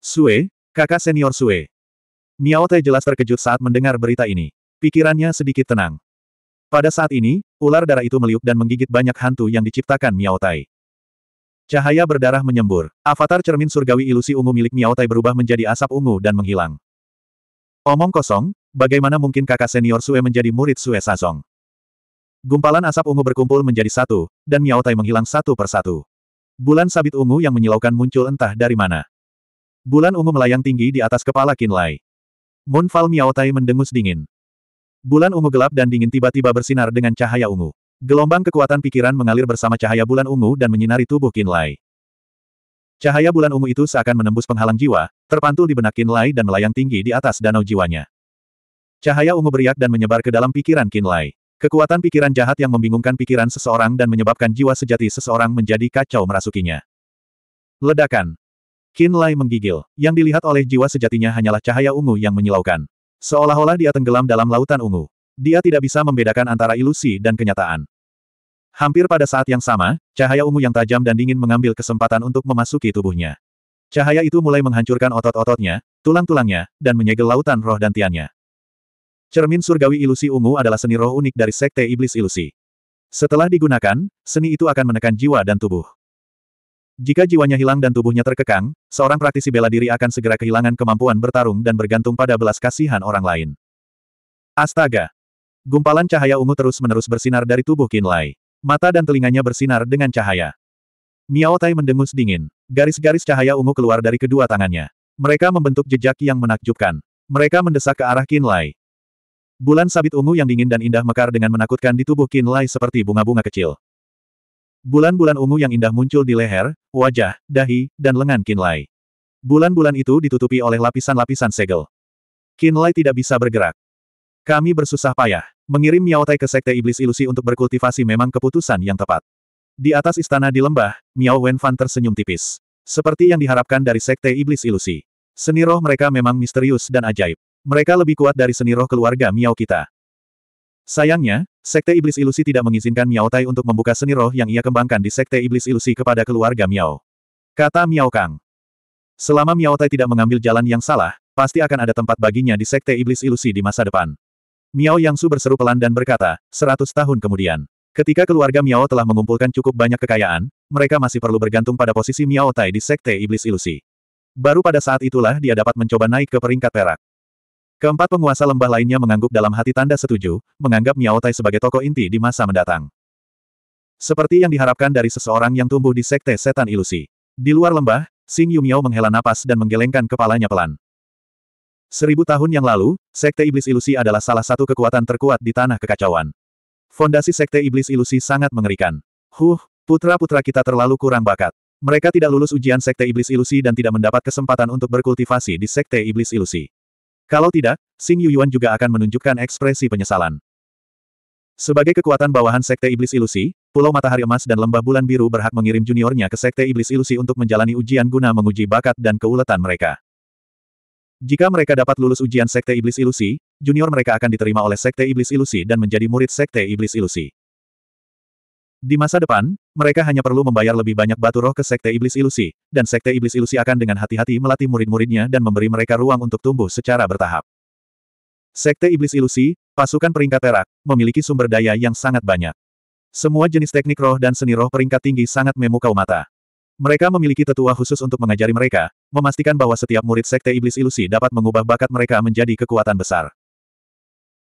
Sue, kakak senior Sue. Miao Te jelas terkejut saat mendengar berita ini. Pikirannya sedikit tenang. Pada saat ini, ular darah itu meliuk dan menggigit banyak hantu yang diciptakan Miao Tai. Cahaya berdarah menyembur. Avatar cermin surgawi ilusi ungu milik Miao Tai berubah menjadi asap ungu dan menghilang. Omong kosong, bagaimana mungkin kakak senior Sue menjadi murid Sue Sazong? Gumpalan asap ungu berkumpul menjadi satu, dan Miao Tai menghilang satu persatu. Bulan sabit ungu yang menyilaukan muncul entah dari mana. Bulan ungu melayang tinggi di atas kepala Kinlay. Moonfall Miaotai mendengus dingin. Bulan ungu gelap dan dingin tiba-tiba bersinar dengan cahaya ungu. Gelombang kekuatan pikiran mengalir bersama cahaya bulan ungu dan menyinari tubuh Kinlay. Cahaya bulan ungu itu seakan menembus penghalang jiwa, terpantul di benak Kinlay dan melayang tinggi di atas danau jiwanya. Cahaya ungu beriak dan menyebar ke dalam pikiran Kinlay. Kekuatan pikiran jahat yang membingungkan pikiran seseorang dan menyebabkan jiwa sejati seseorang menjadi kacau merasukinya. Ledakan. Qin Lai menggigil. Yang dilihat oleh jiwa sejatinya hanyalah cahaya ungu yang menyilaukan. Seolah-olah dia tenggelam dalam lautan ungu. Dia tidak bisa membedakan antara ilusi dan kenyataan. Hampir pada saat yang sama, cahaya ungu yang tajam dan dingin mengambil kesempatan untuk memasuki tubuhnya. Cahaya itu mulai menghancurkan otot-ototnya, tulang-tulangnya, dan menyegel lautan roh dan tiannya. Cermin surgawi ilusi ungu adalah seni roh unik dari sekte iblis ilusi. Setelah digunakan, seni itu akan menekan jiwa dan tubuh. Jika jiwanya hilang dan tubuhnya terkekang, seorang praktisi bela diri akan segera kehilangan kemampuan bertarung dan bergantung pada belas kasihan orang lain. Astaga! Gumpalan cahaya ungu terus-menerus bersinar dari tubuh Kinlay. Mata dan telinganya bersinar dengan cahaya. Miao mendengus dingin. Garis-garis cahaya ungu keluar dari kedua tangannya. Mereka membentuk jejak yang menakjubkan. Mereka mendesak ke arah Kinlay. Bulan sabit ungu yang dingin dan indah mekar dengan menakutkan di tubuh Kinlay seperti bunga-bunga kecil. Bulan-bulan ungu yang indah muncul di leher, wajah, dahi, dan lengan Kinlay. Bulan-bulan itu ditutupi oleh lapisan-lapisan segel. Kinlay tidak bisa bergerak. Kami bersusah payah. Mengirim Miao Tai ke Sekte Iblis Ilusi untuk berkultivasi memang keputusan yang tepat. Di atas istana di lembah, Miao Wenfan tersenyum tipis. Seperti yang diharapkan dari Sekte Iblis Ilusi. Seni roh mereka memang misterius dan ajaib. Mereka lebih kuat dari seni roh keluarga Miao kita. Sayangnya, Sekte Iblis Ilusi tidak mengizinkan Miao Tai untuk membuka seni roh yang ia kembangkan di Sekte Iblis Ilusi kepada keluarga Miao. Kata Miao Kang. Selama Miao Tai tidak mengambil jalan yang salah, pasti akan ada tempat baginya di Sekte Iblis Ilusi di masa depan. Miao Yang Su berseru pelan dan berkata, seratus tahun kemudian. Ketika keluarga Miao telah mengumpulkan cukup banyak kekayaan, mereka masih perlu bergantung pada posisi Miao Tai di Sekte Iblis Ilusi. Baru pada saat itulah dia dapat mencoba naik ke peringkat perak. Keempat penguasa lembah lainnya mengangguk dalam hati tanda setuju, menganggap Miao Tai sebagai tokoh inti di masa mendatang. Seperti yang diharapkan dari seseorang yang tumbuh di sekte setan ilusi. Di luar lembah, Xing Yu Miao menghela napas dan menggelengkan kepalanya pelan. Seribu tahun yang lalu, sekte iblis ilusi adalah salah satu kekuatan terkuat di tanah kekacauan. Fondasi sekte iblis ilusi sangat mengerikan. Huh, putra-putra kita terlalu kurang bakat. Mereka tidak lulus ujian sekte iblis ilusi dan tidak mendapat kesempatan untuk berkultivasi di sekte iblis ilusi. Kalau tidak, Xing Yuyuan juga akan menunjukkan ekspresi penyesalan. Sebagai kekuatan bawahan Sekte Iblis Ilusi, Pulau Matahari Emas dan Lembah Bulan Biru berhak mengirim juniornya ke Sekte Iblis Ilusi untuk menjalani ujian guna menguji bakat dan keuletan mereka. Jika mereka dapat lulus ujian Sekte Iblis Ilusi, junior mereka akan diterima oleh Sekte Iblis Ilusi dan menjadi murid Sekte Iblis Ilusi. Di masa depan, mereka hanya perlu membayar lebih banyak batu roh ke Sekte Iblis Ilusi, dan Sekte Iblis Ilusi akan dengan hati-hati melatih murid-muridnya dan memberi mereka ruang untuk tumbuh secara bertahap. Sekte Iblis Ilusi, pasukan peringkat perak, memiliki sumber daya yang sangat banyak. Semua jenis teknik roh dan seni roh peringkat tinggi sangat memukau mata. Mereka memiliki tetua khusus untuk mengajari mereka, memastikan bahwa setiap murid Sekte Iblis Ilusi dapat mengubah bakat mereka menjadi kekuatan besar.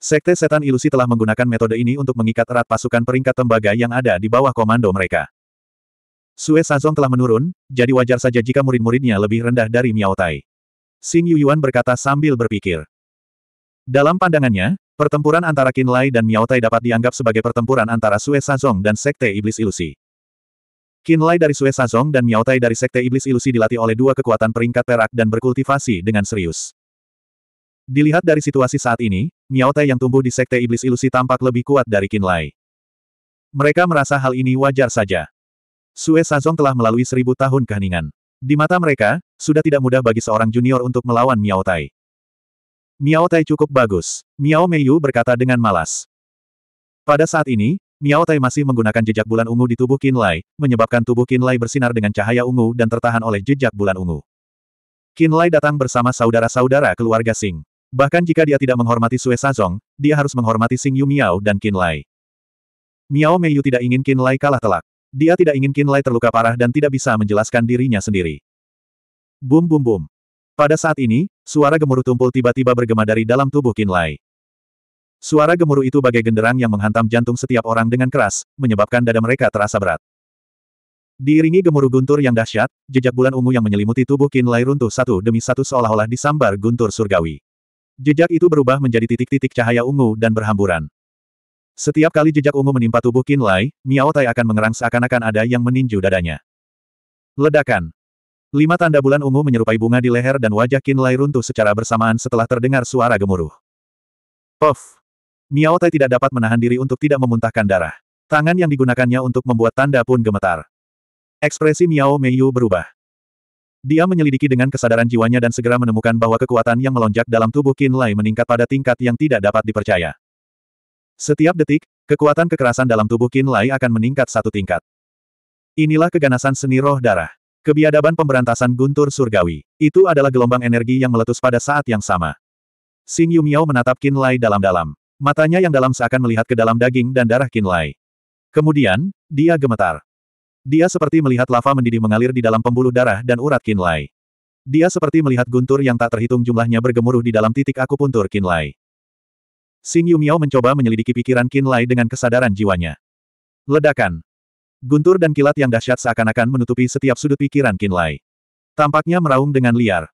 Sekte Setan Ilusi telah menggunakan metode ini untuk mengikat erat pasukan peringkat tembaga yang ada di bawah komando mereka. Sue Sazong telah menurun, jadi wajar saja jika murid-muridnya lebih rendah dari Miao Tai. Xing Yuyuan berkata sambil berpikir. Dalam pandangannya, pertempuran antara Qin Lai dan Miao Tai dapat dianggap sebagai pertempuran antara Sue Sazong dan Sekte Iblis Ilusi. Qin Lai dari Sue Sazong dan Miao Tai dari Sekte Iblis Ilusi dilatih oleh dua kekuatan peringkat perak dan berkultivasi dengan serius. Dilihat dari situasi saat ini, Miao yang tumbuh di Sekte Iblis Ilusi tampak lebih kuat dari Qin Mereka merasa hal ini wajar saja. Sue Sazong telah melalui seribu tahun keheningan. Di mata mereka, sudah tidak mudah bagi seorang junior untuk melawan Miao Tai. cukup bagus, Miao Meiyu berkata dengan malas. Pada saat ini, Miao masih menggunakan jejak bulan ungu di tubuh Qin menyebabkan tubuh Qin bersinar dengan cahaya ungu dan tertahan oleh jejak bulan ungu. Qin datang bersama saudara-saudara keluarga Sing. Bahkan jika dia tidak menghormati Sue Sazong, dia harus menghormati Sing Yu Miao dan Qin Lai. Miao Meiyu tidak ingin Qin Lai kalah telak. Dia tidak ingin Qin Lai terluka parah dan tidak bisa menjelaskan dirinya sendiri. Bum bum bum. Pada saat ini, suara gemuruh tumpul tiba-tiba bergema dari dalam tubuh Qin Lai. Suara gemuruh itu bagai genderang yang menghantam jantung setiap orang dengan keras, menyebabkan dada mereka terasa berat. Diiringi gemuruh guntur yang dahsyat, jejak bulan ungu yang menyelimuti tubuh Qin Lai runtuh satu demi satu seolah-olah disambar guntur surgawi. Jejak itu berubah menjadi titik-titik cahaya ungu dan berhamburan. Setiap kali jejak ungu menimpa tubuh Qin Lai, Miao Tai akan mengerang seakan-akan ada yang meninju dadanya. Ledakan. Lima tanda bulan ungu menyerupai bunga di leher dan wajah Qin Lai runtuh secara bersamaan setelah terdengar suara gemuruh. Puff! Miao Tai tidak dapat menahan diri untuk tidak memuntahkan darah. Tangan yang digunakannya untuk membuat tanda pun gemetar. Ekspresi Miao Meiyu berubah. Dia menyelidiki dengan kesadaran jiwanya dan segera menemukan bahwa kekuatan yang melonjak dalam tubuh Qin Lai meningkat pada tingkat yang tidak dapat dipercaya. Setiap detik, kekuatan kekerasan dalam tubuh Qin Lai akan meningkat satu tingkat. Inilah keganasan seni roh darah. Kebiadaban pemberantasan guntur surgawi. Itu adalah gelombang energi yang meletus pada saat yang sama. Xing Yumiao menatap Qin Lai dalam-dalam. Matanya yang dalam seakan melihat ke dalam daging dan darah Qin Lai. Kemudian, dia gemetar. Dia seperti melihat lava mendidih mengalir di dalam pembuluh darah dan urat Kinlay. Dia seperti melihat guntur yang tak terhitung jumlahnya bergemuruh di dalam titik akupuntur Kinlay. Xing Yu Miao mencoba menyelidiki pikiran Kinlay dengan kesadaran jiwanya. Ledakan. Guntur dan kilat yang dahsyat seakan-akan menutupi setiap sudut pikiran Kinlay. Tampaknya meraung dengan liar.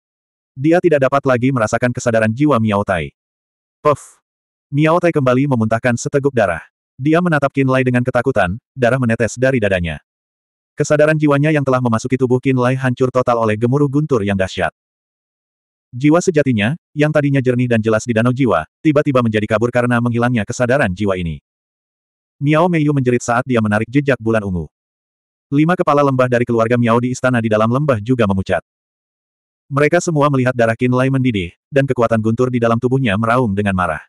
Dia tidak dapat lagi merasakan kesadaran jiwa Miao Tai. Puff. Miao Tai kembali memuntahkan seteguk darah. Dia menatap Kinlay dengan ketakutan, darah menetes dari dadanya. Kesadaran jiwanya yang telah memasuki tubuh Qin Lai hancur total oleh gemuruh guntur yang dahsyat. Jiwa sejatinya, yang tadinya jernih dan jelas di danau jiwa, tiba-tiba menjadi kabur karena menghilangnya kesadaran jiwa ini. Miao Meiyu menjerit saat dia menarik jejak bulan ungu. Lima kepala lembah dari keluarga Miao di istana di dalam lembah juga memucat. Mereka semua melihat darah Qin Lai mendidih, dan kekuatan guntur di dalam tubuhnya meraung dengan marah.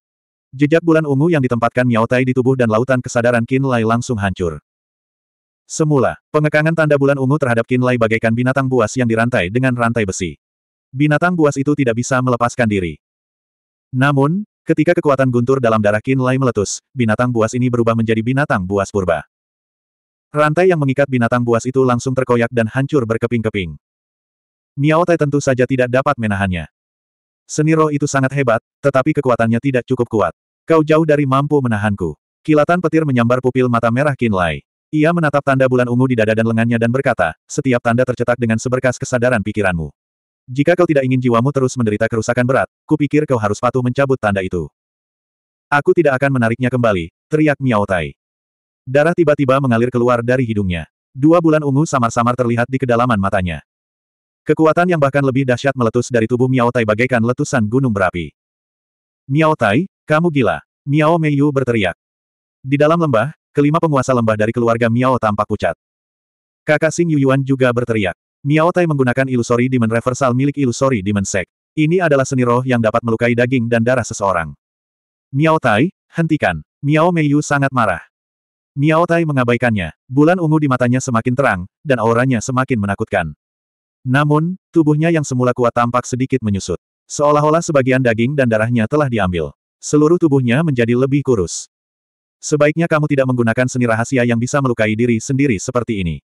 Jejak bulan ungu yang ditempatkan Miao Tai di tubuh dan lautan kesadaran Qin Lai langsung hancur. Semula, pengekangan tanda bulan ungu terhadap Kinlay bagaikan binatang buas yang dirantai dengan rantai besi. Binatang buas itu tidak bisa melepaskan diri. Namun, ketika kekuatan guntur dalam darah Kinlay meletus, binatang buas ini berubah menjadi binatang buas purba. Rantai yang mengikat binatang buas itu langsung terkoyak dan hancur berkeping-keping. Miao Tai tentu saja tidak dapat menahannya. Seniro itu sangat hebat, tetapi kekuatannya tidak cukup kuat. Kau jauh dari mampu menahanku. Kilatan petir menyambar pupil mata merah Kinlay. Ia menatap tanda bulan ungu di dada dan lengannya dan berkata, setiap tanda tercetak dengan seberkas kesadaran pikiranmu. Jika kau tidak ingin jiwamu terus menderita kerusakan berat, kupikir kau harus patuh mencabut tanda itu. Aku tidak akan menariknya kembali, teriak Miao Tai. Darah tiba-tiba mengalir keluar dari hidungnya. Dua bulan ungu samar-samar terlihat di kedalaman matanya. Kekuatan yang bahkan lebih dahsyat meletus dari tubuh Miao Tai bagaikan letusan gunung berapi. Miao Tai, kamu gila. Miao Meiyu berteriak. Di dalam lembah, Kelima penguasa lembah dari keluarga Miao tampak pucat. Kakak Sing Yuyuan juga berteriak. Miao Tai menggunakan ilusori Demon Reversal milik ilusori Demon Sek. Ini adalah seni roh yang dapat melukai daging dan darah seseorang. Miao Tai, hentikan. Miao Meiyu sangat marah. Miao Tai mengabaikannya. Bulan ungu di matanya semakin terang, dan auranya semakin menakutkan. Namun, tubuhnya yang semula kuat tampak sedikit menyusut. Seolah-olah sebagian daging dan darahnya telah diambil. Seluruh tubuhnya menjadi lebih kurus. Sebaiknya kamu tidak menggunakan seni rahasia yang bisa melukai diri sendiri seperti ini.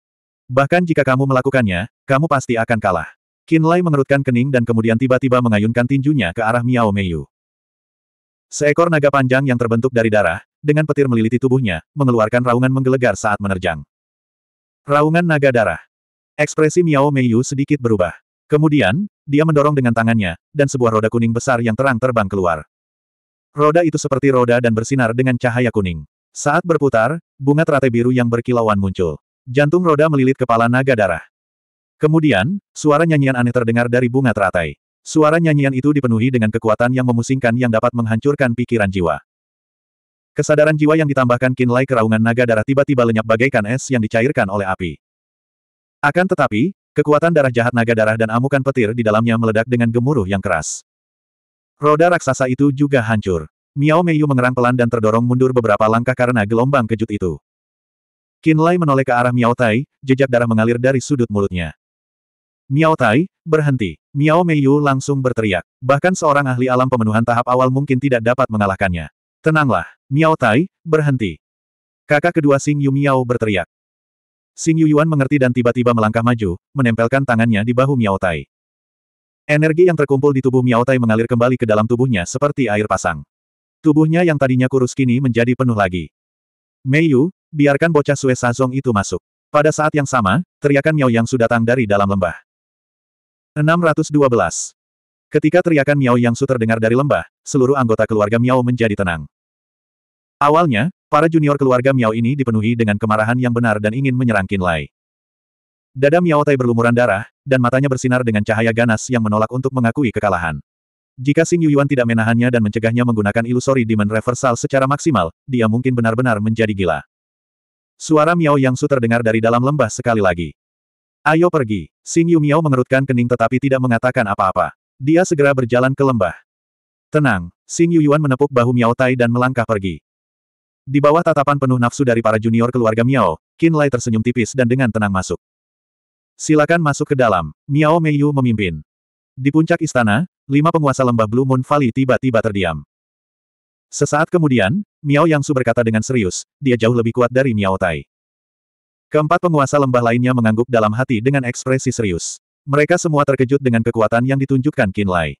Bahkan jika kamu melakukannya, kamu pasti akan kalah. Lai mengerutkan kening dan kemudian tiba-tiba mengayunkan tinjunya ke arah Miao Meiyu. Seekor naga panjang yang terbentuk dari darah, dengan petir meliliti tubuhnya, mengeluarkan raungan menggelegar saat menerjang. Raungan naga darah. Ekspresi Miao Meiyu sedikit berubah. Kemudian, dia mendorong dengan tangannya, dan sebuah roda kuning besar yang terang terbang keluar. Roda itu seperti roda dan bersinar dengan cahaya kuning. Saat berputar, bunga teratai biru yang berkilauan muncul. Jantung roda melilit kepala naga darah. Kemudian, suara nyanyian aneh terdengar dari bunga teratai. Suara nyanyian itu dipenuhi dengan kekuatan yang memusingkan yang dapat menghancurkan pikiran jiwa. Kesadaran jiwa yang ditambahkan kinlai keraungan naga darah tiba-tiba lenyap bagaikan es yang dicairkan oleh api. Akan tetapi, kekuatan darah jahat naga darah dan amukan petir di dalamnya meledak dengan gemuruh yang keras. Roda raksasa itu juga hancur. Miao Meiyu mengerang pelan dan terdorong mundur beberapa langkah karena gelombang kejut itu. Kinlay menoleh ke arah Miao Tai, jejak darah mengalir dari sudut mulutnya. Miao Tai, berhenti. Miao Meiyu langsung berteriak. Bahkan seorang ahli alam pemenuhan tahap awal mungkin tidak dapat mengalahkannya. Tenanglah, Miao Tai, berhenti. Kakak kedua Sing Yu Miao berteriak. Sing Yu Yuan mengerti dan tiba-tiba melangkah maju, menempelkan tangannya di bahu Miao Tai. Energi yang terkumpul di tubuh Miao Tai mengalir kembali ke dalam tubuhnya seperti air pasang. Tubuhnya yang tadinya kurus kini menjadi penuh lagi. Mei Yu, biarkan bocah Sue Sazong itu masuk. Pada saat yang sama, teriakan Miao Yang sudah datang dari dalam lembah. 612. Ketika teriakan Miao Yang Su terdengar dari lembah, seluruh anggota keluarga Miao menjadi tenang. Awalnya, para junior keluarga Miao ini dipenuhi dengan kemarahan yang benar dan ingin menyerang Kinlay. Lai. Dada Miao Tai berlumuran darah, dan matanya bersinar dengan cahaya ganas yang menolak untuk mengakui kekalahan. Jika Xing Yuan tidak menahannya dan mencegahnya menggunakan ilusori Demon Reversal secara maksimal, dia mungkin benar-benar menjadi gila. Suara Miao Yang Su terdengar dari dalam lembah sekali lagi. Ayo pergi. Xing Yu Miao mengerutkan kening tetapi tidak mengatakan apa-apa. Dia segera berjalan ke lembah. Tenang, Xing Yuan menepuk bahu Miao Tai dan melangkah pergi. Di bawah tatapan penuh nafsu dari para junior keluarga Miao, Qin Lai tersenyum tipis dan dengan tenang masuk. Silakan masuk ke dalam, Miao Meiyu memimpin. Di puncak istana, lima penguasa lembah Blue Moon Valley tiba-tiba terdiam. Sesaat kemudian, Miao Yangsu berkata dengan serius, dia jauh lebih kuat dari Miao Tai. Keempat penguasa lembah lainnya mengangguk dalam hati dengan ekspresi serius. Mereka semua terkejut dengan kekuatan yang ditunjukkan Qin Lai.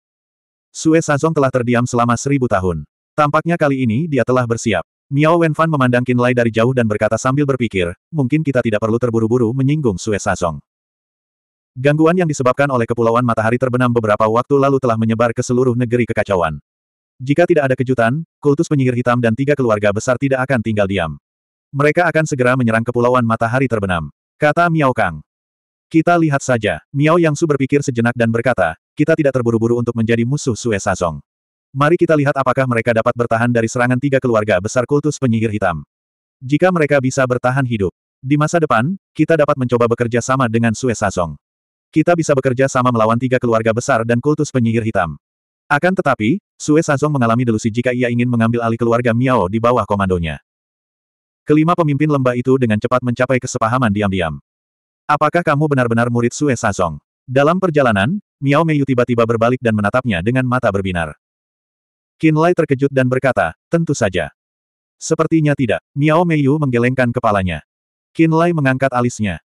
Sue Sazong telah terdiam selama seribu tahun. Tampaknya kali ini dia telah bersiap. Miao Wenfan memandang Qin Lai dari jauh dan berkata sambil berpikir, mungkin kita tidak perlu terburu-buru menyinggung Sue Sazong. Gangguan yang disebabkan oleh kepulauan matahari terbenam beberapa waktu lalu telah menyebar ke seluruh negeri kekacauan. Jika tidak ada kejutan, kultus penyihir hitam dan tiga keluarga besar tidak akan tinggal diam. Mereka akan segera menyerang kepulauan matahari terbenam. Kata Miao Kang. Kita lihat saja, Miao Yang Su berpikir sejenak dan berkata, kita tidak terburu-buru untuk menjadi musuh Sue Sazong. Mari kita lihat apakah mereka dapat bertahan dari serangan tiga keluarga besar kultus penyihir hitam. Jika mereka bisa bertahan hidup, di masa depan, kita dapat mencoba bekerja sama dengan Sue Sazong. Kita bisa bekerja sama melawan tiga keluarga besar dan kultus penyihir hitam. Akan tetapi, Sue Sazong mengalami delusi jika ia ingin mengambil alih keluarga Miao di bawah komandonya. Kelima pemimpin lembah itu dengan cepat mencapai kesepahaman diam-diam. Apakah kamu benar-benar murid Sue Sazong? Dalam perjalanan, Miao Meiyu tiba-tiba berbalik dan menatapnya dengan mata berbinar. Lai terkejut dan berkata, tentu saja. Sepertinya tidak, Miao Meiyu menggelengkan kepalanya. Lai mengangkat alisnya.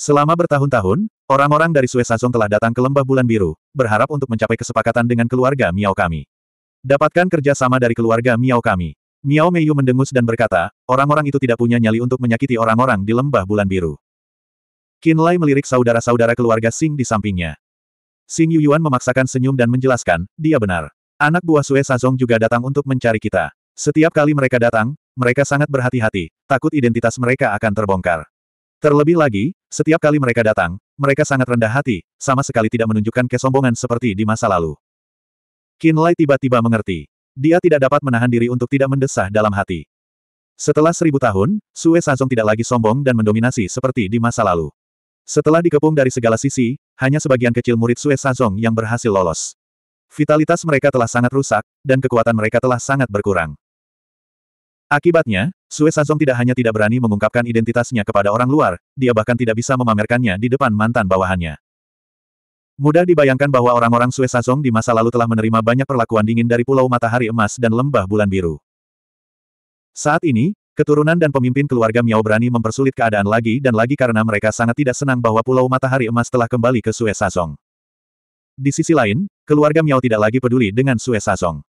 Selama bertahun-tahun, Orang-orang dari Sazong telah datang ke lembah bulan biru, berharap untuk mencapai kesepakatan dengan keluarga Miao kami. Dapatkan kerjasama dari keluarga Miao kami. Miao Meiyu mendengus dan berkata, orang-orang itu tidak punya nyali untuk menyakiti orang-orang di lembah bulan biru. Qin Lai melirik saudara-saudara keluarga Sing di sampingnya. Sing Yuyuan memaksakan senyum dan menjelaskan, dia benar. Anak buah Sazong juga datang untuk mencari kita. Setiap kali mereka datang, mereka sangat berhati-hati, takut identitas mereka akan terbongkar. Terlebih lagi, setiap kali mereka datang, mereka sangat rendah hati, sama sekali tidak menunjukkan kesombongan seperti di masa lalu. Lai tiba-tiba mengerti. Dia tidak dapat menahan diri untuk tidak mendesah dalam hati. Setelah seribu tahun, Sue Sazong tidak lagi sombong dan mendominasi seperti di masa lalu. Setelah dikepung dari segala sisi, hanya sebagian kecil murid Sue Sazong yang berhasil lolos. Vitalitas mereka telah sangat rusak, dan kekuatan mereka telah sangat berkurang. Akibatnya, Sue Sazong tidak hanya tidak berani mengungkapkan identitasnya kepada orang luar, dia bahkan tidak bisa memamerkannya di depan mantan bawahannya. Mudah dibayangkan bahwa orang-orang Sue Sazong di masa lalu telah menerima banyak perlakuan dingin dari Pulau Matahari Emas dan Lembah Bulan Biru. Saat ini, keturunan dan pemimpin keluarga Miao berani mempersulit keadaan lagi dan lagi karena mereka sangat tidak senang bahwa Pulau Matahari Emas telah kembali ke Sue Sazong. Di sisi lain, keluarga Miao tidak lagi peduli dengan Sue Sazong.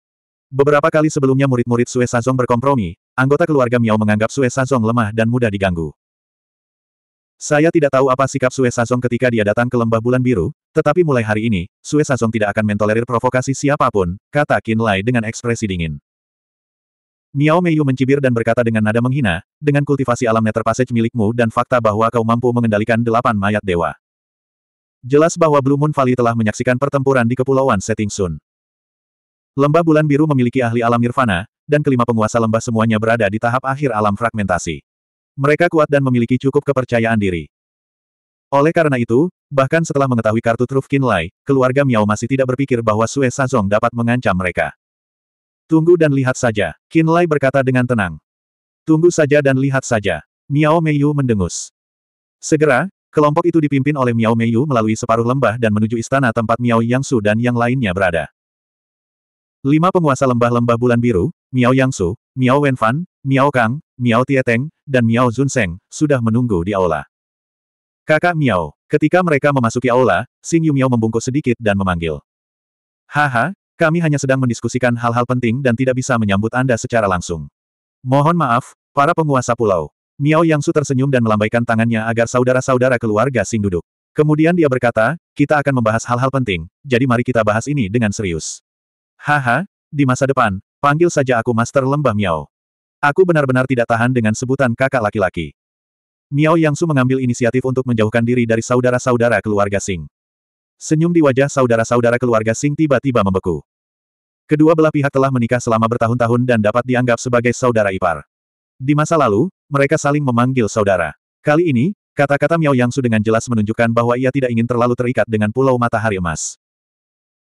Beberapa kali sebelumnya murid-murid Sue Sazong berkompromi, anggota keluarga Miao menganggap Sue Sazong lemah dan mudah diganggu. Saya tidak tahu apa sikap Sue Sazong ketika dia datang ke lembah bulan biru, tetapi mulai hari ini, Sue Sazong tidak akan mentolerir provokasi siapapun, kata Qin Lai dengan ekspresi dingin. Miao Meiyu mencibir dan berkata dengan nada menghina, dengan kultivasi alam nether passage milikmu dan fakta bahwa kau mampu mengendalikan delapan mayat dewa. Jelas bahwa Blue Moon Valley telah menyaksikan pertempuran di Kepulauan Setting Sun. Lembah bulan biru memiliki ahli alam nirvana, dan kelima penguasa lembah semuanya berada di tahap akhir alam fragmentasi. Mereka kuat dan memiliki cukup kepercayaan diri. Oleh karena itu, bahkan setelah mengetahui kartu truf Kinlay, keluarga Miao masih tidak berpikir bahwa Sue Sazong dapat mengancam mereka. Tunggu dan lihat saja, Kinlay berkata dengan tenang. Tunggu saja dan lihat saja. Miao Meiyu mendengus. Segera, kelompok itu dipimpin oleh Miao Meiyu melalui separuh lembah dan menuju istana tempat Miao Yang Su dan yang lainnya berada. Lima penguasa lembah-lembah bulan biru, Miao Yangsu, Miao Wenfan, Miao Kang, Miao Tieteng, dan Miao Zunseng, sudah menunggu di aula. Kakak Miao, ketika mereka memasuki aula, Sing Yu Miao membungkuk sedikit dan memanggil. Haha, kami hanya sedang mendiskusikan hal-hal penting dan tidak bisa menyambut Anda secara langsung. Mohon maaf, para penguasa pulau. Miao Yangsu tersenyum dan melambaikan tangannya agar saudara-saudara keluarga Xing duduk. Kemudian dia berkata, kita akan membahas hal-hal penting, jadi mari kita bahas ini dengan serius. Haha, di masa depan, panggil saja aku Master Lembah Miao. Aku benar-benar tidak tahan dengan sebutan kakak laki-laki. Miao Yangsu mengambil inisiatif untuk menjauhkan diri dari saudara-saudara keluarga Sing. Senyum di wajah saudara-saudara keluarga Sing tiba-tiba membeku. Kedua belah pihak telah menikah selama bertahun-tahun dan dapat dianggap sebagai saudara ipar. Di masa lalu, mereka saling memanggil saudara. Kali ini, kata-kata Miao Yangsu dengan jelas menunjukkan bahwa ia tidak ingin terlalu terikat dengan Pulau Matahari Emas.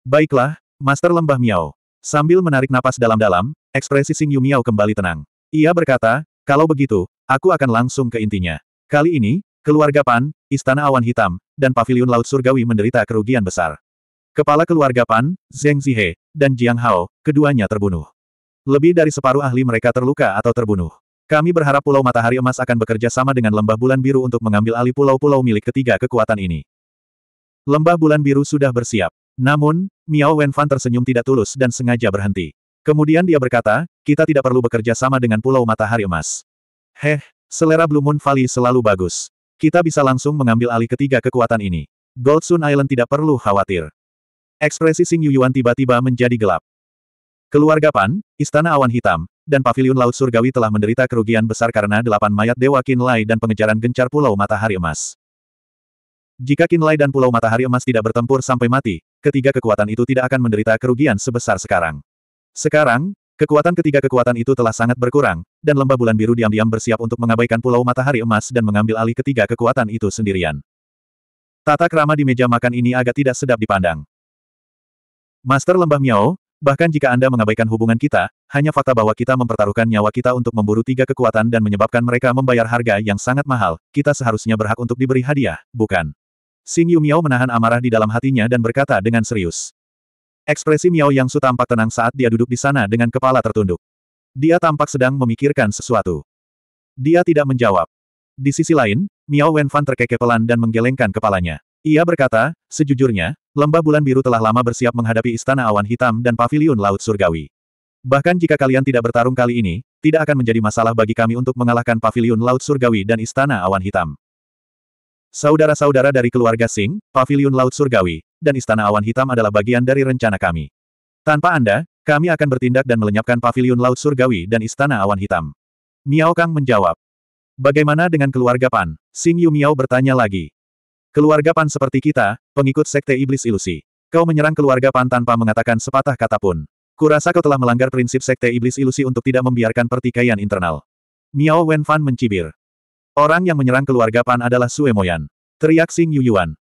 Baiklah, Master Lembah Miao. Sambil menarik napas dalam-dalam, ekspresi Xing Yu Miao kembali tenang. Ia berkata, kalau begitu, aku akan langsung ke intinya. Kali ini, keluarga Pan, Istana Awan Hitam, dan Paviliun Laut Surgawi menderita kerugian besar. Kepala keluarga Pan, Zheng Zihe, dan Jiang Hao, keduanya terbunuh. Lebih dari separuh ahli mereka terluka atau terbunuh. Kami berharap Pulau Matahari Emas akan bekerja sama dengan Lembah Bulan Biru untuk mengambil alih pulau-pulau milik ketiga kekuatan ini. Lembah Bulan Biru sudah bersiap. Namun, Miao Wenfan tersenyum tidak tulus dan sengaja berhenti. Kemudian dia berkata, kita tidak perlu bekerja sama dengan Pulau Matahari Emas. Heh, selera Blue Moon Valley selalu bagus. Kita bisa langsung mengambil alih ketiga kekuatan ini. Goldsun Island tidak perlu khawatir. Ekspresi Sing Yuyuan tiba-tiba menjadi gelap. Keluarga Pan, Istana Awan Hitam, dan Paviliun Laut Surgawi telah menderita kerugian besar karena delapan mayat Dewa Kin Lai dan pengejaran gencar Pulau Matahari Emas. Jika Kinlay dan Pulau Matahari Emas tidak bertempur sampai mati, ketiga kekuatan itu tidak akan menderita kerugian sebesar sekarang. Sekarang, kekuatan ketiga kekuatan itu telah sangat berkurang, dan lembah bulan biru diam-diam bersiap untuk mengabaikan Pulau Matahari Emas dan mengambil alih ketiga kekuatan itu sendirian. Tata kerama di meja makan ini agak tidak sedap dipandang. Master Lembah Miao, bahkan jika Anda mengabaikan hubungan kita, hanya fakta bahwa kita mempertaruhkan nyawa kita untuk memburu tiga kekuatan dan menyebabkan mereka membayar harga yang sangat mahal, kita seharusnya berhak untuk diberi hadiah, bukan? Xing Yu Miao menahan amarah di dalam hatinya dan berkata dengan serius. Ekspresi Miao Yang Su tampak tenang saat dia duduk di sana dengan kepala tertunduk. Dia tampak sedang memikirkan sesuatu. Dia tidak menjawab. Di sisi lain, Miao Wenfan terkekeh pelan dan menggelengkan kepalanya. Ia berkata, sejujurnya, lembah bulan biru telah lama bersiap menghadapi istana awan hitam dan paviliun laut surgawi. Bahkan jika kalian tidak bertarung kali ini, tidak akan menjadi masalah bagi kami untuk mengalahkan paviliun laut surgawi dan istana awan hitam. Saudara-saudara dari keluarga Singh, Paviliun Laut Surgawi, dan Istana Awan Hitam adalah bagian dari rencana kami. Tanpa Anda, kami akan bertindak dan melenyapkan Paviliun Laut Surgawi dan Istana Awan Hitam. Miao Kang menjawab. Bagaimana dengan keluarga Pan? Sing Yu Miao bertanya lagi. Keluarga Pan seperti kita, pengikut Sekte Iblis Ilusi. Kau menyerang keluarga Pan tanpa mengatakan sepatah kata pun. Kurasa kau telah melanggar prinsip Sekte Iblis Ilusi untuk tidak membiarkan pertikaian internal. Miao Wen Fan mencibir. Orang yang menyerang keluarga Pan adalah Sue Moyan, Teriak Xing Yuyuan.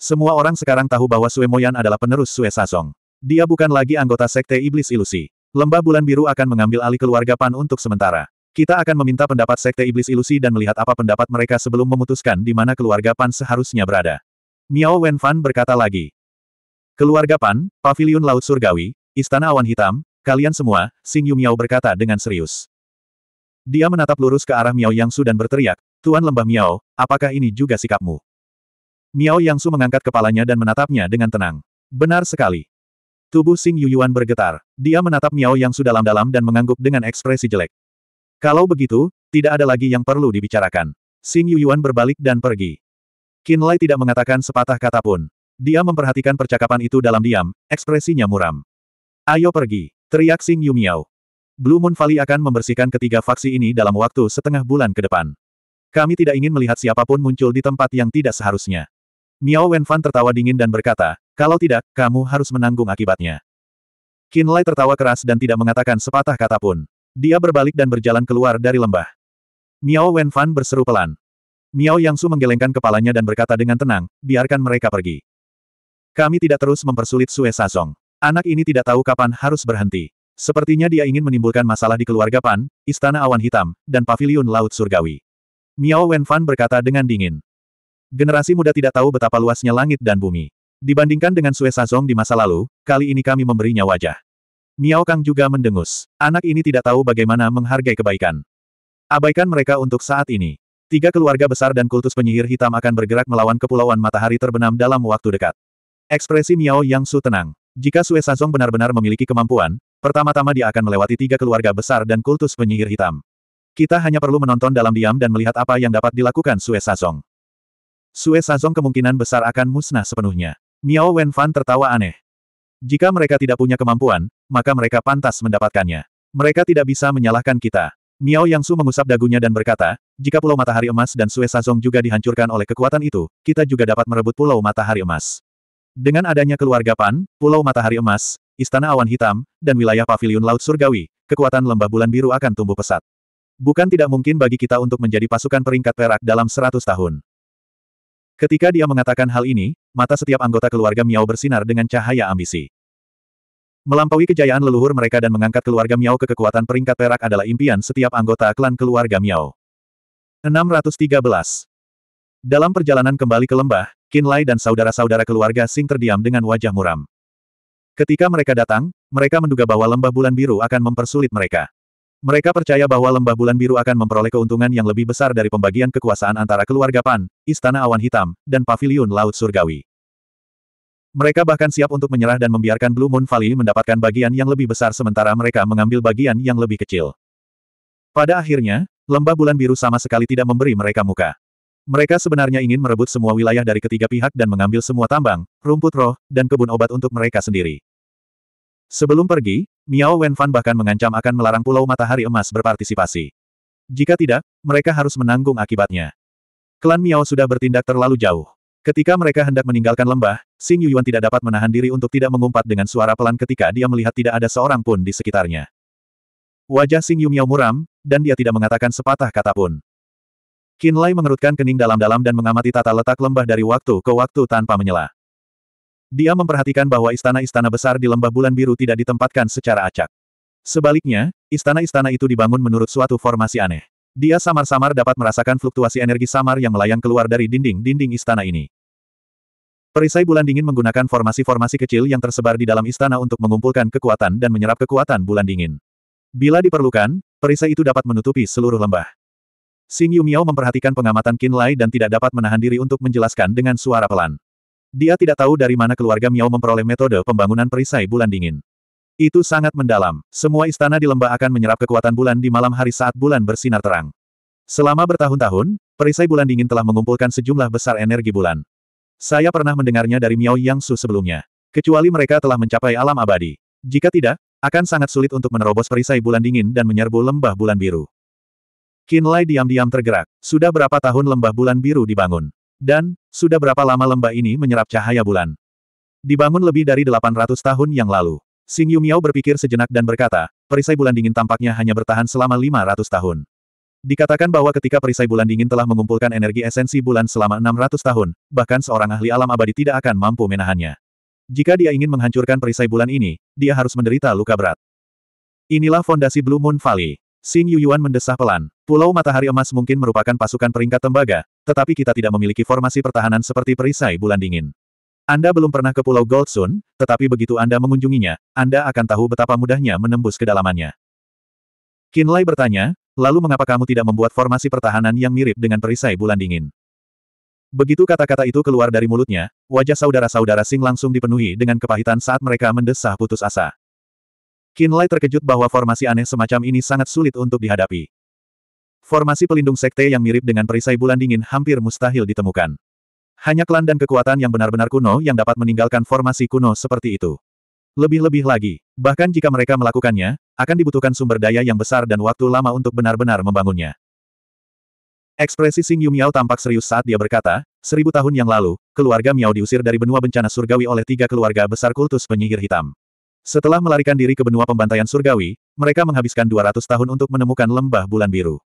Semua orang sekarang tahu bahwa Sue Moyan adalah penerus Sue Sasong. Dia bukan lagi anggota Sekte Iblis Ilusi. Lembah Bulan Biru akan mengambil alih keluarga Pan untuk sementara. Kita akan meminta pendapat Sekte Iblis Ilusi dan melihat apa pendapat mereka sebelum memutuskan di mana keluarga Pan seharusnya berada. Miao Wen Fan berkata lagi. Keluarga Pan, Paviliun Laut Surgawi, Istana Awan Hitam, kalian semua, Sing Yu Miao berkata dengan serius. Dia menatap lurus ke arah Miao Yangsu dan berteriak, Tuan Lembah Miao, apakah ini juga sikapmu? Miao Yangsu mengangkat kepalanya dan menatapnya dengan tenang. Benar sekali. Tubuh Xing Yuyuan bergetar. Dia menatap Miao Yangsu dalam-dalam dan mengangguk dengan ekspresi jelek. Kalau begitu, tidak ada lagi yang perlu dibicarakan. Xing Yuyuan berbalik dan pergi. Qin Lai tidak mengatakan sepatah kata pun. Dia memperhatikan percakapan itu dalam diam, ekspresinya muram. Ayo pergi, teriak Xing Yu Miao. Blue Moon Valley akan membersihkan ketiga faksi ini dalam waktu setengah bulan ke depan. Kami tidak ingin melihat siapapun muncul di tempat yang tidak seharusnya. Miao Wenfan tertawa dingin dan berkata, kalau tidak, kamu harus menanggung akibatnya. Qin Lai tertawa keras dan tidak mengatakan sepatah kata pun. Dia berbalik dan berjalan keluar dari lembah. Miao Wenfan berseru pelan. Miao Yangsu menggelengkan kepalanya dan berkata dengan tenang, biarkan mereka pergi. Kami tidak terus mempersulit Sue Sazong. Anak ini tidak tahu kapan harus berhenti. Sepertinya dia ingin menimbulkan masalah di keluarga Pan, Istana Awan Hitam, dan Paviliun Laut Surgawi. Miao Wenfan berkata dengan dingin. Generasi muda tidak tahu betapa luasnya langit dan bumi. Dibandingkan dengan Sue Sazong di masa lalu, kali ini kami memberinya wajah. Miao Kang juga mendengus. Anak ini tidak tahu bagaimana menghargai kebaikan. Abaikan mereka untuk saat ini. Tiga keluarga besar dan kultus penyihir hitam akan bergerak melawan kepulauan matahari terbenam dalam waktu dekat. Ekspresi Miao Yang Su tenang. Jika Sue Sazong benar-benar memiliki kemampuan, Pertama-tama dia akan melewati tiga keluarga besar dan kultus penyihir hitam. Kita hanya perlu menonton dalam diam dan melihat apa yang dapat dilakukan Sue Sazong. Sue Sazong kemungkinan besar akan musnah sepenuhnya. Miao Wenfan tertawa aneh. Jika mereka tidak punya kemampuan, maka mereka pantas mendapatkannya. Mereka tidak bisa menyalahkan kita. Miao Yang Su mengusap dagunya dan berkata, jika Pulau Matahari Emas dan Sue Sazong juga dihancurkan oleh kekuatan itu, kita juga dapat merebut Pulau Matahari Emas. Dengan adanya keluarga Pan, Pulau Matahari Emas, Istana Awan Hitam, dan wilayah Paviliun Laut Surgawi, kekuatan lembah bulan biru akan tumbuh pesat. Bukan tidak mungkin bagi kita untuk menjadi pasukan peringkat perak dalam 100 tahun. Ketika dia mengatakan hal ini, mata setiap anggota keluarga Miao bersinar dengan cahaya ambisi. Melampaui kejayaan leluhur mereka dan mengangkat keluarga Miao ke kekuatan peringkat perak adalah impian setiap anggota klan keluarga Miao. 613. Dalam perjalanan kembali ke lembah, Qin Lai dan saudara-saudara keluarga Sing terdiam dengan wajah muram. Ketika mereka datang, mereka menduga bahwa lembah bulan biru akan mempersulit mereka. Mereka percaya bahwa lembah bulan biru akan memperoleh keuntungan yang lebih besar dari pembagian kekuasaan antara keluarga Pan, Istana Awan Hitam, dan Paviliun Laut Surgawi. Mereka bahkan siap untuk menyerah dan membiarkan Blue Moon Valley mendapatkan bagian yang lebih besar sementara mereka mengambil bagian yang lebih kecil. Pada akhirnya, lembah bulan biru sama sekali tidak memberi mereka muka. Mereka sebenarnya ingin merebut semua wilayah dari ketiga pihak dan mengambil semua tambang, rumput roh, dan kebun obat untuk mereka sendiri. Sebelum pergi, Miao Wenfan bahkan mengancam akan melarang Pulau Matahari Emas berpartisipasi. Jika tidak, mereka harus menanggung akibatnya. Klan Miao sudah bertindak terlalu jauh. Ketika mereka hendak meninggalkan lembah, Xing Yuyuan tidak dapat menahan diri untuk tidak mengumpat dengan suara pelan ketika dia melihat tidak ada seorang pun di sekitarnya. Wajah Xing Miao muram, dan dia tidak mengatakan sepatah kata pun. Kinlay mengerutkan kening dalam-dalam dan mengamati tata letak lembah dari waktu ke waktu tanpa menyela. Dia memperhatikan bahwa istana-istana besar di lembah bulan biru tidak ditempatkan secara acak. Sebaliknya, istana-istana itu dibangun menurut suatu formasi aneh. Dia samar-samar dapat merasakan fluktuasi energi samar yang melayang keluar dari dinding-dinding istana ini. Perisai bulan dingin menggunakan formasi-formasi kecil yang tersebar di dalam istana untuk mengumpulkan kekuatan dan menyerap kekuatan bulan dingin. Bila diperlukan, perisai itu dapat menutupi seluruh lembah. Xing Yu Miao memperhatikan pengamatan Qin Lai dan tidak dapat menahan diri untuk menjelaskan dengan suara pelan. Dia tidak tahu dari mana keluarga Miao memperoleh metode pembangunan perisai bulan dingin. Itu sangat mendalam. Semua istana di lembah akan menyerap kekuatan bulan di malam hari saat bulan bersinar terang. Selama bertahun-tahun, perisai bulan dingin telah mengumpulkan sejumlah besar energi bulan. Saya pernah mendengarnya dari Miao Yang Su sebelumnya. Kecuali mereka telah mencapai alam abadi. Jika tidak, akan sangat sulit untuk menerobos perisai bulan dingin dan menyerbu lembah bulan biru. Lai diam-diam tergerak. Sudah berapa tahun lembah bulan biru dibangun? Dan, sudah berapa lama lembah ini menyerap cahaya bulan? Dibangun lebih dari 800 tahun yang lalu. Xing Miao berpikir sejenak dan berkata, perisai bulan dingin tampaknya hanya bertahan selama 500 tahun. Dikatakan bahwa ketika perisai bulan dingin telah mengumpulkan energi esensi bulan selama 600 tahun, bahkan seorang ahli alam abadi tidak akan mampu menahannya. Jika dia ingin menghancurkan perisai bulan ini, dia harus menderita luka berat. Inilah fondasi Blue Moon Valley. Xing Yuan mendesah pelan. Pulau Matahari Emas mungkin merupakan pasukan peringkat tembaga, tetapi kita tidak memiliki formasi pertahanan seperti perisai bulan dingin. Anda belum pernah ke Pulau Goldsun, tetapi begitu Anda mengunjunginya, Anda akan tahu betapa mudahnya menembus kedalamannya. Kinlay bertanya, lalu mengapa kamu tidak membuat formasi pertahanan yang mirip dengan perisai bulan dingin? Begitu kata-kata itu keluar dari mulutnya, wajah saudara-saudara Sing langsung dipenuhi dengan kepahitan saat mereka mendesah putus asa. Kinlay terkejut bahwa formasi aneh semacam ini sangat sulit untuk dihadapi. Formasi pelindung sekte yang mirip dengan perisai bulan dingin hampir mustahil ditemukan. Hanya klan dan kekuatan yang benar-benar kuno yang dapat meninggalkan formasi kuno seperti itu. Lebih-lebih lagi, bahkan jika mereka melakukannya, akan dibutuhkan sumber daya yang besar dan waktu lama untuk benar-benar membangunnya. Ekspresi sing Yu Miao tampak serius saat dia berkata, seribu tahun yang lalu, keluarga Miao diusir dari benua bencana surgawi oleh tiga keluarga besar kultus penyihir hitam. Setelah melarikan diri ke benua pembantaian surgawi, mereka menghabiskan 200 tahun untuk menemukan lembah bulan biru.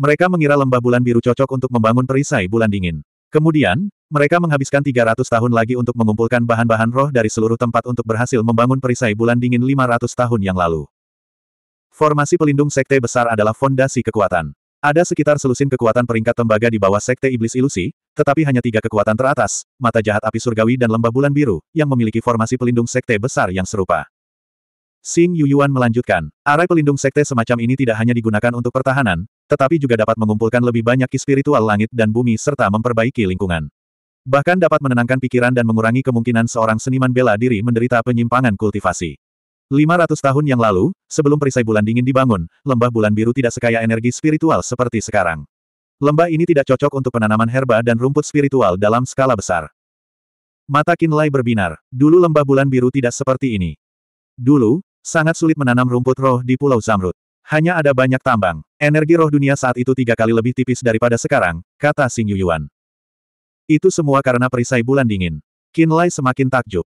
Mereka mengira lembah bulan biru cocok untuk membangun perisai bulan dingin. Kemudian, mereka menghabiskan 300 tahun lagi untuk mengumpulkan bahan-bahan roh dari seluruh tempat untuk berhasil membangun perisai bulan dingin 500 tahun yang lalu. Formasi pelindung sekte besar adalah fondasi kekuatan. Ada sekitar selusin kekuatan peringkat tembaga di bawah sekte iblis ilusi, tetapi hanya tiga kekuatan teratas, mata jahat api surgawi dan lembah bulan biru, yang memiliki formasi pelindung sekte besar yang serupa. Xing Yuyuan melanjutkan, arai pelindung sekte semacam ini tidak hanya digunakan untuk pertahanan, tetapi juga dapat mengumpulkan lebih banyak ki spiritual langit dan bumi serta memperbaiki lingkungan. Bahkan dapat menenangkan pikiran dan mengurangi kemungkinan seorang seniman bela diri menderita penyimpangan kultivasi. 500 tahun yang lalu, sebelum perisai bulan dingin dibangun, lembah bulan biru tidak sekaya energi spiritual seperti sekarang. Lembah ini tidak cocok untuk penanaman herba dan rumput spiritual dalam skala besar. Mata Kinlay berbinar. Dulu lembah bulan biru tidak seperti ini. Dulu, Sangat sulit menanam rumput roh di Pulau Zamrud. Hanya ada banyak tambang. Energi roh dunia saat itu tiga kali lebih tipis daripada sekarang, kata Xing Yuyuan. Itu semua karena perisai bulan dingin. Qin Lai semakin takjub.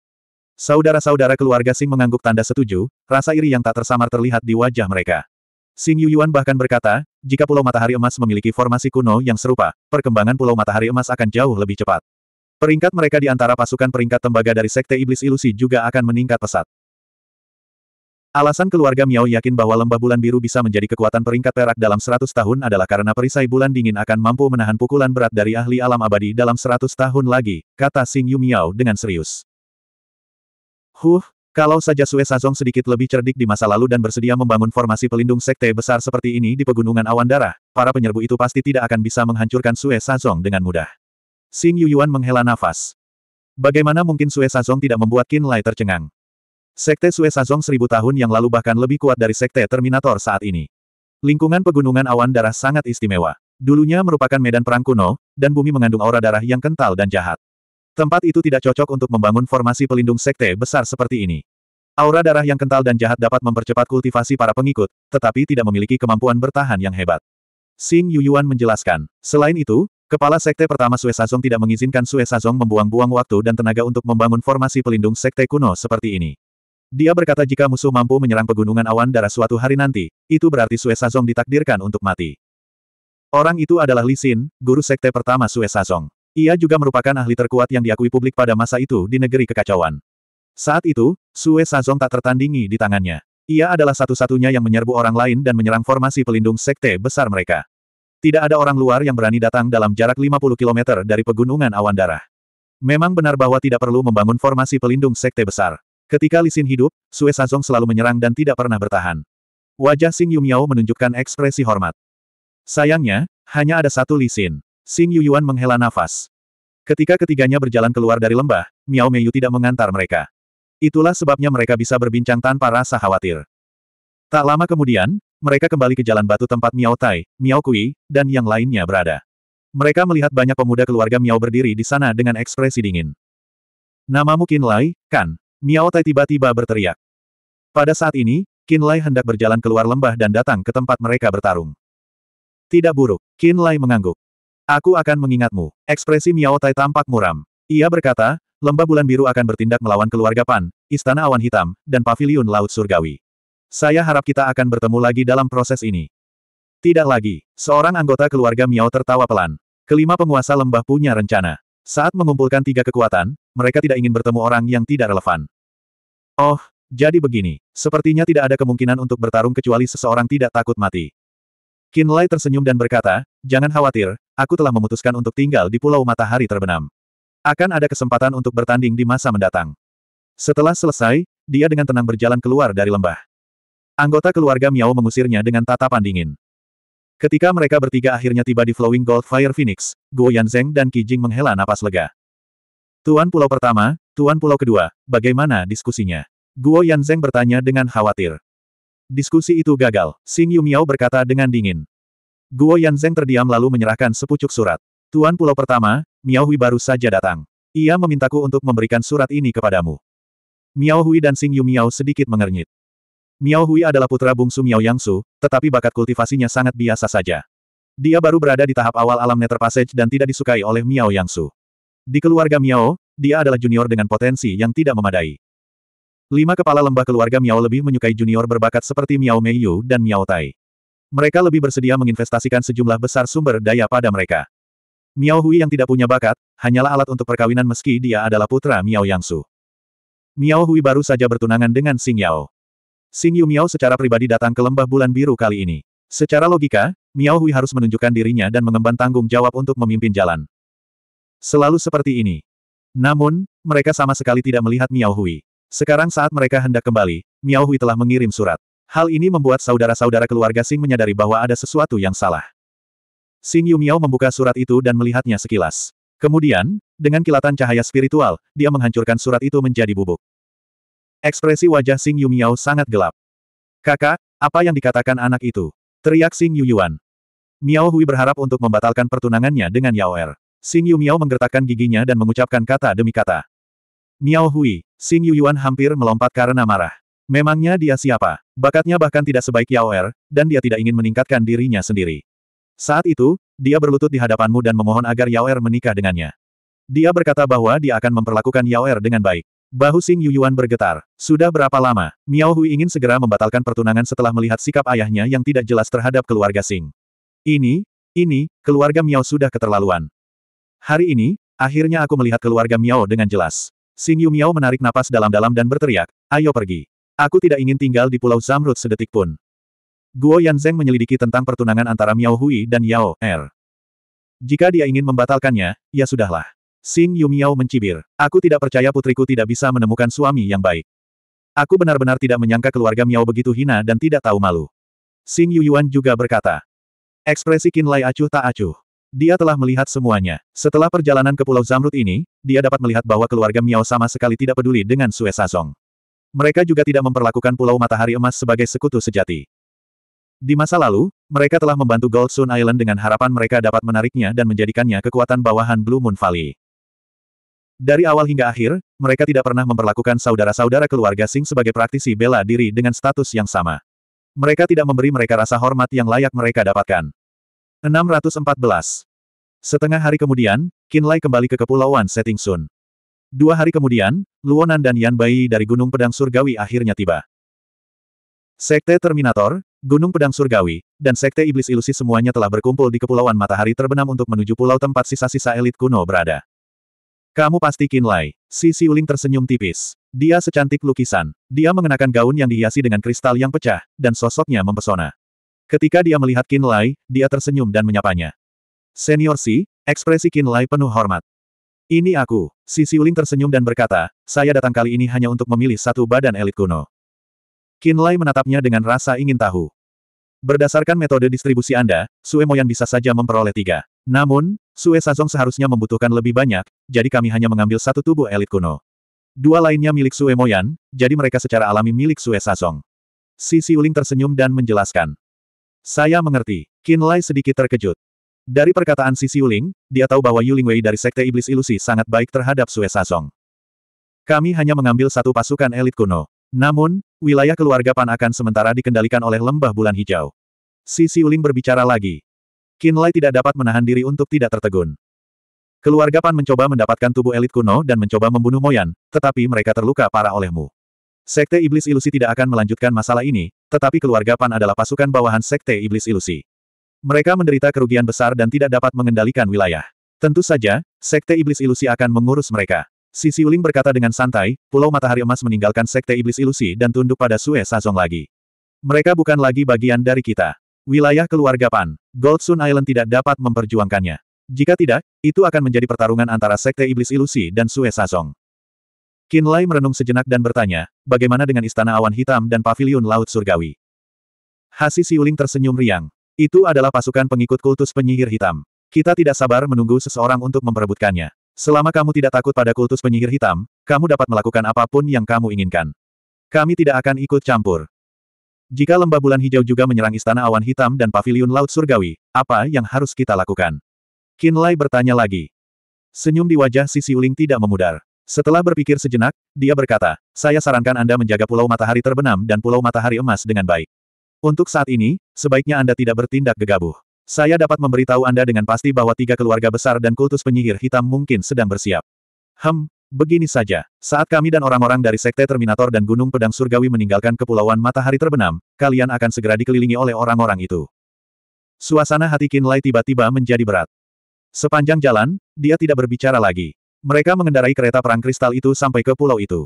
Saudara-saudara keluarga Xing mengangguk tanda setuju, rasa iri yang tak tersamar terlihat di wajah mereka. Xing Yuyuan bahkan berkata, jika Pulau Matahari Emas memiliki formasi kuno yang serupa, perkembangan Pulau Matahari Emas akan jauh lebih cepat. Peringkat mereka di antara pasukan peringkat tembaga dari Sekte Iblis Ilusi juga akan meningkat pesat. Alasan keluarga Miao yakin bahwa lembah bulan biru bisa menjadi kekuatan peringkat perak dalam 100 tahun adalah karena perisai bulan dingin akan mampu menahan pukulan berat dari ahli alam abadi dalam 100 tahun lagi, kata Sing Yu Miao dengan serius. Huh, kalau saja Sue Sazong sedikit lebih cerdik di masa lalu dan bersedia membangun formasi pelindung sekte besar seperti ini di pegunungan awan darah, para penyerbu itu pasti tidak akan bisa menghancurkan Sue Sazong dengan mudah. Sing Yu Yuan menghela nafas. Bagaimana mungkin Sue Sazong tidak membuat Qin Lai tercengang? Sekte Sazong seribu tahun yang lalu bahkan lebih kuat dari Sekte Terminator saat ini. Lingkungan pegunungan awan darah sangat istimewa. Dulunya merupakan medan perang kuno, dan bumi mengandung aura darah yang kental dan jahat. Tempat itu tidak cocok untuk membangun formasi pelindung sekte besar seperti ini. Aura darah yang kental dan jahat dapat mempercepat kultivasi para pengikut, tetapi tidak memiliki kemampuan bertahan yang hebat. Sing Yuyuan menjelaskan. Selain itu, kepala sekte pertama Sazong tidak mengizinkan Sazong membuang-buang waktu dan tenaga untuk membangun formasi pelindung sekte kuno seperti ini. Dia berkata jika musuh mampu menyerang pegunungan awan darah suatu hari nanti, itu berarti Sue Sazong ditakdirkan untuk mati. Orang itu adalah Li Xin, guru sekte pertama Sue Sazong. Ia juga merupakan ahli terkuat yang diakui publik pada masa itu di negeri kekacauan. Saat itu, Sue Sazong tak tertandingi di tangannya. Ia adalah satu-satunya yang menyerbu orang lain dan menyerang formasi pelindung sekte besar mereka. Tidak ada orang luar yang berani datang dalam jarak 50 km dari pegunungan awan darah. Memang benar bahwa tidak perlu membangun formasi pelindung sekte besar. Ketika Lisin hidup, Sue Sazong selalu menyerang dan tidak pernah bertahan. Wajah Xing Miao menunjukkan ekspresi hormat. Sayangnya, hanya ada satu Lisin. Xing Yuan menghela nafas. Ketika ketiganya berjalan keluar dari lembah, Miao Meiyu tidak mengantar mereka. Itulah sebabnya mereka bisa berbincang tanpa rasa khawatir. Tak lama kemudian, mereka kembali ke jalan batu tempat Miao Tai, Miao Kui, dan yang lainnya berada. Mereka melihat banyak pemuda keluarga Miao berdiri di sana dengan ekspresi dingin. Namamu Kin Lai, kan? Miao Tai tiba-tiba berteriak. Pada saat ini, Qin Lai hendak berjalan keluar lembah dan datang ke tempat mereka bertarung. Tidak buruk, Qin Lai mengangguk. Aku akan mengingatmu. Ekspresi Miao Tai tampak muram. Ia berkata, lembah bulan biru akan bertindak melawan keluarga Pan, Istana Awan Hitam, dan Paviliun Laut Surgawi. Saya harap kita akan bertemu lagi dalam proses ini. Tidak lagi, seorang anggota keluarga Miao tertawa pelan. Kelima penguasa lembah punya rencana. Saat mengumpulkan tiga kekuatan, mereka tidak ingin bertemu orang yang tidak relevan. Oh, jadi begini. Sepertinya tidak ada kemungkinan untuk bertarung kecuali seseorang tidak takut mati. Lai tersenyum dan berkata, jangan khawatir, aku telah memutuskan untuk tinggal di Pulau Matahari Terbenam. Akan ada kesempatan untuk bertanding di masa mendatang. Setelah selesai, dia dengan tenang berjalan keluar dari lembah. Anggota keluarga Miao mengusirnya dengan tatapan dingin. Ketika mereka bertiga akhirnya tiba di Flowing Gold Fire Phoenix, Guo Yanzeng dan Qi Jing menghela napas lega. Tuan Pulau pertama, Tuan Pulau kedua, bagaimana diskusinya? Guo Yanzeng bertanya dengan khawatir. Diskusi itu gagal, Xing Miao berkata dengan dingin. Guo Yanzeng terdiam lalu menyerahkan sepucuk surat. Tuan Pulau pertama, Miao Hui baru saja datang. Ia memintaku untuk memberikan surat ini kepadamu. Miao Hui dan Xing Miao sedikit mengernyit. Miao Hui adalah putra bungsu Miao Yangsu, tetapi bakat kultivasinya sangat biasa saja. Dia baru berada di tahap awal alam Nether Passage dan tidak disukai oleh Miao Yangsu. Di keluarga Miao, dia adalah junior dengan potensi yang tidak memadai. Lima kepala lembah keluarga Miao lebih menyukai junior berbakat seperti Miao Meiyu dan Miao Tai. Mereka lebih bersedia menginvestasikan sejumlah besar sumber daya pada mereka. Miao Hui yang tidak punya bakat, hanyalah alat untuk perkawinan meski dia adalah putra Miao Yangsu. Miao Hui baru saja bertunangan dengan Sing Yao. Xing Yu Miao secara pribadi datang ke lembah bulan biru kali ini. Secara logika, Miao Hui harus menunjukkan dirinya dan mengemban tanggung jawab untuk memimpin jalan. Selalu seperti ini. Namun, mereka sama sekali tidak melihat Miao Hui. Sekarang saat mereka hendak kembali, Miao Hui telah mengirim surat. Hal ini membuat saudara-saudara keluarga Xing menyadari bahwa ada sesuatu yang salah. Xing Yu Miao membuka surat itu dan melihatnya sekilas. Kemudian, dengan kilatan cahaya spiritual, dia menghancurkan surat itu menjadi bubuk. Ekspresi wajah Sing Yu Miao sangat gelap. Kakak, apa yang dikatakan anak itu? Teriak Sing Yu Yuan. Miao Hui berharap untuk membatalkan pertunangannya dengan Yao Er. Sing Yu Miao menggertakkan giginya dan mengucapkan kata demi kata. Miao Hui, Sing Yu Yuan hampir melompat karena marah. Memangnya dia siapa? Bakatnya bahkan tidak sebaik Yao Er, dan dia tidak ingin meningkatkan dirinya sendiri. Saat itu, dia berlutut di hadapanmu dan memohon agar Yao Er menikah dengannya. Dia berkata bahwa dia akan memperlakukan Yao Er dengan baik. Bahu Xing Yuyuan bergetar. Sudah berapa lama, Miao Hui ingin segera membatalkan pertunangan setelah melihat sikap ayahnya yang tidak jelas terhadap keluarga Sing. Ini, ini, keluarga Miao sudah keterlaluan. Hari ini, akhirnya aku melihat keluarga Miao dengan jelas. Sing Yu Miao menarik napas dalam-dalam dan berteriak, ayo pergi. Aku tidak ingin tinggal di Pulau Zamrud sedetik pun. Guo Yan Zeng menyelidiki tentang pertunangan antara Miao Hui dan Yao Er. Jika dia ingin membatalkannya, ya sudahlah. Xing Yumiao mencibir. Aku tidak percaya putriku tidak bisa menemukan suami yang baik. Aku benar-benar tidak menyangka keluarga Miao begitu hina dan tidak tahu malu. Xing Yuyuan juga berkata. Ekspresi Qin Lai acuh tak acuh. Dia telah melihat semuanya. Setelah perjalanan ke Pulau Zamrud ini, dia dapat melihat bahwa keluarga Miao sama sekali tidak peduli dengan Sue Sazong. Mereka juga tidak memperlakukan Pulau Matahari Emas sebagai sekutu sejati. Di masa lalu, mereka telah membantu Gold Sun Island dengan harapan mereka dapat menariknya dan menjadikannya kekuatan bawahan Blue Moon Valley. Dari awal hingga akhir, mereka tidak pernah memperlakukan saudara-saudara keluarga Sing sebagai praktisi bela diri dengan status yang sama. Mereka tidak memberi mereka rasa hormat yang layak mereka dapatkan. 614. Setengah hari kemudian, Lai kembali ke kepulauan Setting Sun. Dua hari kemudian, Luonan dan Yan Bai dari Gunung Pedang Surgawi akhirnya tiba. Sekte Terminator, Gunung Pedang Surgawi, dan Sekte Iblis Ilusi semuanya telah berkumpul di Kepulauan Matahari Terbenam untuk menuju pulau tempat sisa-sisa elit kuno berada. Kamu pasti Kinlay. Si Siuling tersenyum tipis. Dia secantik lukisan. Dia mengenakan gaun yang dihiasi dengan kristal yang pecah, dan sosoknya mempesona. Ketika dia melihat Kinlai, dia tersenyum dan menyapanya. Senior Si, ekspresi Kinlai penuh hormat. Ini aku, si Siuling tersenyum dan berkata, saya datang kali ini hanya untuk memilih satu badan elit kuno. Kinlai menatapnya dengan rasa ingin tahu. Berdasarkan metode distribusi Anda, Sue Moyan bisa saja memperoleh tiga. Namun, Sue Sazong seharusnya membutuhkan lebih banyak, jadi kami hanya mengambil satu tubuh elit kuno. Dua lainnya milik Sue Moyan, jadi mereka secara alami milik Sue Sazong. Si Siuling tersenyum dan menjelaskan. Saya mengerti. Qin Lai sedikit terkejut. Dari perkataan si Siuling, dia tahu bahwa Yuling Wei dari Sekte Iblis Ilusi sangat baik terhadap Sue Sazong. Kami hanya mengambil satu pasukan elit kuno. Namun, wilayah keluarga Pan akan sementara dikendalikan oleh lembah bulan hijau. Si Siuling berbicara lagi. Kinlay tidak dapat menahan diri untuk tidak tertegun. Keluarga Pan mencoba mendapatkan tubuh elit kuno dan mencoba membunuh Moyan, tetapi mereka terluka parah olehmu. Sekte Iblis Ilusi tidak akan melanjutkan masalah ini, tetapi keluarga Pan adalah pasukan bawahan Sekte Iblis Ilusi. Mereka menderita kerugian besar dan tidak dapat mengendalikan wilayah. Tentu saja, Sekte Iblis Ilusi akan mengurus mereka. Si Siuling berkata dengan santai, Pulau Matahari Emas meninggalkan Sekte Iblis Ilusi dan tunduk pada Sue Sazong lagi. Mereka bukan lagi bagian dari kita. Wilayah keluarga Pan, Goldsun Island tidak dapat memperjuangkannya. Jika tidak, itu akan menjadi pertarungan antara Sekte Iblis Ilusi dan Sue Sazong. Lai merenung sejenak dan bertanya, bagaimana dengan Istana Awan Hitam dan Paviliun Laut Surgawi? Hasi Siuling tersenyum riang. Itu adalah pasukan pengikut kultus penyihir hitam. Kita tidak sabar menunggu seseorang untuk memperebutkannya. Selama kamu tidak takut pada kultus penyihir hitam, kamu dapat melakukan apapun yang kamu inginkan. Kami tidak akan ikut campur. Jika lembah bulan hijau juga menyerang istana awan hitam dan paviliun laut surgawi, apa yang harus kita lakukan? Qin Lai bertanya lagi. Senyum di wajah si Siuling tidak memudar. Setelah berpikir sejenak, dia berkata, saya sarankan Anda menjaga pulau matahari terbenam dan pulau matahari emas dengan baik. Untuk saat ini, sebaiknya Anda tidak bertindak gegabah. Saya dapat memberitahu Anda dengan pasti bahwa tiga keluarga besar dan kultus penyihir hitam mungkin sedang bersiap. Hem, Begini saja, saat kami dan orang-orang dari Sekte Terminator dan Gunung Pedang Surgawi meninggalkan Kepulauan Matahari Terbenam, kalian akan segera dikelilingi oleh orang-orang itu. Suasana hati Kinlay tiba-tiba menjadi berat. Sepanjang jalan, dia tidak berbicara lagi. Mereka mengendarai kereta perang kristal itu sampai ke pulau itu.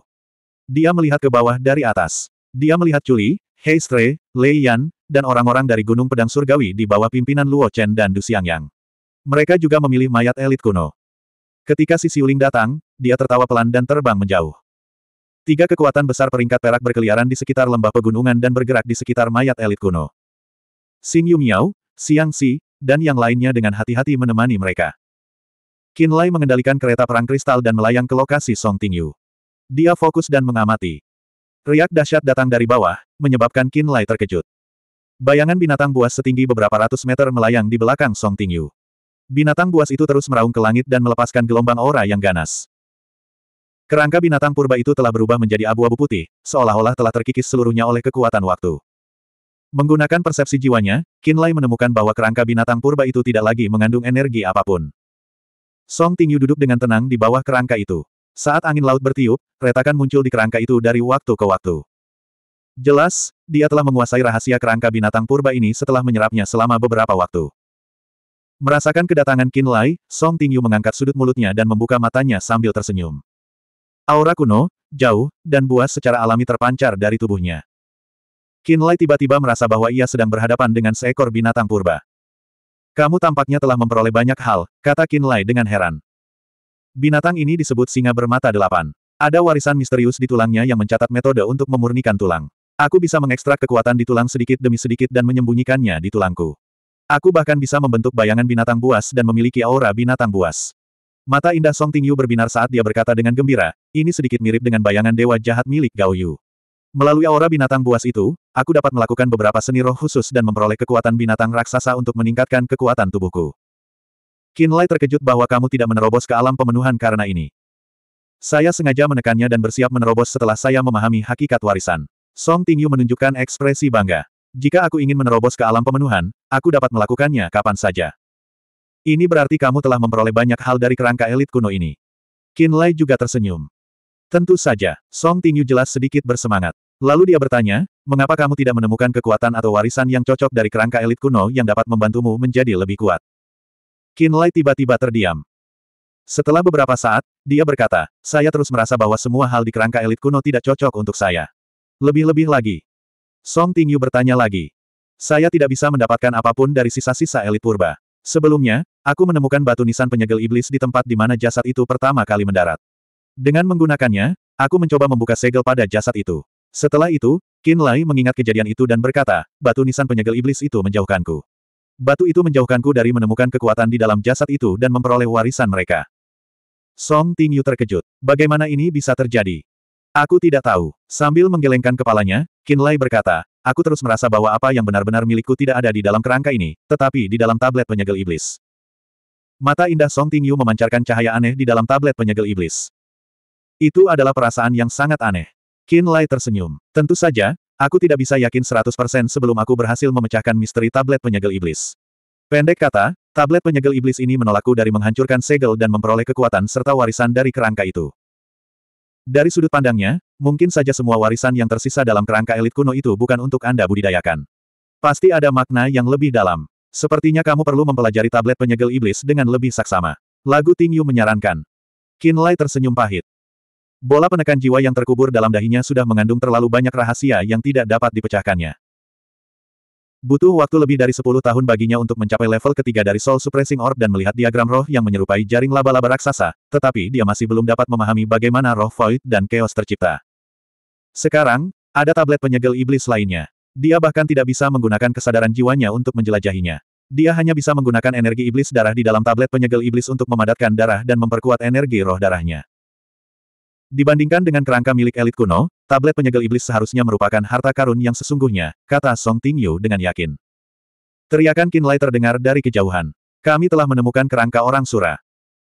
Dia melihat ke bawah dari atas. Dia melihat Chuli, Heistre, Lei Yan, dan orang-orang dari Gunung Pedang Surgawi di bawah pimpinan Luo Chen dan Du Xiangyang. Mereka juga memilih mayat elit kuno. Ketika si Siuling datang, dia tertawa pelan dan terbang menjauh. Tiga kekuatan besar peringkat perak berkeliaran di sekitar lembah pegunungan dan bergerak di sekitar mayat elit kuno. Xing Yu Miao, Xiang Si, dan yang lainnya dengan hati-hati menemani mereka. Qin Lai mengendalikan kereta perang kristal dan melayang ke lokasi Song Ting Yu. Dia fokus dan mengamati. Riak dahsyat datang dari bawah, menyebabkan Qin Lai terkejut. Bayangan binatang buas setinggi beberapa ratus meter melayang di belakang Song Ting Yu. Binatang buas itu terus meraung ke langit dan melepaskan gelombang aura yang ganas. Kerangka binatang purba itu telah berubah menjadi abu-abu putih, seolah-olah telah terkikis seluruhnya oleh kekuatan waktu. Menggunakan persepsi jiwanya, Kinlay menemukan bahwa kerangka binatang purba itu tidak lagi mengandung energi apapun. Song Tingyu duduk dengan tenang di bawah kerangka itu. Saat angin laut bertiup, retakan muncul di kerangka itu dari waktu ke waktu. Jelas, dia telah menguasai rahasia kerangka binatang purba ini setelah menyerapnya selama beberapa waktu. Merasakan kedatangan Qin Lai, Song Tingyu mengangkat sudut mulutnya dan membuka matanya sambil tersenyum. Aura kuno, jauh, dan buas secara alami terpancar dari tubuhnya. Qin Lai tiba-tiba merasa bahwa ia sedang berhadapan dengan seekor binatang purba. Kamu tampaknya telah memperoleh banyak hal, kata Qin Lai dengan heran. Binatang ini disebut singa bermata delapan. Ada warisan misterius di tulangnya yang mencatat metode untuk memurnikan tulang. Aku bisa mengekstrak kekuatan di tulang sedikit demi sedikit dan menyembunyikannya di tulangku. Aku bahkan bisa membentuk bayangan binatang buas dan memiliki aura binatang buas. Mata indah Song Tingyu berbinar saat dia berkata dengan gembira, ini sedikit mirip dengan bayangan dewa jahat milik Gao Yu. Melalui aura binatang buas itu, aku dapat melakukan beberapa seni roh khusus dan memperoleh kekuatan binatang raksasa untuk meningkatkan kekuatan tubuhku. Lai terkejut bahwa kamu tidak menerobos ke alam pemenuhan karena ini. Saya sengaja menekannya dan bersiap menerobos setelah saya memahami hakikat warisan. Song Tingyu menunjukkan ekspresi bangga. Jika aku ingin menerobos ke alam pemenuhan, aku dapat melakukannya kapan saja. Ini berarti kamu telah memperoleh banyak hal dari kerangka elit kuno ini. Lai juga tersenyum. Tentu saja, Song Tingyu jelas sedikit bersemangat. Lalu dia bertanya, mengapa kamu tidak menemukan kekuatan atau warisan yang cocok dari kerangka elit kuno yang dapat membantumu menjadi lebih kuat? Lai tiba-tiba terdiam. Setelah beberapa saat, dia berkata, saya terus merasa bahwa semua hal di kerangka elit kuno tidak cocok untuk saya. Lebih-lebih lagi, Song Tingyu bertanya lagi. Saya tidak bisa mendapatkan apapun dari sisa-sisa elit purba. Sebelumnya, aku menemukan batu nisan penyegel iblis di tempat di mana jasad itu pertama kali mendarat. Dengan menggunakannya, aku mencoba membuka segel pada jasad itu. Setelah itu, Qin Lai mengingat kejadian itu dan berkata, batu nisan penyegel iblis itu menjauhkanku. Batu itu menjauhkanku dari menemukan kekuatan di dalam jasad itu dan memperoleh warisan mereka. Song Tingyu terkejut. Bagaimana ini bisa terjadi? Aku tidak tahu. Sambil menggelengkan kepalanya, Kinlay berkata, aku terus merasa bahwa apa yang benar-benar milikku tidak ada di dalam kerangka ini, tetapi di dalam tablet penyegel iblis. Mata indah Song Tingyu memancarkan cahaya aneh di dalam tablet penyegel iblis. Itu adalah perasaan yang sangat aneh. Kinlay tersenyum. Tentu saja, aku tidak bisa yakin 100% sebelum aku berhasil memecahkan misteri tablet penyegel iblis. Pendek kata, tablet penyegel iblis ini menolakku dari menghancurkan segel dan memperoleh kekuatan serta warisan dari kerangka itu. Dari sudut pandangnya, mungkin saja semua warisan yang tersisa dalam kerangka elit kuno itu bukan untuk Anda budidayakan. Pasti ada makna yang lebih dalam. Sepertinya kamu perlu mempelajari tablet penyegel iblis dengan lebih saksama. Lagu Ting Yu menyarankan. Lai tersenyum pahit. Bola penekan jiwa yang terkubur dalam dahinya sudah mengandung terlalu banyak rahasia yang tidak dapat dipecahkannya. Butuh waktu lebih dari 10 tahun baginya untuk mencapai level ketiga dari Soul Suppressing Orb dan melihat diagram roh yang menyerupai jaring laba-laba raksasa, tetapi dia masih belum dapat memahami bagaimana roh void dan chaos tercipta. Sekarang, ada tablet penyegel iblis lainnya. Dia bahkan tidak bisa menggunakan kesadaran jiwanya untuk menjelajahinya. Dia hanya bisa menggunakan energi iblis darah di dalam tablet penyegel iblis untuk memadatkan darah dan memperkuat energi roh darahnya. Dibandingkan dengan kerangka milik elit kuno, tablet penyegel iblis seharusnya merupakan harta karun yang sesungguhnya, kata Song Tingyu dengan yakin. Teriakan Kinlay terdengar dari kejauhan. Kami telah menemukan kerangka orang sura.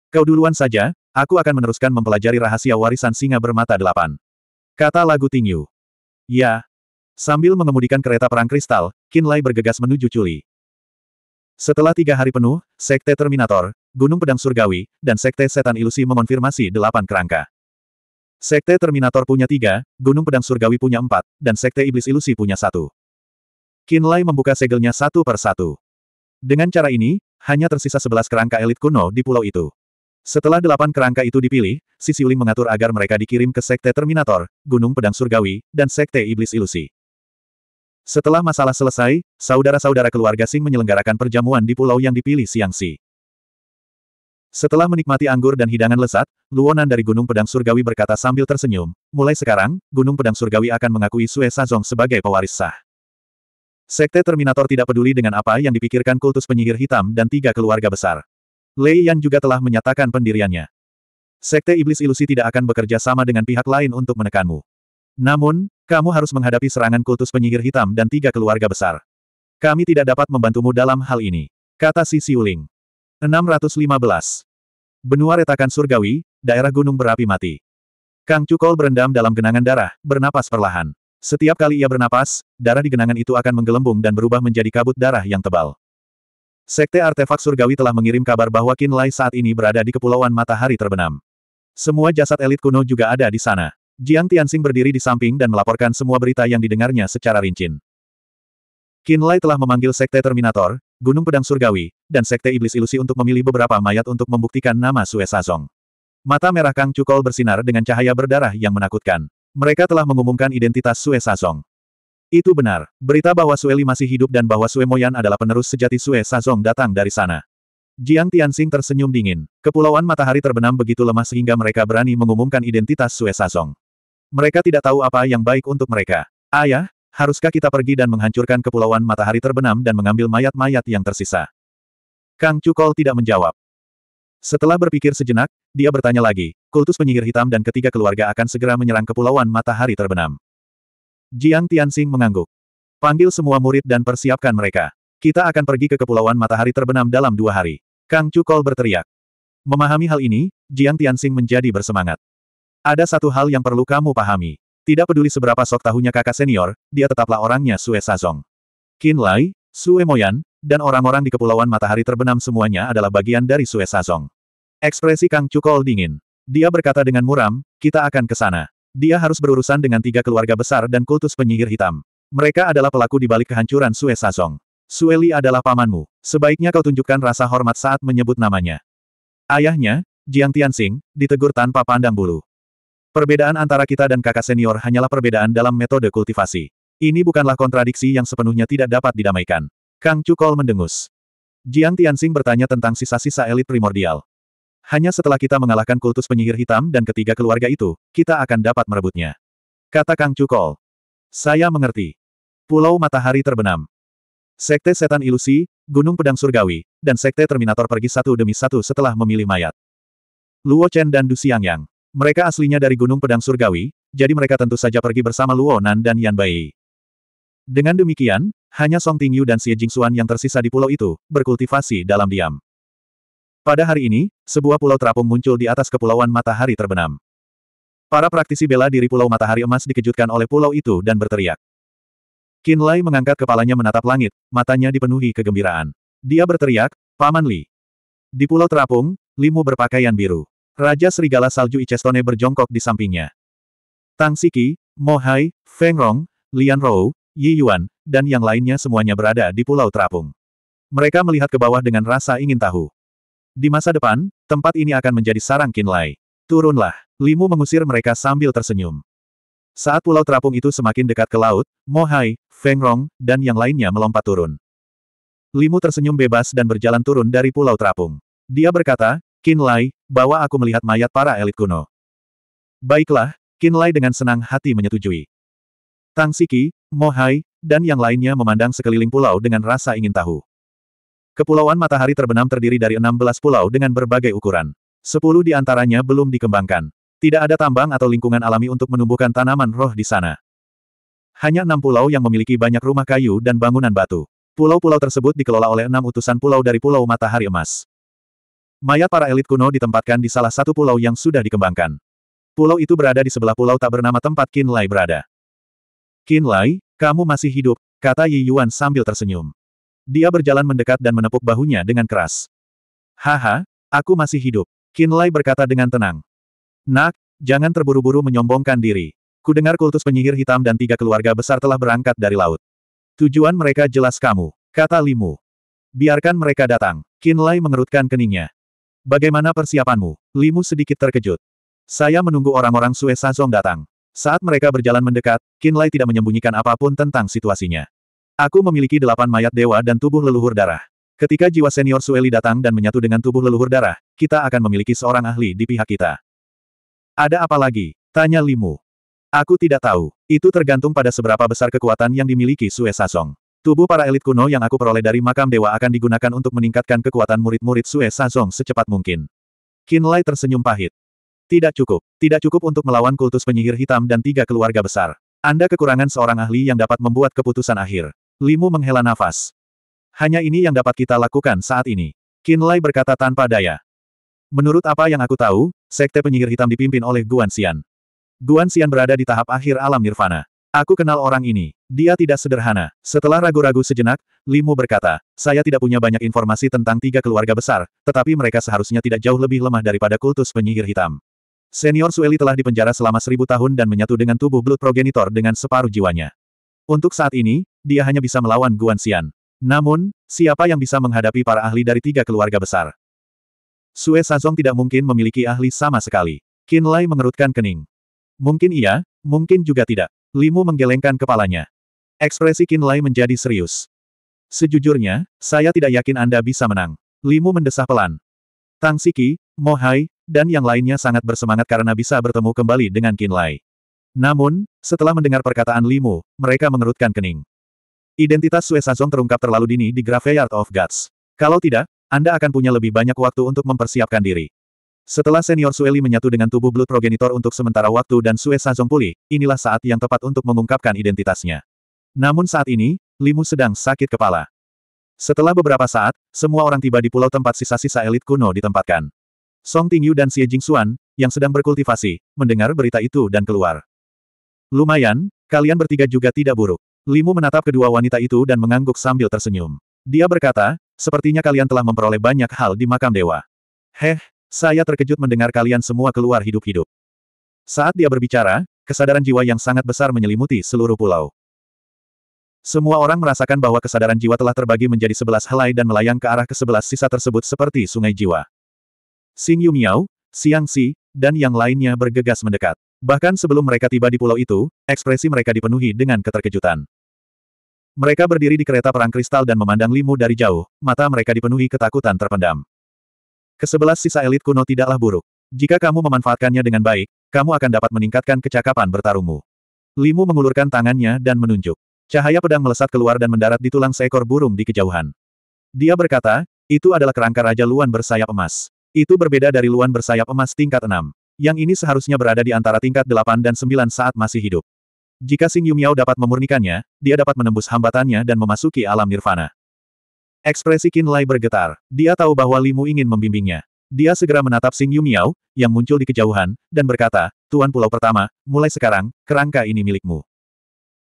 Kau duluan saja, aku akan meneruskan mempelajari rahasia warisan singa bermata delapan. Kata lagu Tingyu. Ya. Sambil mengemudikan kereta perang kristal, Kinlay bergegas menuju Culi. Setelah tiga hari penuh, Sekte Terminator, Gunung Pedang Surgawi, dan Sekte Setan Ilusi mengonfirmasi delapan kerangka. Sekte Terminator punya tiga, Gunung Pedang Surgawi punya empat, dan Sekte Iblis Ilusi punya satu. Kinlay membuka segelnya satu per satu. Dengan cara ini, hanya tersisa sebelas kerangka elit kuno di pulau itu. Setelah delapan kerangka itu dipilih, Sisi Uling mengatur agar mereka dikirim ke Sekte Terminator, Gunung Pedang Surgawi, dan Sekte Iblis Ilusi. Setelah masalah selesai, saudara-saudara keluarga Sing menyelenggarakan perjamuan di pulau yang dipilih Siang Si. Setelah menikmati anggur dan hidangan lezat, Luonan dari Gunung Pedang Surgawi berkata sambil tersenyum, mulai sekarang, Gunung Pedang Surgawi akan mengakui Sue Sazong sebagai pewaris sah. Sekte Terminator tidak peduli dengan apa yang dipikirkan kultus penyihir hitam dan tiga keluarga besar. Lei Yan juga telah menyatakan pendiriannya. Sekte Iblis Ilusi tidak akan bekerja sama dengan pihak lain untuk menekanmu. Namun, kamu harus menghadapi serangan kultus penyihir hitam dan tiga keluarga besar. Kami tidak dapat membantumu dalam hal ini, kata Si Siuling. 615. Benua retakan surgawi, daerah gunung berapi mati. Kang Cukol berendam dalam genangan darah, bernapas perlahan. Setiap kali ia bernapas, darah di genangan itu akan menggelembung dan berubah menjadi kabut darah yang tebal. Sekte artefak surgawi telah mengirim kabar bahwa Qin Lai saat ini berada di kepulauan matahari terbenam. Semua jasad elit kuno juga ada di sana. Jiang Tianxing berdiri di samping dan melaporkan semua berita yang didengarnya secara rincin. Qin Lai telah memanggil Sekte Terminator, Gunung Pedang Surgawi, dan Sekte Iblis Ilusi untuk memilih beberapa mayat untuk membuktikan nama Sue Sazong. Mata merah Kang Cukol bersinar dengan cahaya berdarah yang menakutkan. Mereka telah mengumumkan identitas Sue Sazong. Itu benar, berita bahwa Sue Li masih hidup dan bahwa Sue Moyan adalah penerus sejati Sue Sazong datang dari sana. Jiang Tianxing tersenyum dingin. Kepulauan matahari terbenam begitu lemah sehingga mereka berani mengumumkan identitas Sue Sazong. Mereka tidak tahu apa yang baik untuk mereka. Ayah, ya? Haruskah kita pergi dan menghancurkan kepulauan matahari terbenam dan mengambil mayat-mayat yang tersisa? Kang Cukol tidak menjawab. Setelah berpikir sejenak, dia bertanya lagi, kultus penyihir hitam dan ketiga keluarga akan segera menyerang kepulauan matahari terbenam. Jiang Tianxing mengangguk. Panggil semua murid dan persiapkan mereka. Kita akan pergi ke kepulauan matahari terbenam dalam dua hari. Kang Cukol berteriak. Memahami hal ini, Jiang Tianxing menjadi bersemangat. Ada satu hal yang perlu kamu pahami. Tidak peduli seberapa sok tahunya kakak senior, dia tetaplah orangnya Sue Sazong. Qin Lai, Sue Moyan, dan orang-orang di Kepulauan Matahari Terbenam semuanya adalah bagian dari Sue Sazong. Ekspresi Kang Cukol dingin. Dia berkata dengan muram, kita akan ke sana. Dia harus berurusan dengan tiga keluarga besar dan kultus penyihir hitam. Mereka adalah pelaku di balik kehancuran Sue Sazong. Sue Li adalah pamanmu. Sebaiknya kau tunjukkan rasa hormat saat menyebut namanya. Ayahnya, Jiang Tianxing, ditegur tanpa pandang bulu. Perbedaan antara kita dan kakak senior hanyalah perbedaan dalam metode kultivasi. Ini bukanlah kontradiksi yang sepenuhnya tidak dapat didamaikan. Kang Cukol mendengus. Jiang Tianxing bertanya tentang sisa-sisa elit primordial. Hanya setelah kita mengalahkan kultus penyihir hitam dan ketiga keluarga itu, kita akan dapat merebutnya. Kata Kang Cukol. Saya mengerti. Pulau Matahari Terbenam. Sekte Setan Ilusi, Gunung Pedang Surgawi, dan Sekte Terminator pergi satu demi satu setelah memilih mayat. Luo Chen dan Du Xiangyang. Mereka aslinya dari Gunung Pedang Surgawi, jadi mereka tentu saja pergi bersama Luo Nan dan Yan Bai. Dengan demikian, hanya Song Tingyu dan Xie Jingxuan yang tersisa di pulau itu, berkultivasi dalam diam. Pada hari ini, sebuah pulau terapung muncul di atas kepulauan matahari terbenam. Para praktisi bela diri Pulau Matahari Emas dikejutkan oleh pulau itu dan berteriak. Qin Lai mengangkat kepalanya menatap langit, matanya dipenuhi kegembiraan. Dia berteriak, Paman Li. Di Pulau Terapung, Limu berpakaian biru. Raja Serigala Salju Icestone berjongkok di sampingnya. Tang Siki, Mo Hai, Feng Rong, Lian Rou, Yi Yuan, dan yang lainnya semuanya berada di Pulau Terapung. Mereka melihat ke bawah dengan rasa ingin tahu. Di masa depan, tempat ini akan menjadi sarang Kinlai. Turunlah. Limu mengusir mereka sambil tersenyum. Saat pulau terapung itu semakin dekat ke laut, Mo Hai, Feng Rong, dan yang lainnya melompat turun. Limu tersenyum bebas dan berjalan turun dari pulau terapung. Dia berkata, Kinlay, Lai, bawa aku melihat mayat para elit kuno. Baiklah, Kinlay dengan senang hati menyetujui. Tang Siki, Mo dan yang lainnya memandang sekeliling pulau dengan rasa ingin tahu. Kepulauan matahari terbenam terdiri dari 16 pulau dengan berbagai ukuran. Sepuluh di antaranya belum dikembangkan. Tidak ada tambang atau lingkungan alami untuk menumbuhkan tanaman roh di sana. Hanya enam pulau yang memiliki banyak rumah kayu dan bangunan batu. Pulau-pulau tersebut dikelola oleh enam utusan pulau dari Pulau Matahari Emas. Mayat para elit kuno ditempatkan di salah satu pulau yang sudah dikembangkan. Pulau itu berada di sebelah pulau tak bernama tempat Qin Lai berada. Qin Lai, kamu masih hidup, kata Yi Yuan sambil tersenyum. Dia berjalan mendekat dan menepuk bahunya dengan keras. Haha, aku masih hidup, Qin Lai berkata dengan tenang. Nak, jangan terburu-buru menyombongkan diri. Kudengar kultus penyihir hitam dan tiga keluarga besar telah berangkat dari laut. Tujuan mereka jelas kamu, kata Limu. Biarkan mereka datang. Qin Lai mengerutkan keningnya. Bagaimana persiapanmu? Limu sedikit terkejut. Saya menunggu orang-orang Sue Sazong datang. Saat mereka berjalan mendekat, Kinlay tidak menyembunyikan apapun tentang situasinya. Aku memiliki delapan mayat dewa dan tubuh leluhur darah. Ketika jiwa senior Sueli datang dan menyatu dengan tubuh leluhur darah, kita akan memiliki seorang ahli di pihak kita. Ada apa lagi? Tanya Limu. Aku tidak tahu. Itu tergantung pada seberapa besar kekuatan yang dimiliki Sue Sazong. Tubuh para elit kuno yang aku peroleh dari makam dewa akan digunakan untuk meningkatkan kekuatan murid-murid Sue Sazong secepat mungkin. Lai tersenyum pahit. Tidak cukup. Tidak cukup untuk melawan kultus penyihir hitam dan tiga keluarga besar. Anda kekurangan seorang ahli yang dapat membuat keputusan akhir. Limu menghela nafas. Hanya ini yang dapat kita lakukan saat ini. Lai berkata tanpa daya. Menurut apa yang aku tahu, sekte penyihir hitam dipimpin oleh Guan Xian. Guan Xian berada di tahap akhir alam nirvana. Aku kenal orang ini. Dia tidak sederhana. Setelah ragu-ragu sejenak, Limu berkata, saya tidak punya banyak informasi tentang tiga keluarga besar, tetapi mereka seharusnya tidak jauh lebih lemah daripada kultus penyihir hitam. Senior Sueli telah dipenjara selama seribu tahun dan menyatu dengan tubuh Blood Progenitor dengan separuh jiwanya. Untuk saat ini, dia hanya bisa melawan Guan Xian. Namun, siapa yang bisa menghadapi para ahli dari tiga keluarga besar? Sue Sazong tidak mungkin memiliki ahli sama sekali. Qin Lai mengerutkan kening. Mungkin iya, mungkin juga tidak. Limu menggelengkan kepalanya. Ekspresi Kinlay menjadi serius. Sejujurnya, saya tidak yakin Anda bisa menang. Limu mendesah pelan. Tang Siki, Mohai, dan yang lainnya sangat bersemangat karena bisa bertemu kembali dengan Kinlay. Namun, setelah mendengar perkataan Limu, mereka mengerutkan kening. Identitas Sue Sazong terungkap terlalu dini di Graveyard of Gods. Kalau tidak, Anda akan punya lebih banyak waktu untuk mempersiapkan diri. Setelah senior Sueli menyatu dengan tubuh Blood Progenitor untuk sementara waktu dan Sue Sanzong pulih, inilah saat yang tepat untuk mengungkapkan identitasnya. Namun saat ini, Limu sedang sakit kepala. Setelah beberapa saat, semua orang tiba di pulau tempat sisa-sisa elit kuno ditempatkan. Song Tingyu dan Xie Jingxuan, yang sedang berkultivasi, mendengar berita itu dan keluar. Lumayan, kalian bertiga juga tidak buruk. Limu menatap kedua wanita itu dan mengangguk sambil tersenyum. Dia berkata, sepertinya kalian telah memperoleh banyak hal di makam dewa. Heh, saya terkejut mendengar kalian semua keluar hidup-hidup. Saat dia berbicara, kesadaran jiwa yang sangat besar menyelimuti seluruh pulau. Semua orang merasakan bahwa kesadaran jiwa telah terbagi menjadi sebelas helai dan melayang ke arah ke sisa tersebut seperti sungai jiwa. Xing Yu Miao, Xiang Si, dan yang lainnya bergegas mendekat. Bahkan sebelum mereka tiba di pulau itu, ekspresi mereka dipenuhi dengan keterkejutan. Mereka berdiri di kereta perang kristal dan memandang Limu dari jauh, mata mereka dipenuhi ketakutan terpendam. Kesebelas sisa elit kuno tidaklah buruk. Jika kamu memanfaatkannya dengan baik, kamu akan dapat meningkatkan kecakapan bertarungmu. Limu mengulurkan tangannya dan menunjuk. Cahaya pedang melesat keluar dan mendarat di tulang seekor burung di kejauhan. Dia berkata, itu adalah kerangka Raja Luan bersayap emas. Itu berbeda dari Luan bersayap emas tingkat 6. Yang ini seharusnya berada di antara tingkat 8 dan 9 saat masih hidup. Jika Xing Yumiao dapat memurnikannya, dia dapat menembus hambatannya dan memasuki alam nirvana. Ekspresi Qin Lai bergetar. Dia tahu bahwa Limu ingin membimbingnya. Dia segera menatap Xing Yumiao, yang muncul di kejauhan, dan berkata, Tuan Pulau Pertama, mulai sekarang, kerangka ini milikmu.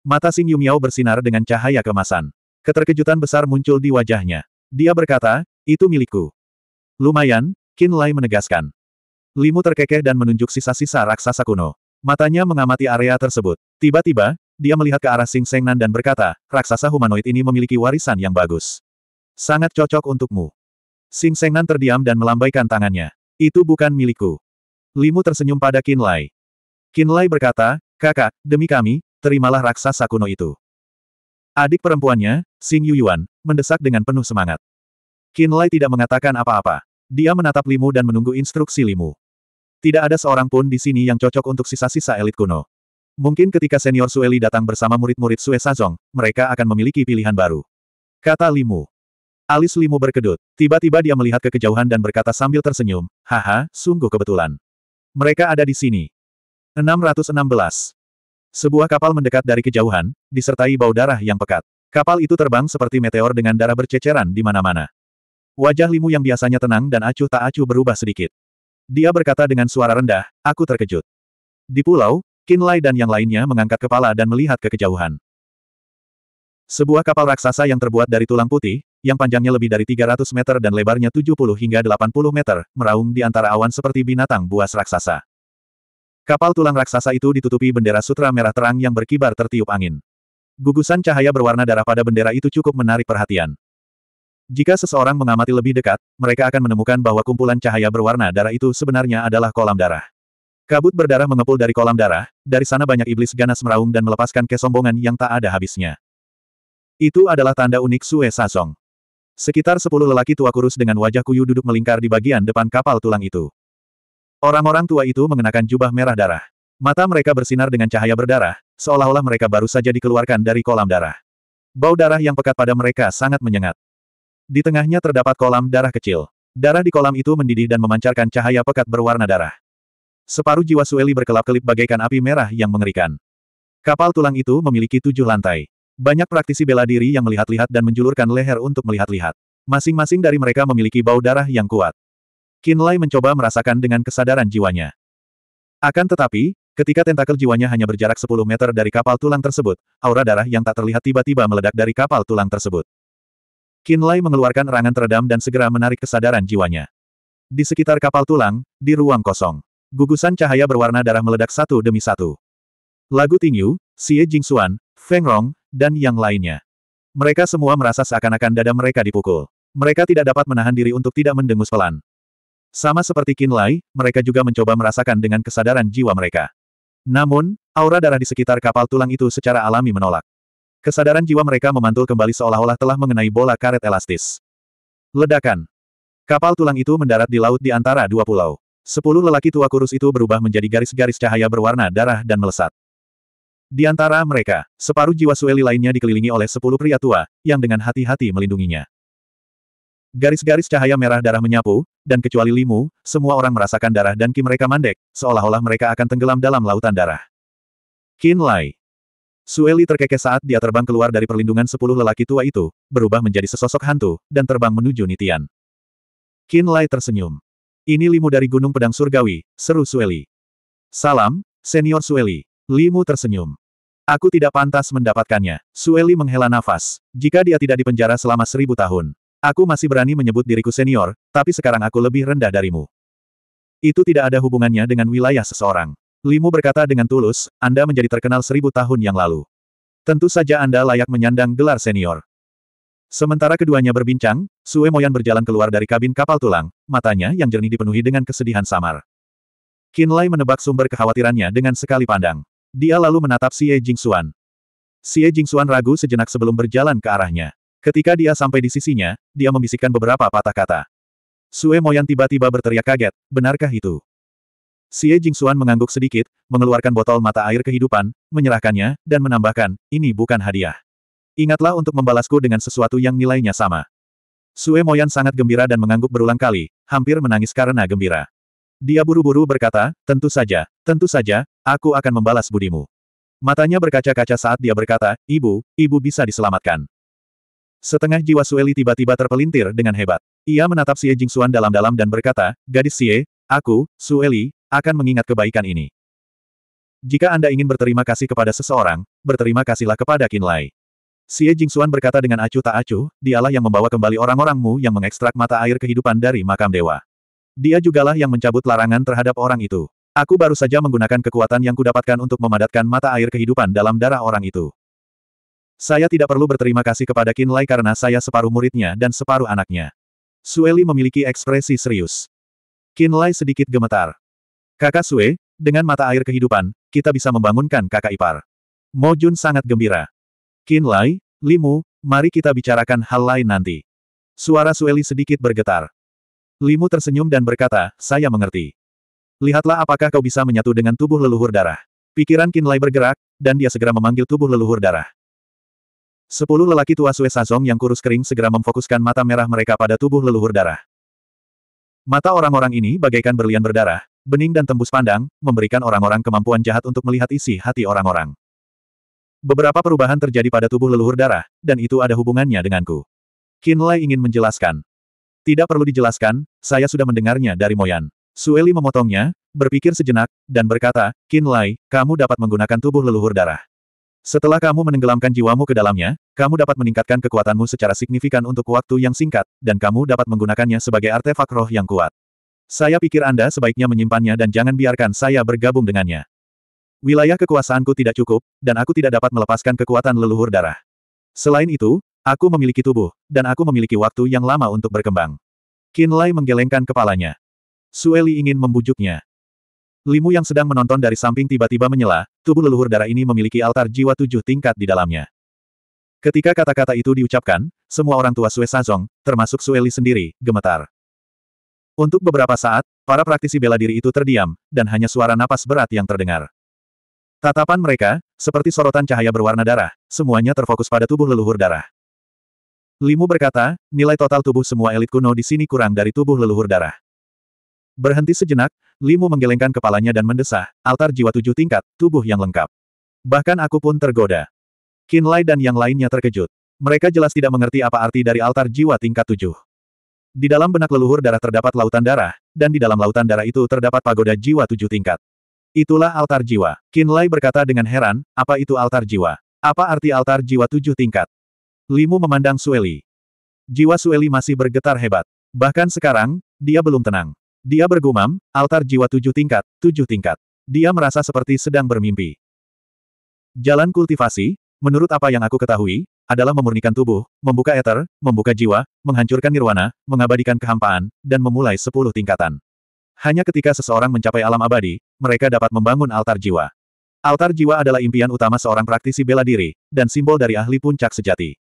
Mata Xing Yumiao bersinar dengan cahaya kemasan. Keterkejutan besar muncul di wajahnya. Dia berkata, itu milikku. Lumayan, Qin Lai menegaskan. Limu terkekeh dan menunjuk sisa-sisa raksasa kuno. Matanya mengamati area tersebut. Tiba-tiba, dia melihat ke arah Sing Sengnan dan berkata, raksasa humanoid ini memiliki warisan yang bagus. Sangat cocok untukmu. Sing Sengnan terdiam dan melambaikan tangannya. Itu bukan milikku. Limu tersenyum pada Lai. Qin Lai berkata, kakak, demi kami, terimalah raksasa kuno itu. Adik perempuannya, Sing Yuyuan, mendesak dengan penuh semangat. Lai tidak mengatakan apa-apa. Dia menatap Limu dan menunggu instruksi Limu. Tidak ada seorang pun di sini yang cocok untuk sisa-sisa elit kuno. Mungkin ketika senior Sueli datang bersama murid-murid Sue Sazong, mereka akan memiliki pilihan baru. Kata Limu. Alis Limu berkedut. Tiba-tiba dia melihat ke kejauhan dan berkata sambil tersenyum, Haha, sungguh kebetulan. Mereka ada di sini. 616. Sebuah kapal mendekat dari kejauhan, disertai bau darah yang pekat. Kapal itu terbang seperti meteor dengan darah berceceran di mana-mana. Wajah Limu yang biasanya tenang dan acuh tak acuh berubah sedikit. Dia berkata dengan suara rendah, aku terkejut. Di pulau, Kinlay dan yang lainnya mengangkat kepala dan melihat ke kejauhan. Sebuah kapal raksasa yang terbuat dari tulang putih, yang panjangnya lebih dari 300 meter dan lebarnya 70 hingga 80 meter, meraung di antara awan seperti binatang buas raksasa. Kapal tulang raksasa itu ditutupi bendera sutra merah terang yang berkibar tertiup angin. Gugusan cahaya berwarna darah pada bendera itu cukup menarik perhatian. Jika seseorang mengamati lebih dekat, mereka akan menemukan bahwa kumpulan cahaya berwarna darah itu sebenarnya adalah kolam darah. Kabut berdarah mengepul dari kolam darah, dari sana banyak iblis ganas meraung dan melepaskan kesombongan yang tak ada habisnya. Itu adalah tanda unik Sue Sazong. Sekitar sepuluh lelaki tua kurus dengan wajah kuyu duduk melingkar di bagian depan kapal tulang itu. Orang-orang tua itu mengenakan jubah merah darah. Mata mereka bersinar dengan cahaya berdarah, seolah-olah mereka baru saja dikeluarkan dari kolam darah. Bau darah yang pekat pada mereka sangat menyengat. Di tengahnya terdapat kolam darah kecil. Darah di kolam itu mendidih dan memancarkan cahaya pekat berwarna darah. Separuh jiwa Sueli berkelap-kelip bagaikan api merah yang mengerikan. Kapal tulang itu memiliki tujuh lantai. Banyak praktisi bela diri yang melihat-lihat dan menjulurkan leher untuk melihat-lihat. Masing-masing dari mereka memiliki bau darah yang kuat. Lai mencoba merasakan dengan kesadaran jiwanya. Akan tetapi, ketika tentakel jiwanya hanya berjarak 10 meter dari kapal tulang tersebut, aura darah yang tak terlihat tiba-tiba meledak dari kapal tulang tersebut. Lai mengeluarkan erangan teredam dan segera menarik kesadaran jiwanya. Di sekitar kapal tulang, di ruang kosong, gugusan cahaya berwarna darah meledak satu demi satu. Lagu Tingyu, Xie Jingxuan, Feng Rong, dan yang lainnya. Mereka semua merasa seakan-akan dada mereka dipukul. Mereka tidak dapat menahan diri untuk tidak mendengus pelan. Sama seperti Lai, mereka juga mencoba merasakan dengan kesadaran jiwa mereka. Namun, aura darah di sekitar kapal tulang itu secara alami menolak. Kesadaran jiwa mereka memantul kembali seolah-olah telah mengenai bola karet elastis. Ledakan. Kapal tulang itu mendarat di laut di antara dua pulau. Sepuluh lelaki tua kurus itu berubah menjadi garis-garis cahaya berwarna darah dan melesat. Di antara mereka, separuh jiwa Sueli lainnya dikelilingi oleh sepuluh pria tua, yang dengan hati-hati melindunginya. Garis-garis cahaya merah darah menyapu, dan kecuali Limu, semua orang merasakan darah dan ki mereka mandek, seolah-olah mereka akan tenggelam dalam lautan darah. Qin Lai. Sueli terkekeh saat dia terbang keluar dari perlindungan sepuluh lelaki tua itu, berubah menjadi sesosok hantu, dan terbang menuju Nitian. Qin Lai tersenyum. Ini Limu dari Gunung Pedang Surgawi, seru Sueli. Salam, Senior Sueli. Limu tersenyum. Aku tidak pantas mendapatkannya. Sueli menghela nafas. Jika dia tidak dipenjara selama seribu tahun, aku masih berani menyebut diriku senior, tapi sekarang aku lebih rendah darimu. Itu tidak ada hubungannya dengan wilayah seseorang. Limu berkata dengan tulus, Anda menjadi terkenal seribu tahun yang lalu. Tentu saja Anda layak menyandang gelar senior. Sementara keduanya berbincang, Sue Moyan berjalan keluar dari kabin kapal tulang, matanya yang jernih dipenuhi dengan kesedihan samar. Kinlay menebak sumber kekhawatirannya dengan sekali pandang. Dia lalu menatap Xie Jingxuan. Xie Jingxuan ragu sejenak sebelum berjalan ke arahnya. Ketika dia sampai di sisinya, dia membisikkan beberapa patah kata. Sue Moyan tiba-tiba berteriak kaget, benarkah itu? Xie Jingxuan mengangguk sedikit, mengeluarkan botol mata air kehidupan, menyerahkannya, dan menambahkan, ini bukan hadiah. Ingatlah untuk membalasku dengan sesuatu yang nilainya sama. Sue Moyan sangat gembira dan mengangguk berulang kali, hampir menangis karena gembira. Dia buru-buru berkata, tentu saja, tentu saja, aku akan membalas budimu. Matanya berkaca-kaca saat dia berkata, ibu, ibu bisa diselamatkan. Setengah jiwa Sueli tiba-tiba terpelintir dengan hebat. Ia menatap Xie Jingxuan dalam-dalam dan berkata, gadis Xie, aku, Sueli, akan mengingat kebaikan ini. Jika Anda ingin berterima kasih kepada seseorang, berterima kasihlah kepada Kinlai. Xie Jingxuan berkata dengan acuh tak acuh, dialah yang membawa kembali orang-orangmu yang mengekstrak mata air kehidupan dari makam dewa. Dia jugalah yang mencabut larangan terhadap orang itu. Aku baru saja menggunakan kekuatan yang kudapatkan untuk memadatkan mata air kehidupan dalam darah orang itu. Saya tidak perlu berterima kasih kepada Lai karena saya separuh muridnya dan separuh anaknya. Sueli memiliki ekspresi serius. Lai sedikit gemetar. Kakak Sue, dengan mata air kehidupan, kita bisa membangunkan kakak ipar. Mo Jun sangat gembira. Lai, Limu, mari kita bicarakan hal lain nanti. Suara Sueli sedikit bergetar. Limu tersenyum dan berkata, saya mengerti. Lihatlah apakah kau bisa menyatu dengan tubuh leluhur darah. Pikiran Kinlay bergerak, dan dia segera memanggil tubuh leluhur darah. Sepuluh lelaki tua Sue Sazong yang kurus kering segera memfokuskan mata merah mereka pada tubuh leluhur darah. Mata orang-orang ini bagaikan berlian berdarah, bening dan tembus pandang, memberikan orang-orang kemampuan jahat untuk melihat isi hati orang-orang. Beberapa perubahan terjadi pada tubuh leluhur darah, dan itu ada hubungannya denganku. Kinlay ingin menjelaskan. Tidak perlu dijelaskan, saya sudah mendengarnya dari Moyan. Sueli memotongnya, berpikir sejenak, dan berkata, Qin Lai, kamu dapat menggunakan tubuh leluhur darah. Setelah kamu menenggelamkan jiwamu ke dalamnya, kamu dapat meningkatkan kekuatanmu secara signifikan untuk waktu yang singkat, dan kamu dapat menggunakannya sebagai artefak roh yang kuat. Saya pikir Anda sebaiknya menyimpannya dan jangan biarkan saya bergabung dengannya. Wilayah kekuasaanku tidak cukup, dan aku tidak dapat melepaskan kekuatan leluhur darah. Selain itu, Aku memiliki tubuh, dan aku memiliki waktu yang lama untuk berkembang. Qin Lai menggelengkan kepalanya. Sueli ingin membujuknya. Limu yang sedang menonton dari samping tiba-tiba menyela, tubuh leluhur darah ini memiliki altar jiwa tujuh tingkat di dalamnya. Ketika kata-kata itu diucapkan, semua orang tua Sue Sazong, termasuk Sueli sendiri, gemetar. Untuk beberapa saat, para praktisi bela diri itu terdiam, dan hanya suara napas berat yang terdengar. Tatapan mereka, seperti sorotan cahaya berwarna darah, semuanya terfokus pada tubuh leluhur darah. Limu berkata, nilai total tubuh semua elit kuno di sini kurang dari tubuh leluhur darah. Berhenti sejenak, Limu menggelengkan kepalanya dan mendesah, altar jiwa tujuh tingkat, tubuh yang lengkap. Bahkan aku pun tergoda. Kinlay dan yang lainnya terkejut. Mereka jelas tidak mengerti apa arti dari altar jiwa tingkat tujuh. Di dalam benak leluhur darah terdapat lautan darah, dan di dalam lautan darah itu terdapat pagoda jiwa tujuh tingkat. Itulah altar jiwa. Kinlay berkata dengan heran, apa itu altar jiwa? Apa arti altar jiwa tujuh tingkat? Limu memandang Sueli. Jiwa Sueli masih bergetar hebat. Bahkan sekarang, dia belum tenang. Dia bergumam, altar jiwa tujuh tingkat, tujuh tingkat. Dia merasa seperti sedang bermimpi. Jalan kultivasi, menurut apa yang aku ketahui, adalah memurnikan tubuh, membuka ether, membuka jiwa, menghancurkan nirwana, mengabadikan kehampaan, dan memulai sepuluh tingkatan. Hanya ketika seseorang mencapai alam abadi, mereka dapat membangun altar jiwa. Altar jiwa adalah impian utama seorang praktisi bela diri, dan simbol dari ahli puncak sejati.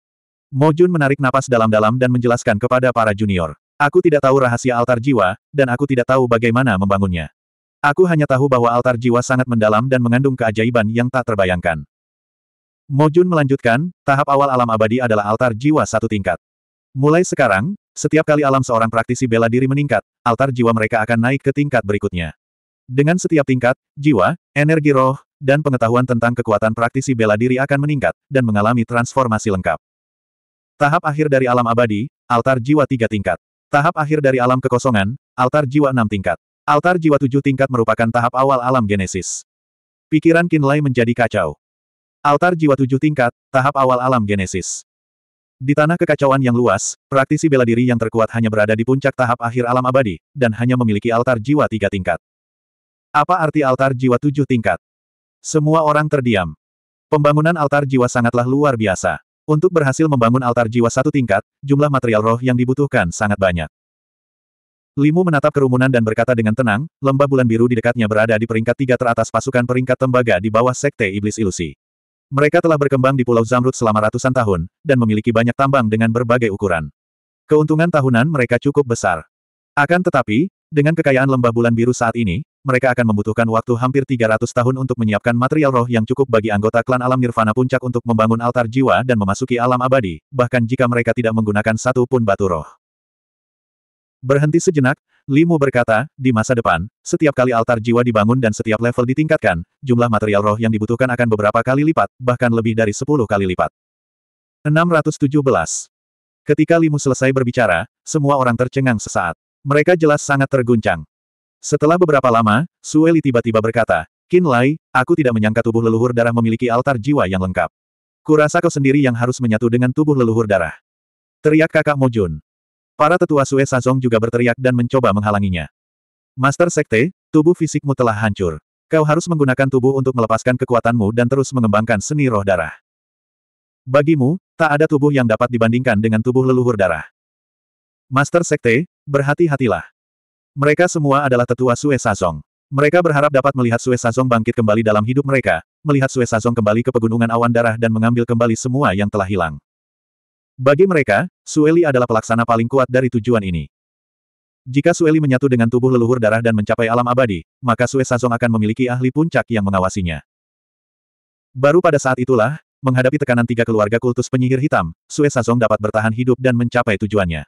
Mojun menarik napas dalam-dalam dan menjelaskan kepada para junior. Aku tidak tahu rahasia altar jiwa, dan aku tidak tahu bagaimana membangunnya. Aku hanya tahu bahwa altar jiwa sangat mendalam dan mengandung keajaiban yang tak terbayangkan. Mojun melanjutkan, tahap awal alam abadi adalah altar jiwa satu tingkat. Mulai sekarang, setiap kali alam seorang praktisi bela diri meningkat, altar jiwa mereka akan naik ke tingkat berikutnya. Dengan setiap tingkat, jiwa, energi roh, dan pengetahuan tentang kekuatan praktisi bela diri akan meningkat, dan mengalami transformasi lengkap. Tahap akhir dari alam abadi, altar jiwa tiga tingkat. Tahap akhir dari alam kekosongan, altar jiwa enam tingkat. Altar jiwa tujuh tingkat merupakan tahap awal alam genesis. Pikiran Kinlay menjadi kacau. Altar jiwa tujuh tingkat, tahap awal alam genesis. Di tanah kekacauan yang luas, praktisi bela diri yang terkuat hanya berada di puncak tahap akhir alam abadi, dan hanya memiliki altar jiwa tiga tingkat. Apa arti altar jiwa tujuh tingkat? Semua orang terdiam. Pembangunan altar jiwa sangatlah luar biasa. Untuk berhasil membangun altar jiwa satu tingkat, jumlah material roh yang dibutuhkan sangat banyak. Limu menatap kerumunan dan berkata dengan tenang, lembah bulan biru di dekatnya berada di peringkat tiga teratas pasukan peringkat tembaga di bawah sekte iblis ilusi. Mereka telah berkembang di Pulau Zamrud selama ratusan tahun, dan memiliki banyak tambang dengan berbagai ukuran. Keuntungan tahunan mereka cukup besar. Akan tetapi, dengan kekayaan lembah bulan biru saat ini, mereka akan membutuhkan waktu hampir 300 tahun untuk menyiapkan material roh yang cukup bagi anggota klan alam nirvana puncak untuk membangun altar jiwa dan memasuki alam abadi, bahkan jika mereka tidak menggunakan satu pun batu roh. Berhenti sejenak, Limu berkata, di masa depan, setiap kali altar jiwa dibangun dan setiap level ditingkatkan, jumlah material roh yang dibutuhkan akan beberapa kali lipat, bahkan lebih dari 10 kali lipat. 617. Ketika Limu selesai berbicara, semua orang tercengang sesaat. Mereka jelas sangat terguncang. Setelah beberapa lama, Sueli tiba-tiba berkata, Qin Lai, aku tidak menyangka tubuh leluhur darah memiliki altar jiwa yang lengkap. Kurasa kau sendiri yang harus menyatu dengan tubuh leluhur darah. Teriak kakak Mojun. Para tetua Sue Sazong juga berteriak dan mencoba menghalanginya. Master Sekte, tubuh fisikmu telah hancur. Kau harus menggunakan tubuh untuk melepaskan kekuatanmu dan terus mengembangkan seni roh darah. Bagimu, tak ada tubuh yang dapat dibandingkan dengan tubuh leluhur darah. Master Sekte, Berhati-hatilah. Mereka semua adalah tetua Sue Sazong. Mereka berharap dapat melihat Sue Sazong bangkit kembali dalam hidup mereka, melihat Sue Sazong kembali ke pegunungan awan darah dan mengambil kembali semua yang telah hilang. Bagi mereka, Sueli adalah pelaksana paling kuat dari tujuan ini. Jika Sueli menyatu dengan tubuh leluhur darah dan mencapai alam abadi, maka Sue Sazong akan memiliki ahli puncak yang mengawasinya. Baru pada saat itulah, menghadapi tekanan tiga keluarga kultus penyihir hitam, Sue Sazong dapat bertahan hidup dan mencapai tujuannya.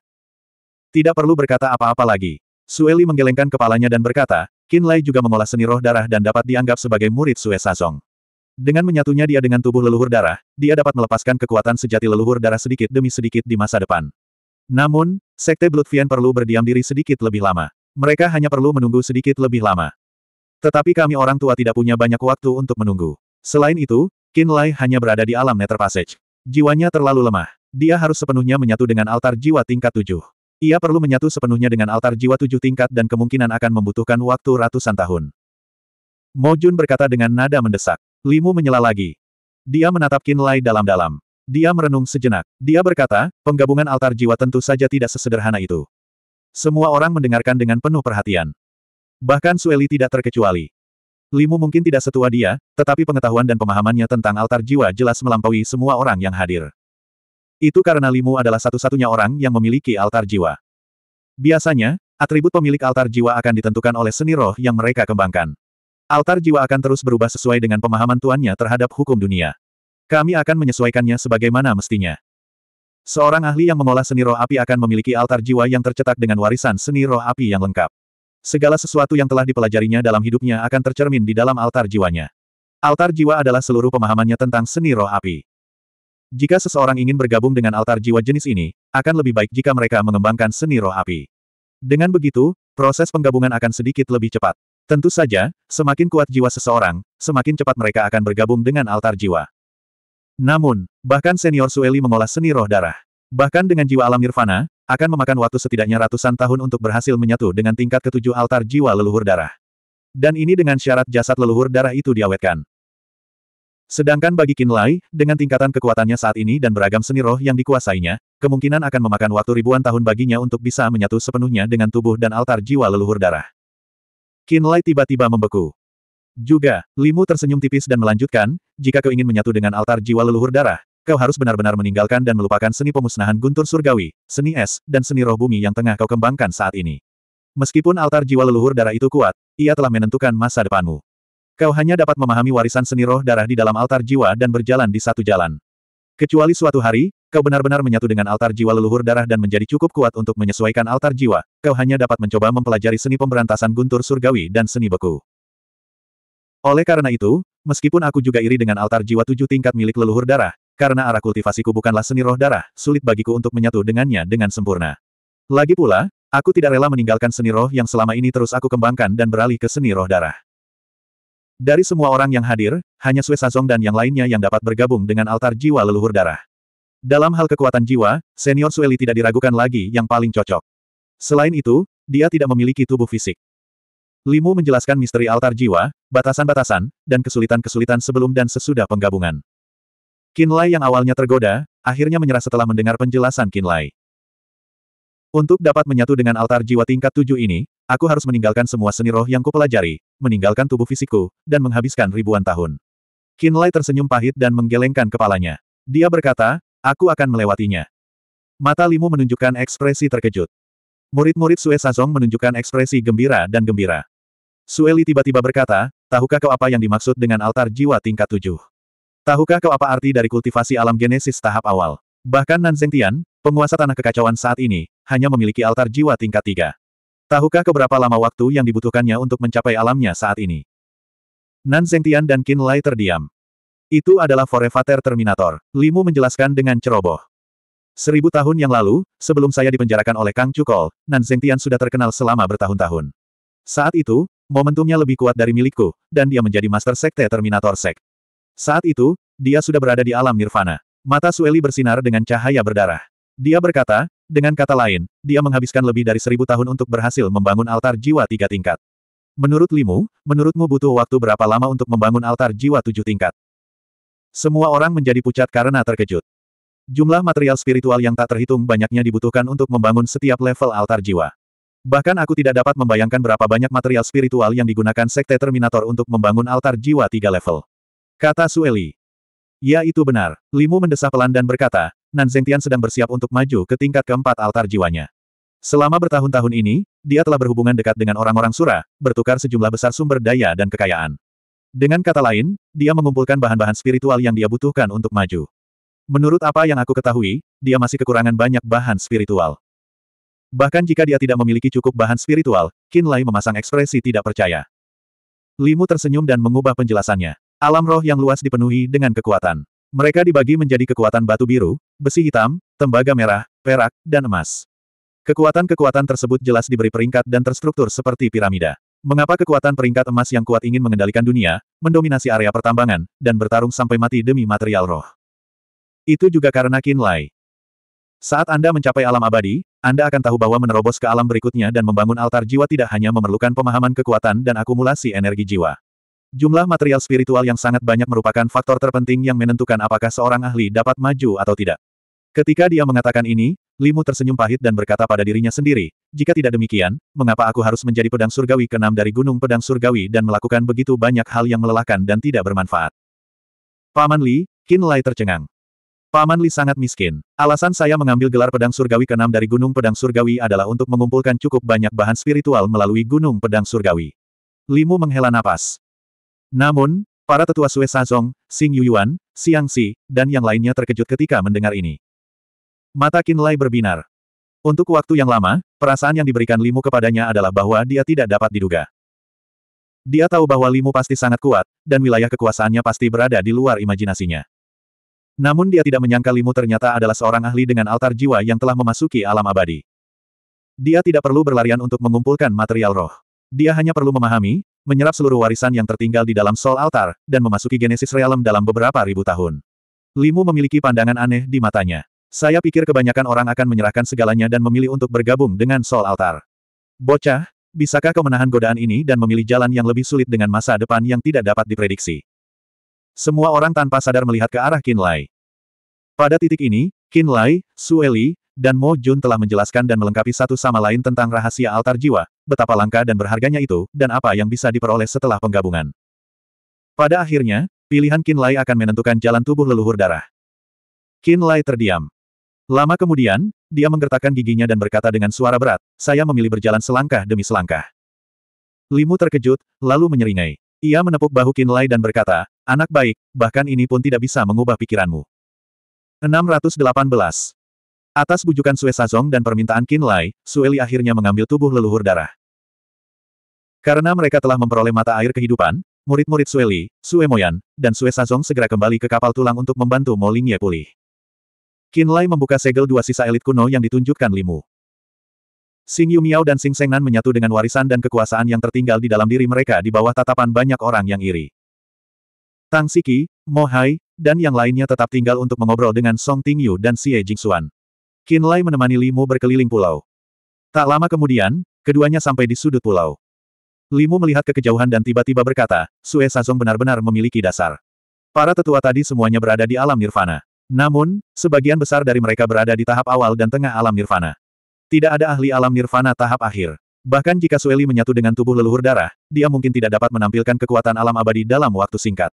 Tidak perlu berkata apa-apa lagi. Sueli menggelengkan kepalanya dan berkata, Qin Lai juga mengolah seni roh darah dan dapat dianggap sebagai murid Sue Sazong. Dengan menyatunya dia dengan tubuh leluhur darah, dia dapat melepaskan kekuatan sejati leluhur darah sedikit demi sedikit di masa depan. Namun, Sekte Bloodfian perlu berdiam diri sedikit lebih lama. Mereka hanya perlu menunggu sedikit lebih lama. Tetapi kami orang tua tidak punya banyak waktu untuk menunggu. Selain itu, Qin Lai hanya berada di alam Nether Passage. Jiwanya terlalu lemah. Dia harus sepenuhnya menyatu dengan altar jiwa tingkat tujuh. Ia perlu menyatu sepenuhnya dengan altar jiwa tujuh tingkat dan kemungkinan akan membutuhkan waktu ratusan tahun. Mo Jun berkata dengan nada mendesak. Limu menyela lagi. Dia menatap Qin Lai dalam-dalam. Dia merenung sejenak. Dia berkata, penggabungan altar jiwa tentu saja tidak sesederhana itu. Semua orang mendengarkan dengan penuh perhatian. Bahkan Sueli tidak terkecuali. Limu mungkin tidak setua dia, tetapi pengetahuan dan pemahamannya tentang altar jiwa jelas melampaui semua orang yang hadir. Itu karena Limu adalah satu-satunya orang yang memiliki altar jiwa. Biasanya, atribut pemilik altar jiwa akan ditentukan oleh seni roh yang mereka kembangkan. Altar jiwa akan terus berubah sesuai dengan pemahaman tuannya terhadap hukum dunia. Kami akan menyesuaikannya sebagaimana mestinya. Seorang ahli yang mengolah seni roh api akan memiliki altar jiwa yang tercetak dengan warisan seni roh api yang lengkap. Segala sesuatu yang telah dipelajarinya dalam hidupnya akan tercermin di dalam altar jiwanya. Altar jiwa adalah seluruh pemahamannya tentang seni roh api. Jika seseorang ingin bergabung dengan altar jiwa jenis ini, akan lebih baik jika mereka mengembangkan seni roh api. Dengan begitu, proses penggabungan akan sedikit lebih cepat. Tentu saja, semakin kuat jiwa seseorang, semakin cepat mereka akan bergabung dengan altar jiwa. Namun, bahkan senior Sueli mengolah seni roh darah. Bahkan dengan jiwa alam nirvana, akan memakan waktu setidaknya ratusan tahun untuk berhasil menyatu dengan tingkat ketujuh altar jiwa leluhur darah. Dan ini dengan syarat jasad leluhur darah itu diawetkan. Sedangkan bagi Qin dengan tingkatan kekuatannya saat ini dan beragam seni roh yang dikuasainya, kemungkinan akan memakan waktu ribuan tahun baginya untuk bisa menyatu sepenuhnya dengan tubuh dan altar jiwa leluhur darah. Qin tiba-tiba membeku. Juga, Limu tersenyum tipis dan melanjutkan, jika kau ingin menyatu dengan altar jiwa leluhur darah, kau harus benar-benar meninggalkan dan melupakan seni pemusnahan guntur surgawi, seni es, dan seni roh bumi yang tengah kau kembangkan saat ini. Meskipun altar jiwa leluhur darah itu kuat, ia telah menentukan masa depanmu. Kau hanya dapat memahami warisan seni roh darah di dalam altar jiwa dan berjalan di satu jalan. Kecuali suatu hari, kau benar-benar menyatu dengan altar jiwa leluhur darah dan menjadi cukup kuat untuk menyesuaikan altar jiwa, kau hanya dapat mencoba mempelajari seni pemberantasan guntur surgawi dan seni beku. Oleh karena itu, meskipun aku juga iri dengan altar jiwa tujuh tingkat milik leluhur darah, karena arah kultivasiku bukanlah seni roh darah, sulit bagiku untuk menyatu dengannya dengan sempurna. Lagi pula, aku tidak rela meninggalkan seni roh yang selama ini terus aku kembangkan dan beralih ke seni roh darah. Dari semua orang yang hadir, hanya Sui Sazong dan yang lainnya yang dapat bergabung dengan altar jiwa leluhur darah. Dalam hal kekuatan jiwa, senior Sueli tidak diragukan lagi yang paling cocok. Selain itu, dia tidak memiliki tubuh fisik. Limu menjelaskan misteri altar jiwa, batasan-batasan, dan kesulitan-kesulitan sebelum dan sesudah penggabungan. Kinlay yang awalnya tergoda, akhirnya menyerah setelah mendengar penjelasan Kinlay. Untuk dapat menyatu dengan altar jiwa tingkat tujuh ini, Aku harus meninggalkan semua seni roh yang kupelajari, meninggalkan tubuh fisikku, dan menghabiskan ribuan tahun. Kinlay tersenyum pahit dan menggelengkan kepalanya. Dia berkata, aku akan melewatinya. Mata Limu menunjukkan ekspresi terkejut. Murid-murid Sue Sazong menunjukkan ekspresi gembira dan gembira. Sueli tiba-tiba berkata, tahukah kau apa yang dimaksud dengan altar jiwa tingkat tujuh? Tahukah kau apa arti dari kultivasi alam genesis tahap awal? Bahkan Nan Tian, penguasa tanah kekacauan saat ini, hanya memiliki altar jiwa tingkat tiga. Tahukah keberapa lama waktu yang dibutuhkannya untuk mencapai alamnya saat ini? Nan Zengtian dan Qin Lai terdiam. Itu adalah Forevater Terminator, Limu menjelaskan dengan ceroboh. Seribu tahun yang lalu, sebelum saya dipenjarakan oleh Kang Cukol, Nan Zengtian sudah terkenal selama bertahun-tahun. Saat itu, momentumnya lebih kuat dari milikku, dan dia menjadi Master Sekte Terminator Sek. Saat itu, dia sudah berada di alam nirvana. Mata Sueli bersinar dengan cahaya berdarah. Dia berkata, dengan kata lain, dia menghabiskan lebih dari seribu tahun untuk berhasil membangun altar jiwa tiga tingkat. Menurut Limu, menurutmu butuh waktu berapa lama untuk membangun altar jiwa tujuh tingkat? Semua orang menjadi pucat karena terkejut. Jumlah material spiritual yang tak terhitung banyaknya dibutuhkan untuk membangun setiap level altar jiwa. Bahkan aku tidak dapat membayangkan berapa banyak material spiritual yang digunakan Sekte Terminator untuk membangun altar jiwa tiga level. Kata Sueli. Ya itu benar, Limu mendesah pelan dan berkata, Nan Zhengtian sedang bersiap untuk maju ke tingkat keempat altar jiwanya. Selama bertahun-tahun ini, dia telah berhubungan dekat dengan orang-orang Sura, bertukar sejumlah besar sumber daya dan kekayaan. Dengan kata lain, dia mengumpulkan bahan-bahan spiritual yang dia butuhkan untuk maju. Menurut apa yang aku ketahui, dia masih kekurangan banyak bahan spiritual. Bahkan jika dia tidak memiliki cukup bahan spiritual, Qin Lai memasang ekspresi tidak percaya. Limu tersenyum dan mengubah penjelasannya. Alam roh yang luas dipenuhi dengan kekuatan. Mereka dibagi menjadi kekuatan batu biru, besi hitam, tembaga merah, perak, dan emas. Kekuatan-kekuatan tersebut jelas diberi peringkat dan terstruktur seperti piramida. Mengapa kekuatan peringkat emas yang kuat ingin mengendalikan dunia, mendominasi area pertambangan, dan bertarung sampai mati demi material roh? Itu juga karena kinlay. Saat Anda mencapai alam abadi, Anda akan tahu bahwa menerobos ke alam berikutnya dan membangun altar jiwa tidak hanya memerlukan pemahaman kekuatan dan akumulasi energi jiwa. Jumlah material spiritual yang sangat banyak merupakan faktor terpenting yang menentukan apakah seorang ahli dapat maju atau tidak. Ketika dia mengatakan ini, Limu tersenyum pahit dan berkata pada dirinya sendiri, jika tidak demikian, mengapa aku harus menjadi pedang surgawi keenam dari Gunung Pedang Surgawi dan melakukan begitu banyak hal yang melelahkan dan tidak bermanfaat? Paman Li, Qin Lai tercengang. Paman Li sangat miskin. Alasan saya mengambil gelar pedang surgawi keenam dari Gunung Pedang Surgawi adalah untuk mengumpulkan cukup banyak bahan spiritual melalui Gunung Pedang Surgawi. Limu menghela napas. Namun, para tetua Sue Sazong, Xing Yuyuan, Siang Si, dan yang lainnya terkejut ketika mendengar ini. Mata Lai berbinar. Untuk waktu yang lama, perasaan yang diberikan Limu kepadanya adalah bahwa dia tidak dapat diduga. Dia tahu bahwa Limu pasti sangat kuat, dan wilayah kekuasaannya pasti berada di luar imajinasinya. Namun dia tidak menyangka Limu ternyata adalah seorang ahli dengan altar jiwa yang telah memasuki alam abadi. Dia tidak perlu berlarian untuk mengumpulkan material roh. Dia hanya perlu memahami, menyerap seluruh warisan yang tertinggal di dalam Soul Altar, dan memasuki Genesis Realm dalam beberapa ribu tahun. Limu memiliki pandangan aneh di matanya. Saya pikir kebanyakan orang akan menyerahkan segalanya dan memilih untuk bergabung dengan Soul Altar. Bocah, bisakah kau menahan godaan ini dan memilih jalan yang lebih sulit dengan masa depan yang tidak dapat diprediksi? Semua orang tanpa sadar melihat ke arah Kinlay. Pada titik ini, Kinlay, Sueli, dan Mo Jun telah menjelaskan dan melengkapi satu sama lain tentang rahasia altar jiwa, betapa langka dan berharganya itu, dan apa yang bisa diperoleh setelah penggabungan. Pada akhirnya, pilihan Qin Lai akan menentukan jalan tubuh leluhur darah. Qin Lai terdiam. Lama kemudian, dia menggertakkan giginya dan berkata dengan suara berat, saya memilih berjalan selangkah demi selangkah. Limu terkejut, lalu menyeringai. Ia menepuk bahu Qin Lai dan berkata, anak baik, bahkan ini pun tidak bisa mengubah pikiranmu. 618. Atas bujukan Sue Sazong dan permintaan Qin Lai, Sueli akhirnya mengambil tubuh leluhur darah. Karena mereka telah memperoleh mata air kehidupan, murid-murid Sueli, Li, Sue Moyan, dan Sue Sazong segera kembali ke kapal tulang untuk membantu Mo Lingye pulih. Qin Lai membuka segel dua sisa elit kuno yang ditunjukkan Limu. Sing Yu Miao dan Sing Sengnan menyatu dengan warisan dan kekuasaan yang tertinggal di dalam diri mereka di bawah tatapan banyak orang yang iri. Tang Siki, Mo Hai, dan yang lainnya tetap tinggal untuk mengobrol dengan Song Ting Yu dan Xie Xuan. Qin Lai menemani Limu berkeliling pulau. Tak lama kemudian, keduanya sampai di sudut pulau. Limu melihat ke kejauhan dan tiba-tiba berkata, Sue Sazong benar-benar memiliki dasar. Para tetua tadi semuanya berada di alam nirvana. Namun, sebagian besar dari mereka berada di tahap awal dan tengah alam nirvana. Tidak ada ahli alam nirvana tahap akhir. Bahkan jika Sueli menyatu dengan tubuh leluhur darah, dia mungkin tidak dapat menampilkan kekuatan alam abadi dalam waktu singkat.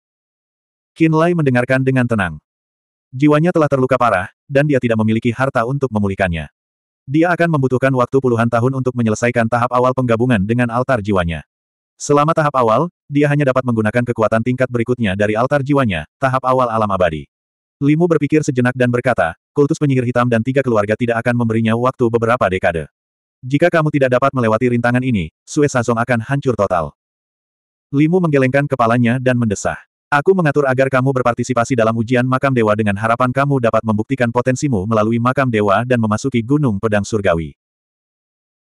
Lai mendengarkan dengan tenang. Jiwanya telah terluka parah, dan dia tidak memiliki harta untuk memulihkannya. Dia akan membutuhkan waktu puluhan tahun untuk menyelesaikan tahap awal penggabungan dengan altar jiwanya. Selama tahap awal, dia hanya dapat menggunakan kekuatan tingkat berikutnya dari altar jiwanya, tahap awal alam abadi. Limu berpikir sejenak dan berkata, kultus penyihir hitam dan tiga keluarga tidak akan memberinya waktu beberapa dekade. Jika kamu tidak dapat melewati rintangan ini, Sue Sazong akan hancur total. Limu menggelengkan kepalanya dan mendesah. Aku mengatur agar kamu berpartisipasi dalam ujian makam dewa dengan harapan kamu dapat membuktikan potensimu melalui makam dewa dan memasuki gunung pedang surgawi.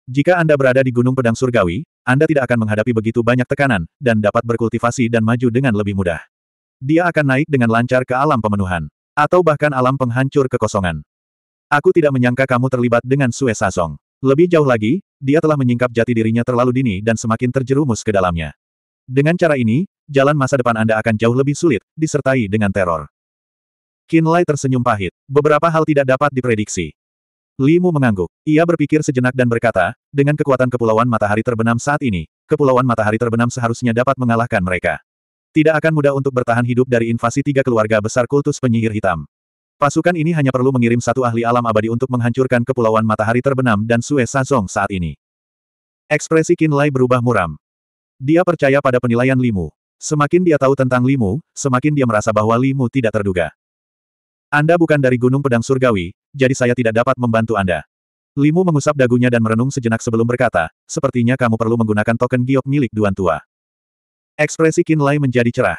Jika Anda berada di gunung pedang surgawi, Anda tidak akan menghadapi begitu banyak tekanan, dan dapat berkultivasi dan maju dengan lebih mudah. Dia akan naik dengan lancar ke alam pemenuhan. Atau bahkan alam penghancur kekosongan. Aku tidak menyangka kamu terlibat dengan Sue Sazong. Lebih jauh lagi, dia telah menyingkap jati dirinya terlalu dini dan semakin terjerumus ke dalamnya. Dengan cara ini, jalan masa depan Anda akan jauh lebih sulit, disertai dengan teror. Lai tersenyum pahit. Beberapa hal tidak dapat diprediksi. Limu mengangguk. Ia berpikir sejenak dan berkata, dengan kekuatan kepulauan matahari terbenam saat ini, kepulauan matahari terbenam seharusnya dapat mengalahkan mereka. Tidak akan mudah untuk bertahan hidup dari invasi tiga keluarga besar kultus penyihir hitam. Pasukan ini hanya perlu mengirim satu ahli alam abadi untuk menghancurkan kepulauan matahari terbenam dan Sue Sazong saat ini. Ekspresi Lai berubah muram. Dia percaya pada penilaian Limu. Semakin dia tahu tentang Limu, semakin dia merasa bahwa Limu tidak terduga. Anda bukan dari Gunung Pedang Surgawi, jadi saya tidak dapat membantu Anda. Limu mengusap dagunya dan merenung sejenak sebelum berkata, sepertinya kamu perlu menggunakan token giok milik Duan Tua. Ekspresi Kinlay menjadi cerah.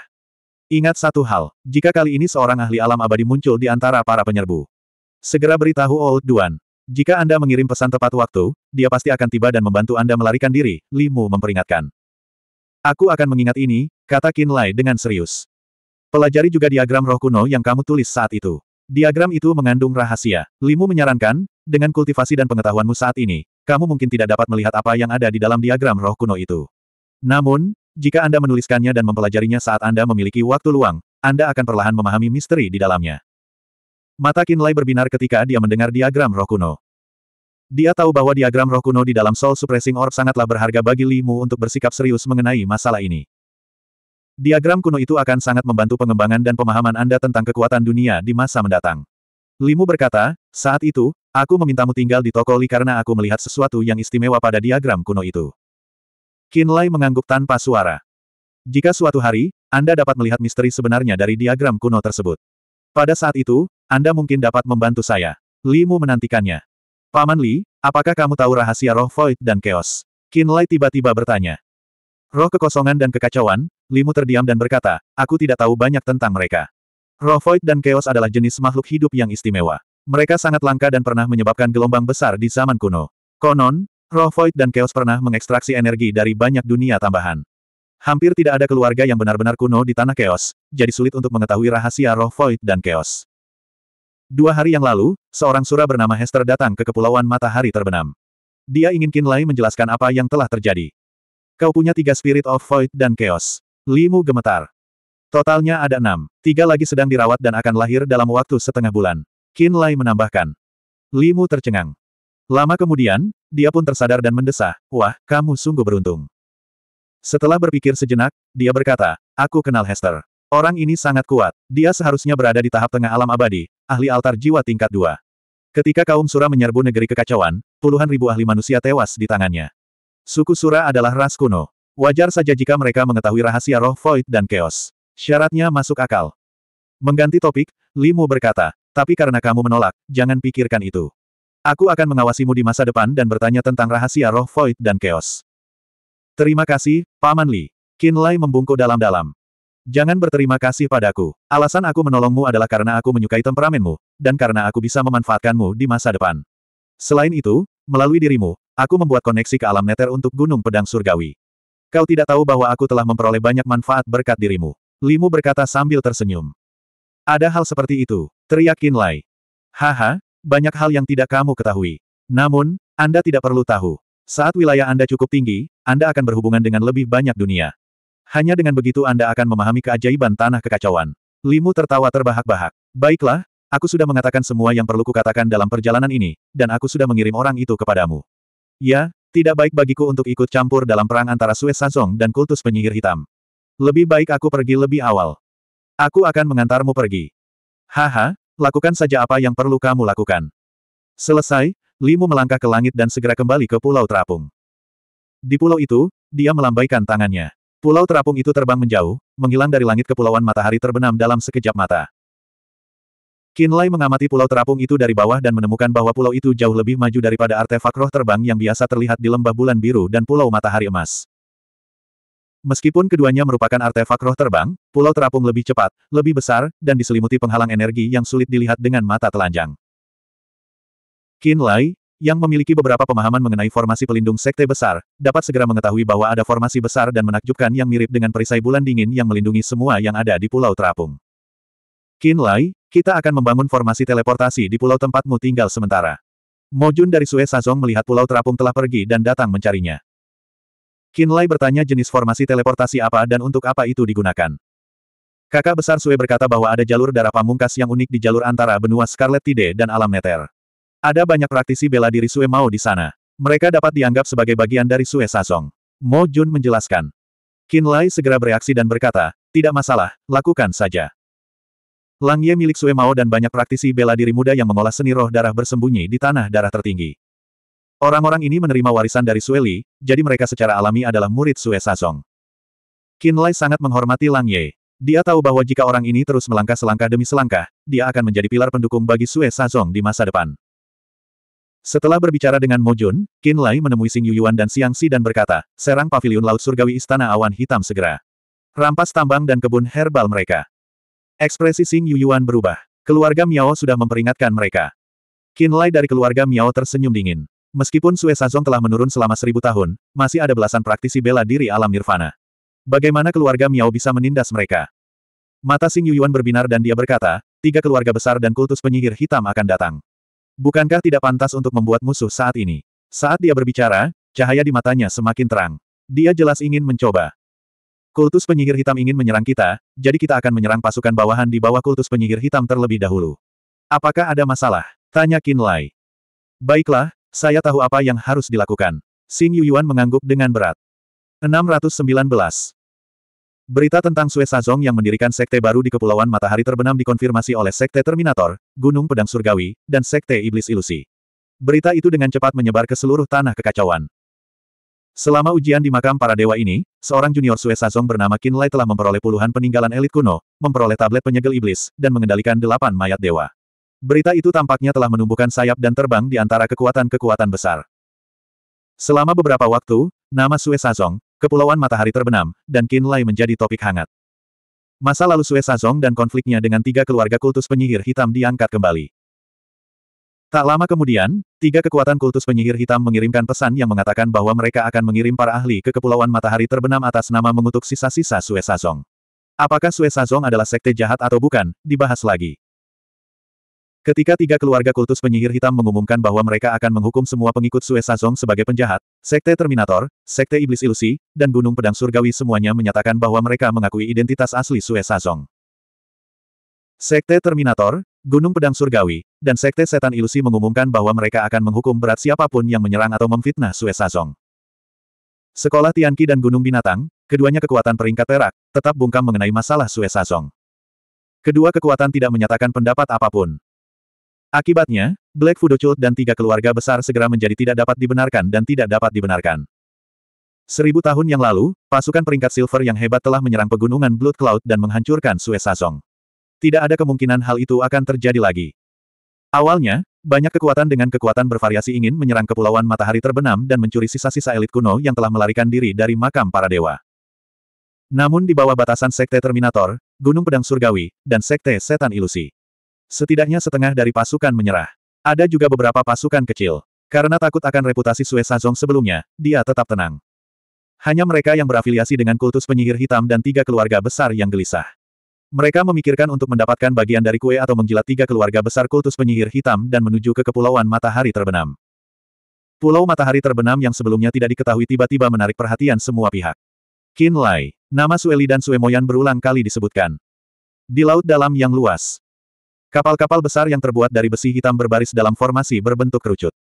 Ingat satu hal, jika kali ini seorang ahli alam abadi muncul di antara para penyerbu. Segera beritahu Old Duan. Jika Anda mengirim pesan tepat waktu, dia pasti akan tiba dan membantu Anda melarikan diri, Limu memperingatkan. Aku akan mengingat ini, Kata Qin Lai dengan serius. Pelajari juga diagram roh kuno yang kamu tulis saat itu. Diagram itu mengandung rahasia. Limu menyarankan, dengan kultivasi dan pengetahuanmu saat ini, kamu mungkin tidak dapat melihat apa yang ada di dalam diagram roh kuno itu. Namun, jika Anda menuliskannya dan mempelajarinya saat Anda memiliki waktu luang, Anda akan perlahan memahami misteri di dalamnya. Mata Lai berbinar ketika dia mendengar diagram roh kuno. Dia tahu bahwa diagram roh kuno di dalam Soul Suppressing Orb sangatlah berharga bagi Limu untuk bersikap serius mengenai masalah ini. Diagram kuno itu akan sangat membantu pengembangan dan pemahaman Anda tentang kekuatan dunia di masa mendatang. Limu berkata, saat itu, aku memintamu tinggal di toko Li karena aku melihat sesuatu yang istimewa pada diagram kuno itu. Lai mengangguk tanpa suara. Jika suatu hari, Anda dapat melihat misteri sebenarnya dari diagram kuno tersebut. Pada saat itu, Anda mungkin dapat membantu saya. Limu menantikannya. Paman Li, apakah kamu tahu rahasia roh void dan chaos? Lai tiba-tiba bertanya. Roh kekosongan dan kekacauan, Limu terdiam dan berkata, aku tidak tahu banyak tentang mereka. Roh Void dan Chaos adalah jenis makhluk hidup yang istimewa. Mereka sangat langka dan pernah menyebabkan gelombang besar di zaman kuno. Konon, Roh Void dan Chaos pernah mengekstraksi energi dari banyak dunia tambahan. Hampir tidak ada keluarga yang benar-benar kuno di tanah Chaos, jadi sulit untuk mengetahui rahasia Roh Void dan Chaos. Dua hari yang lalu, seorang sura bernama Hester datang ke Kepulauan Matahari Terbenam. Dia ingin Kinlay menjelaskan apa yang telah terjadi. Kau punya tiga Spirit of Void dan Chaos. Limu gemetar. Totalnya ada enam, tiga lagi sedang dirawat dan akan lahir dalam waktu setengah bulan. Qin Lai menambahkan. Limu tercengang. Lama kemudian, dia pun tersadar dan mendesah, wah, kamu sungguh beruntung. Setelah berpikir sejenak, dia berkata, aku kenal Hester. Orang ini sangat kuat, dia seharusnya berada di tahap tengah alam abadi, ahli altar jiwa tingkat dua. Ketika kaum Sura menyerbu negeri kekacauan, puluhan ribu ahli manusia tewas di tangannya. Suku Sura adalah ras kuno. Wajar saja jika mereka mengetahui rahasia roh void dan chaos. Syaratnya masuk akal. Mengganti topik, Limu berkata, tapi karena kamu menolak, jangan pikirkan itu. Aku akan mengawasimu di masa depan dan bertanya tentang rahasia roh void dan chaos. Terima kasih, Paman Li. Lai membungkuk dalam-dalam. Jangan berterima kasih padaku. Alasan aku menolongmu adalah karena aku menyukai temperamenmu, dan karena aku bisa memanfaatkanmu di masa depan. Selain itu, melalui dirimu, aku membuat koneksi ke alam neter untuk Gunung Pedang Surgawi. Kau tidak tahu bahwa aku telah memperoleh banyak manfaat berkat dirimu. Limu berkata sambil tersenyum. Ada hal seperti itu, teriak Lai. Haha, banyak hal yang tidak kamu ketahui. Namun, Anda tidak perlu tahu. Saat wilayah Anda cukup tinggi, Anda akan berhubungan dengan lebih banyak dunia. Hanya dengan begitu Anda akan memahami keajaiban tanah kekacauan. Limu tertawa terbahak-bahak. Baiklah, aku sudah mengatakan semua yang perlu kukatakan dalam perjalanan ini, dan aku sudah mengirim orang itu kepadamu. Ya, tidak baik bagiku untuk ikut campur dalam perang antara Sue Sazong dan kultus penyihir hitam. Lebih baik aku pergi lebih awal. Aku akan mengantarmu pergi. Haha, lakukan saja apa yang perlu kamu lakukan. Selesai, Limu melangkah ke langit dan segera kembali ke Pulau Terapung. Di pulau itu, dia melambaikan tangannya. Pulau terapung itu terbang menjauh, menghilang dari langit kepulauan matahari terbenam dalam sekejap mata. Kinlay mengamati pulau terapung itu dari bawah dan menemukan bahwa pulau itu jauh lebih maju daripada artefak roh terbang yang biasa terlihat di lembah bulan biru dan pulau matahari emas. Meskipun keduanya merupakan artefak roh terbang, pulau terapung lebih cepat, lebih besar, dan diselimuti penghalang energi yang sulit dilihat dengan mata telanjang. Kinlay, yang memiliki beberapa pemahaman mengenai formasi pelindung sekte besar, dapat segera mengetahui bahwa ada formasi besar dan menakjubkan yang mirip dengan perisai bulan dingin yang melindungi semua yang ada di Pulau Terapung. Qin Lai, kita akan membangun formasi teleportasi di pulau tempatmu tinggal sementara. Mojun dari Sue Sazong melihat pulau terapung telah pergi dan datang mencarinya. Qin Lai bertanya jenis formasi teleportasi apa dan untuk apa itu digunakan. Kakak besar Sue berkata bahwa ada jalur darah pamungkas yang unik di jalur antara benua Scarlet Tide dan alam Nether. Ada banyak praktisi bela diri Sue Mao di sana. Mereka dapat dianggap sebagai bagian dari Sue Sazong. Mo Jun menjelaskan. Qin Lai segera bereaksi dan berkata, tidak masalah, lakukan saja. Lang Ye milik Sue Mao dan banyak praktisi bela diri muda yang mengolah seni roh darah bersembunyi di tanah darah tertinggi. Orang-orang ini menerima warisan dari Sue Li, jadi mereka secara alami adalah murid Sue Sazong. Qin Lai sangat menghormati Lang Ye. Dia tahu bahwa jika orang ini terus melangkah selangkah demi selangkah, dia akan menjadi pilar pendukung bagi Sue Sazong di masa depan. Setelah berbicara dengan Mo Jun, Qin Lai menemui Xing Yuyuan dan Xiang Si dan berkata, serang Paviliun laut surgawi istana awan hitam segera. Rampas tambang dan kebun herbal mereka. Ekspresi Xing Yuyuan berubah. Keluarga Miao sudah memperingatkan mereka. Qin Lai dari keluarga Miao tersenyum dingin. Meskipun Sue Sazong telah menurun selama seribu tahun, masih ada belasan praktisi bela diri alam nirvana. Bagaimana keluarga Miao bisa menindas mereka? Mata Sing Yuyuan berbinar dan dia berkata, tiga keluarga besar dan kultus penyihir hitam akan datang. Bukankah tidak pantas untuk membuat musuh saat ini? Saat dia berbicara, cahaya di matanya semakin terang. Dia jelas ingin mencoba. Kultus penyihir hitam ingin menyerang kita, jadi kita akan menyerang pasukan bawahan di bawah kultus penyihir hitam terlebih dahulu. Apakah ada masalah? Tanya Qin Lai. Baiklah, saya tahu apa yang harus dilakukan. Xing Yuyuan mengangguk dengan berat. 619. Berita tentang Sue Sazong yang mendirikan sekte baru di Kepulauan Matahari terbenam dikonfirmasi oleh Sekte Terminator, Gunung Pedang Surgawi, dan Sekte Iblis Ilusi. Berita itu dengan cepat menyebar ke seluruh tanah kekacauan. Selama ujian di makam para dewa ini, seorang junior Sue Sazong bernama Qin Lai telah memperoleh puluhan peninggalan elit kuno, memperoleh tablet penyegel iblis, dan mengendalikan delapan mayat dewa. Berita itu tampaknya telah menumbuhkan sayap dan terbang di antara kekuatan-kekuatan besar. Selama beberapa waktu, nama Sue Sazong, Kepulauan Matahari Terbenam, dan Qin Lai menjadi topik hangat. Masa lalu Sue Sazong dan konfliknya dengan tiga keluarga kultus penyihir hitam diangkat kembali. Tak lama kemudian, tiga kekuatan kultus penyihir hitam mengirimkan pesan yang mengatakan bahwa mereka akan mengirim para ahli ke Kepulauan Matahari Terbenam atas nama mengutuk sisa-sisa Sue Sazong. Apakah Sue Sazong adalah sekte jahat atau bukan, dibahas lagi. Ketika tiga keluarga kultus penyihir hitam mengumumkan bahwa mereka akan menghukum semua pengikut Sue Sazong sebagai penjahat, Sekte Terminator, Sekte Iblis Ilusi, dan Gunung Pedang Surgawi semuanya menyatakan bahwa mereka mengakui identitas asli Sue Sazong. Sekte Terminator, Gunung Pedang Surgawi, dan Sekte Setan Ilusi mengumumkan bahwa mereka akan menghukum berat siapapun yang menyerang atau memfitnah Sue Sazong. Sekolah Tianqi dan Gunung Binatang, keduanya kekuatan peringkat perak, tetap bungkam mengenai masalah Sue Sazong. Kedua kekuatan tidak menyatakan pendapat apapun. Akibatnya, Black Fudo Cult dan tiga keluarga besar segera menjadi tidak dapat dibenarkan dan tidak dapat dibenarkan. Seribu tahun yang lalu, pasukan peringkat silver yang hebat telah menyerang pegunungan Blood Cloud dan menghancurkan Sue Sazong tidak ada kemungkinan hal itu akan terjadi lagi. Awalnya, banyak kekuatan dengan kekuatan bervariasi ingin menyerang kepulauan matahari terbenam dan mencuri sisa-sisa elit kuno yang telah melarikan diri dari makam para dewa. Namun di bawah batasan Sekte Terminator, Gunung Pedang Surgawi, dan Sekte Setan Ilusi. Setidaknya setengah dari pasukan menyerah. Ada juga beberapa pasukan kecil. Karena takut akan reputasi Sue Sazong sebelumnya, dia tetap tenang. Hanya mereka yang berafiliasi dengan kultus penyihir hitam dan tiga keluarga besar yang gelisah. Mereka memikirkan untuk mendapatkan bagian dari kue atau menjilat tiga keluarga besar kultus penyihir hitam dan menuju ke Kepulauan Matahari Terbenam. Pulau Matahari Terbenam yang sebelumnya tidak diketahui tiba-tiba menarik perhatian semua pihak. Qin Lai, nama Sueli dan Suemoyan berulang kali disebutkan. Di laut dalam yang luas. Kapal-kapal besar yang terbuat dari besi hitam berbaris dalam formasi berbentuk kerucut.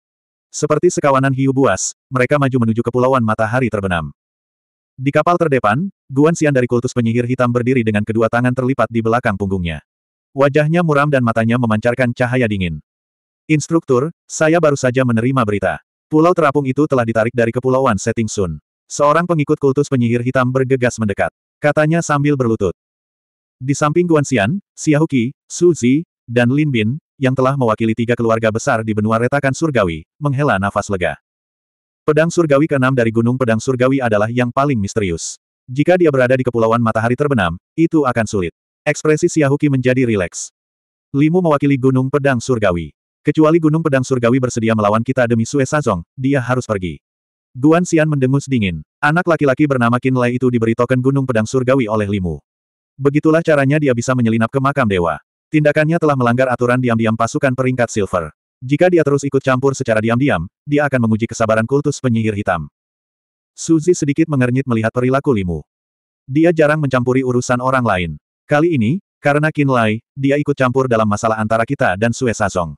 Seperti sekawanan hiu buas, mereka maju menuju Kepulauan Matahari Terbenam. Di kapal terdepan, Guan Xian dari kultus penyihir hitam berdiri dengan kedua tangan terlipat di belakang punggungnya. Wajahnya muram dan matanya memancarkan cahaya dingin. Instruktur, saya baru saja menerima berita. Pulau terapung itu telah ditarik dari kepulauan Setting Sun. Seorang pengikut kultus penyihir hitam bergegas mendekat. Katanya sambil berlutut. Di samping Guan Xian, Xiaoqi, Su dan Lin Bin, yang telah mewakili tiga keluarga besar di benua retakan surgawi, menghela nafas lega. Pedang Surgawi ke-6 dari Gunung Pedang Surgawi adalah yang paling misterius. Jika dia berada di Kepulauan Matahari Terbenam, itu akan sulit. Ekspresi Syahuki menjadi rileks. Limu mewakili Gunung Pedang Surgawi. Kecuali Gunung Pedang Surgawi bersedia melawan kita demi Sue Sazong, dia harus pergi. Guan Xian mendengus dingin. Anak laki-laki bernama Qin Lei itu diberi token Gunung Pedang Surgawi oleh Limu. Begitulah caranya dia bisa menyelinap ke makam dewa. Tindakannya telah melanggar aturan diam-diam pasukan peringkat silver. Jika dia terus ikut campur secara diam-diam, dia akan menguji kesabaran kultus penyihir hitam. Suzy sedikit mengernyit melihat perilaku Limu. Dia jarang mencampuri urusan orang lain. Kali ini, karena Qin Lai, dia ikut campur dalam masalah antara kita dan Sue Sazong.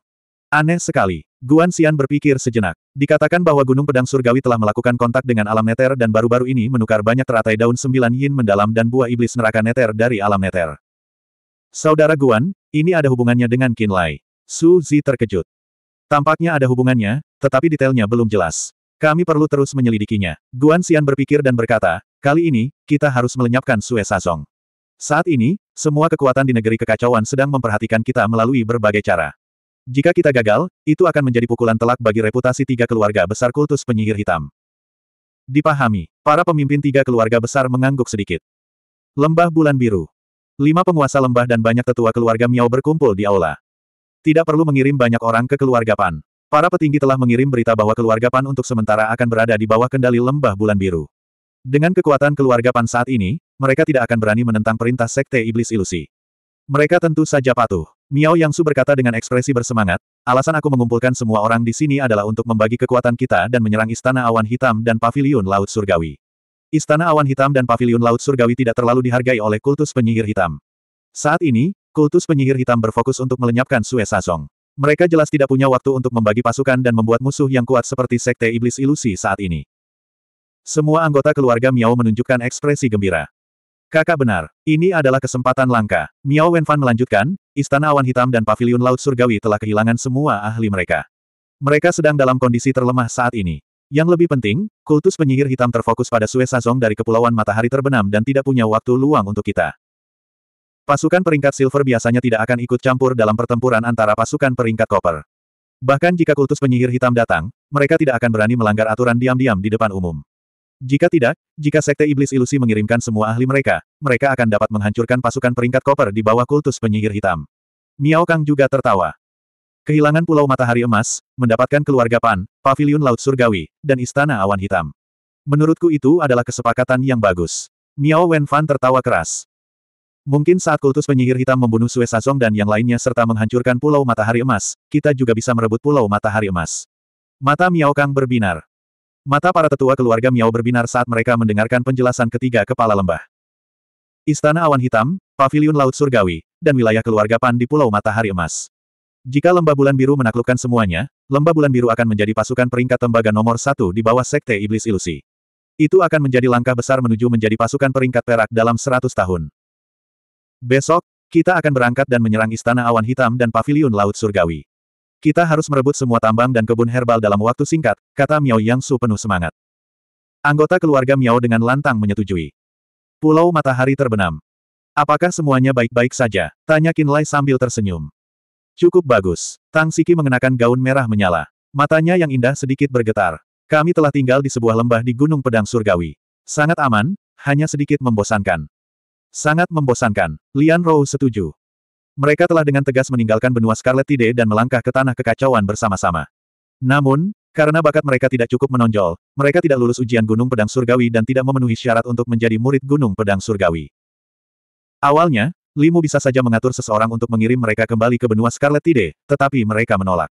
Aneh sekali. Guan Xian berpikir sejenak. Dikatakan bahwa Gunung Pedang Surgawi telah melakukan kontak dengan alam neter dan baru-baru ini menukar banyak teratai daun sembilan yin mendalam dan buah iblis neraka neter dari alam neter. Saudara Guan, ini ada hubungannya dengan Qin Lai. Su Zi terkejut. Tampaknya ada hubungannya, tetapi detailnya belum jelas. Kami perlu terus menyelidikinya. Guan Xian berpikir dan berkata, kali ini, kita harus melenyapkan Sue Sazong. Saat ini, semua kekuatan di negeri kekacauan sedang memperhatikan kita melalui berbagai cara. Jika kita gagal, itu akan menjadi pukulan telak bagi reputasi tiga keluarga besar kultus penyihir hitam. Dipahami, para pemimpin tiga keluarga besar mengangguk sedikit. Lembah Bulan Biru. Lima penguasa lembah dan banyak tetua keluarga Miao berkumpul di aula. Tidak perlu mengirim banyak orang ke keluarga Pan. Para petinggi telah mengirim berita bahwa keluarga Pan untuk sementara akan berada di bawah kendali lembah bulan biru. Dengan kekuatan keluarga Pan saat ini, mereka tidak akan berani menentang perintah Sekte Iblis Ilusi. Mereka tentu saja patuh. Miao Yang Su berkata dengan ekspresi bersemangat, alasan aku mengumpulkan semua orang di sini adalah untuk membagi kekuatan kita dan menyerang Istana Awan Hitam dan Paviliun Laut Surgawi. Istana Awan Hitam dan Paviliun Laut Surgawi tidak terlalu dihargai oleh kultus penyihir hitam. Saat ini, Kultus penyihir hitam berfokus untuk melenyapkan Sue Sazong. Mereka jelas tidak punya waktu untuk membagi pasukan dan membuat musuh yang kuat seperti Sekte Iblis Ilusi saat ini. Semua anggota keluarga Miao menunjukkan ekspresi gembira. Kakak benar, ini adalah kesempatan langka. Miao Wenfan melanjutkan, Istana Awan Hitam dan Paviliun Laut Surgawi telah kehilangan semua ahli mereka. Mereka sedang dalam kondisi terlemah saat ini. Yang lebih penting, kultus penyihir hitam terfokus pada Sue Sazong dari Kepulauan Matahari Terbenam dan tidak punya waktu luang untuk kita. Pasukan peringkat silver biasanya tidak akan ikut campur dalam pertempuran antara pasukan peringkat koper. Bahkan jika kultus penyihir hitam datang, mereka tidak akan berani melanggar aturan diam-diam di depan umum. Jika tidak, jika sekte iblis ilusi mengirimkan semua ahli mereka, mereka akan dapat menghancurkan pasukan peringkat koper di bawah kultus penyihir hitam. Miao Kang juga tertawa. Kehilangan Pulau Matahari Emas, mendapatkan keluarga Pan, Paviliun Laut Surgawi, dan Istana Awan Hitam. Menurutku itu adalah kesepakatan yang bagus. Miao Wenfan tertawa keras. Mungkin saat kultus penyihir hitam membunuh Sue Sazong dan yang lainnya serta menghancurkan Pulau Matahari Emas, kita juga bisa merebut Pulau Matahari Emas. Mata Miao Kang berbinar. Mata para tetua keluarga Miao berbinar saat mereka mendengarkan penjelasan ketiga kepala lembah. Istana Awan Hitam, Paviliun Laut Surgawi, dan wilayah keluarga Pan di Pulau Matahari Emas. Jika Lembah Bulan Biru menaklukkan semuanya, Lembah Bulan Biru akan menjadi pasukan peringkat tembaga nomor satu di bawah Sekte Iblis Ilusi. Itu akan menjadi langkah besar menuju menjadi pasukan peringkat perak dalam 100 tahun. Besok, kita akan berangkat dan menyerang Istana Awan Hitam dan Paviliun Laut Surgawi. Kita harus merebut semua tambang dan kebun herbal dalam waktu singkat, kata Miao Yang Su penuh semangat. Anggota keluarga Miao dengan lantang menyetujui. Pulau matahari terbenam. Apakah semuanya baik-baik saja? Tanya Lai sambil tersenyum. Cukup bagus. Tang Siki mengenakan gaun merah menyala. Matanya yang indah sedikit bergetar. Kami telah tinggal di sebuah lembah di Gunung Pedang Surgawi. Sangat aman, hanya sedikit membosankan. Sangat membosankan, Lian Rou setuju. Mereka telah dengan tegas meninggalkan benua Scarlet Tide dan melangkah ke tanah kekacauan bersama-sama. Namun, karena bakat mereka tidak cukup menonjol, mereka tidak lulus ujian Gunung Pedang Surgawi dan tidak memenuhi syarat untuk menjadi murid Gunung Pedang Surgawi. Awalnya, Limu bisa saja mengatur seseorang untuk mengirim mereka kembali ke benua Scarlet Tide, tetapi mereka menolak.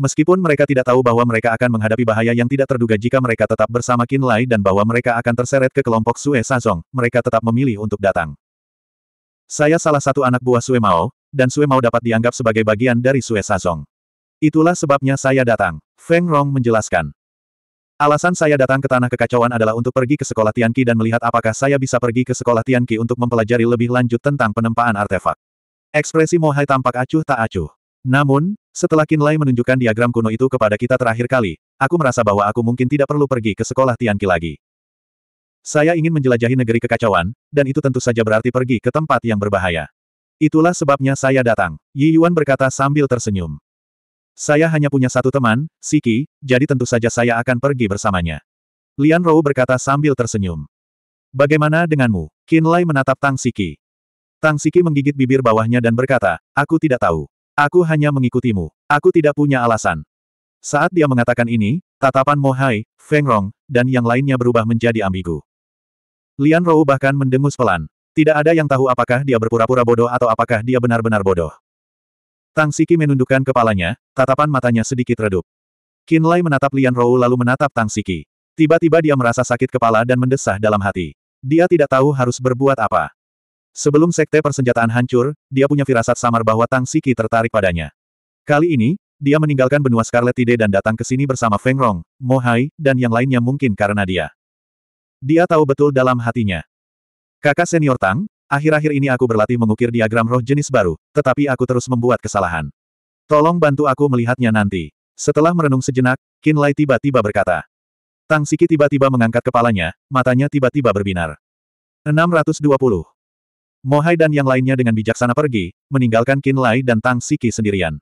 Meskipun mereka tidak tahu bahwa mereka akan menghadapi bahaya yang tidak terduga jika mereka tetap bersama Qin Lai dan bahwa mereka akan terseret ke kelompok Sue Sazong, mereka tetap memilih untuk datang. Saya salah satu anak buah Sue Mao, dan Sue Mao dapat dianggap sebagai bagian dari Sue Sazong. Itulah sebabnya saya datang, Feng Rong menjelaskan. Alasan saya datang ke Tanah Kekacauan adalah untuk pergi ke Sekolah Tianqi dan melihat apakah saya bisa pergi ke Sekolah Tianqi untuk mempelajari lebih lanjut tentang penempaan artefak. Ekspresi Mohai tampak acuh tak acuh. Namun, setelah Kinlay menunjukkan diagram kuno itu kepada kita terakhir kali, aku merasa bahwa aku mungkin tidak perlu pergi ke sekolah Tianqi lagi. Saya ingin menjelajahi negeri kekacauan, dan itu tentu saja berarti pergi ke tempat yang berbahaya. Itulah sebabnya saya datang, Yi Yuan berkata sambil tersenyum. Saya hanya punya satu teman, Siki, jadi tentu saja saya akan pergi bersamanya. Lian Rou berkata sambil tersenyum. Bagaimana denganmu? Kinlay menatap Tang Siki. Tang Siki menggigit bibir bawahnya dan berkata, aku tidak tahu. Aku hanya mengikutimu. Aku tidak punya alasan. Saat dia mengatakan ini, tatapan Mohai, Feng Rong, dan yang lainnya berubah menjadi ambigu. Lian Rou bahkan mendengus pelan. Tidak ada yang tahu apakah dia berpura-pura bodoh atau apakah dia benar-benar bodoh. Tang Siki menundukkan kepalanya, tatapan matanya sedikit redup. Qin Lai menatap Lian Rou lalu menatap Tang Siki. Tiba-tiba dia merasa sakit kepala dan mendesah dalam hati. Dia tidak tahu harus berbuat apa. Sebelum sekte persenjataan hancur, dia punya firasat samar bahwa Tang Siki tertarik padanya. Kali ini, dia meninggalkan benua Scarlet Tide dan datang ke sini bersama Feng Rong, Mo Hai, dan yang lainnya mungkin karena dia. Dia tahu betul dalam hatinya. Kakak senior Tang, akhir-akhir ini aku berlatih mengukir diagram roh jenis baru, tetapi aku terus membuat kesalahan. Tolong bantu aku melihatnya nanti. Setelah merenung sejenak, Qin Lai tiba-tiba berkata. Tang Siki tiba-tiba mengangkat kepalanya, matanya tiba-tiba berbinar. 620. Mohai dan yang lainnya dengan bijaksana pergi, meninggalkan Qin Lai dan Tang Siki sendirian.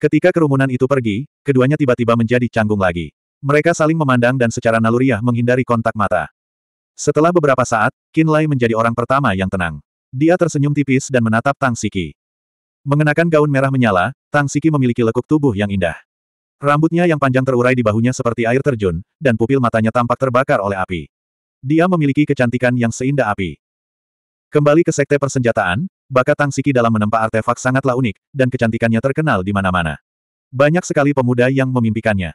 Ketika kerumunan itu pergi, keduanya tiba-tiba menjadi canggung lagi. Mereka saling memandang dan secara naluriah menghindari kontak mata. Setelah beberapa saat, Qin Lai menjadi orang pertama yang tenang. Dia tersenyum tipis dan menatap Tang Siki. Mengenakan gaun merah menyala, Tang Siki memiliki lekuk tubuh yang indah. Rambutnya yang panjang terurai di bahunya seperti air terjun, dan pupil matanya tampak terbakar oleh api. Dia memiliki kecantikan yang seindah api. Kembali ke sekte persenjataan, bakat Tang Siki dalam menempa artefak sangatlah unik, dan kecantikannya terkenal di mana-mana. Banyak sekali pemuda yang memimpikannya.